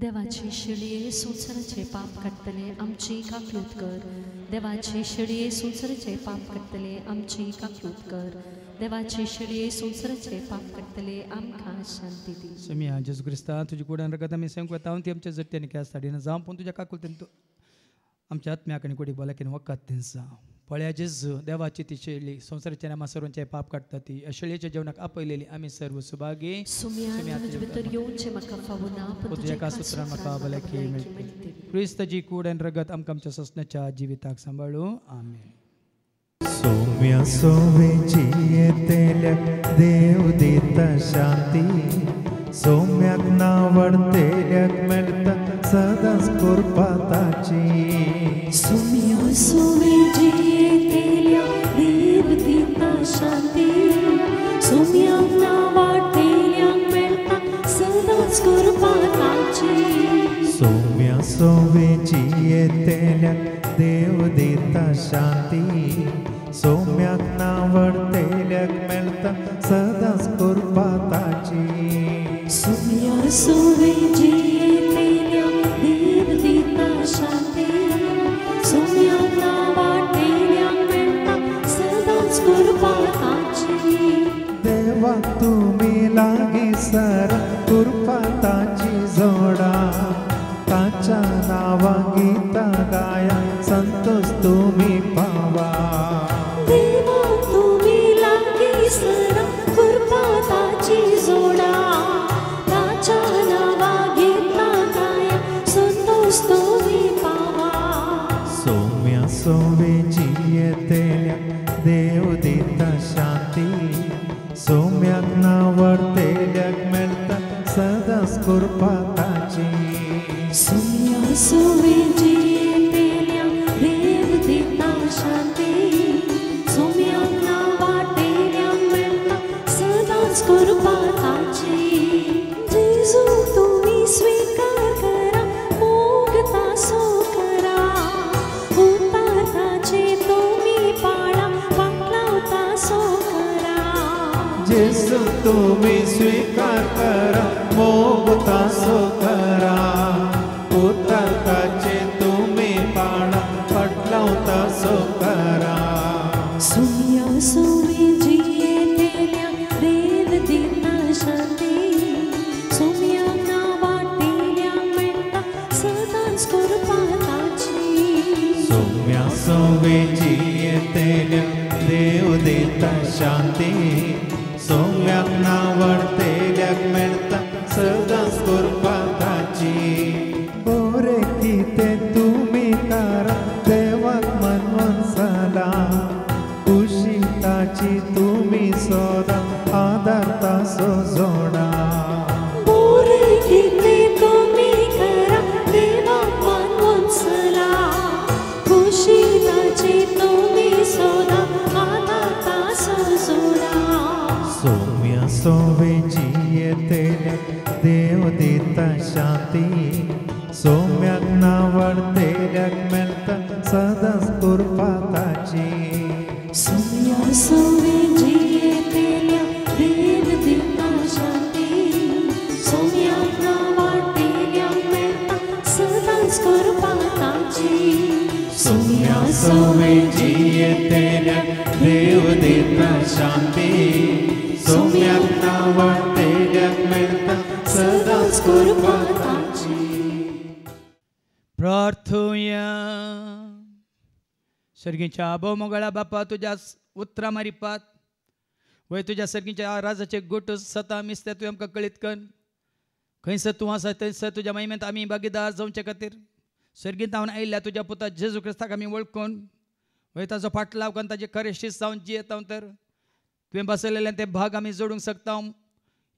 देवाची शिडये सुसरचे पाप काडटले आमची काक्यूत कर देवाची शिडये सुसरचे पाप काडटले आमची काक्यूत कर देवाची शिडये सुसरचे पाप काडटले आमकां शांती दी समी हा जेजू क्रिस्तान तुजी कुडान रगत आमी सेंक वता ती आमच्या जट्ट्यांनी काय साडीन जावं पूण तुज्या काकूल तें आमच्या आत्म्याक आनी कुडी बोला केन्ना वखद तें जावं फळ्या जिज्ज देवाची ती शैली संसाराच्या नामा सर्वांचे पाप काढतात ती अशैलीच्या जेवणाक आपयलेली आम्ही सर्व सुभागी तुझ्या का म्हाका क्रिस्त जी कूड आणि रगत आमकां आमच्या सस्नाच्या जिविताक सांबाळू आमेन सौम्य सोमेची येतेल्या देव देता शांती सौम्याक नावडतेल्याक मेळता सदस कोर पाताची सुमी हो जी तेल्या देव दिता शांती सुमी अपना वाट तेल्या मेलता सदस कोर पाताची सुमी सुमी जी तेल्या देव दिता शांती सोम्याक नावड तेल्याक मेळता सदस कुरपाताची सोम्या सोवेची waktu कुरपाताची सोम्य सुमी जि देव दी पाशांते सुम वाटे या सदांच कुरपाताची जेजू तुम्ही स्वीकार करो करी पाडा वकला पासो करेजू तुम्ही स्वीकार करा fogo अभव मंगळा बापा तुझ्या उत्तरा मारिपात वय तुझ्या सर्गीच्या राजाचे गोट सता त्या तू आमकां कळीत कन खंयसर तूं आसा थंयसर तुज्या महिमेंत आमी भागीदार जावचे खातीर सर्गीत हांव आयिल्ल्या तुज्या पुता जेजू क्रिस्ताक आमी वळखून वय ताजो फाटलाव करून ताजे खरे शिस्त जावन येता तर तुवें बसयलेले ते भाग आमी जोडूंक शकता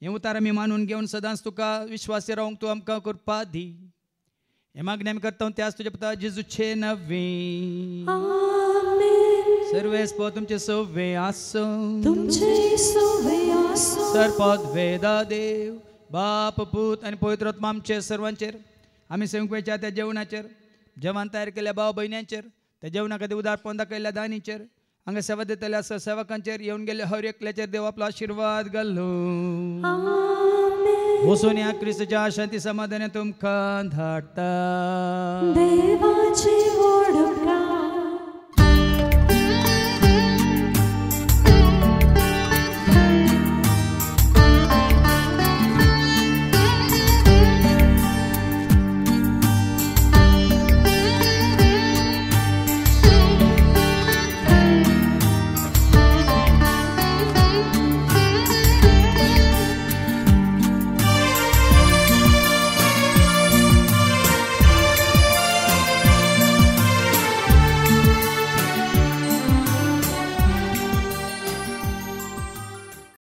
हे उतार आमी मानून घेवन सदांच तुका विश्वासी रावंक तूं आमकां करपा दी हे मागणी आमी करता त्याच तुज्या पुता जेजूचे नवी सर्वे तुमचे सव्वे आसो तुमचे सव्वे आसो सरपद वेदा देव बाप पूत आणि पवित्रत्मा आमचे सर्वांचेर आम्ही सेवंकवेच्या त्या जेवणाचेर जेवण तयार केल्या भाव भयण्यांचेर त्या जेवणा खातीर उदार पोंदा केल्या दानीचेर हांगा सेवा दितल्या सेवकांचेर येवन गेले हर एकल्याचेर देव आपलो आशिर्वाद घालूं बसून या क्रिस्तच्या शांती समाधाने तुमकां धाडटा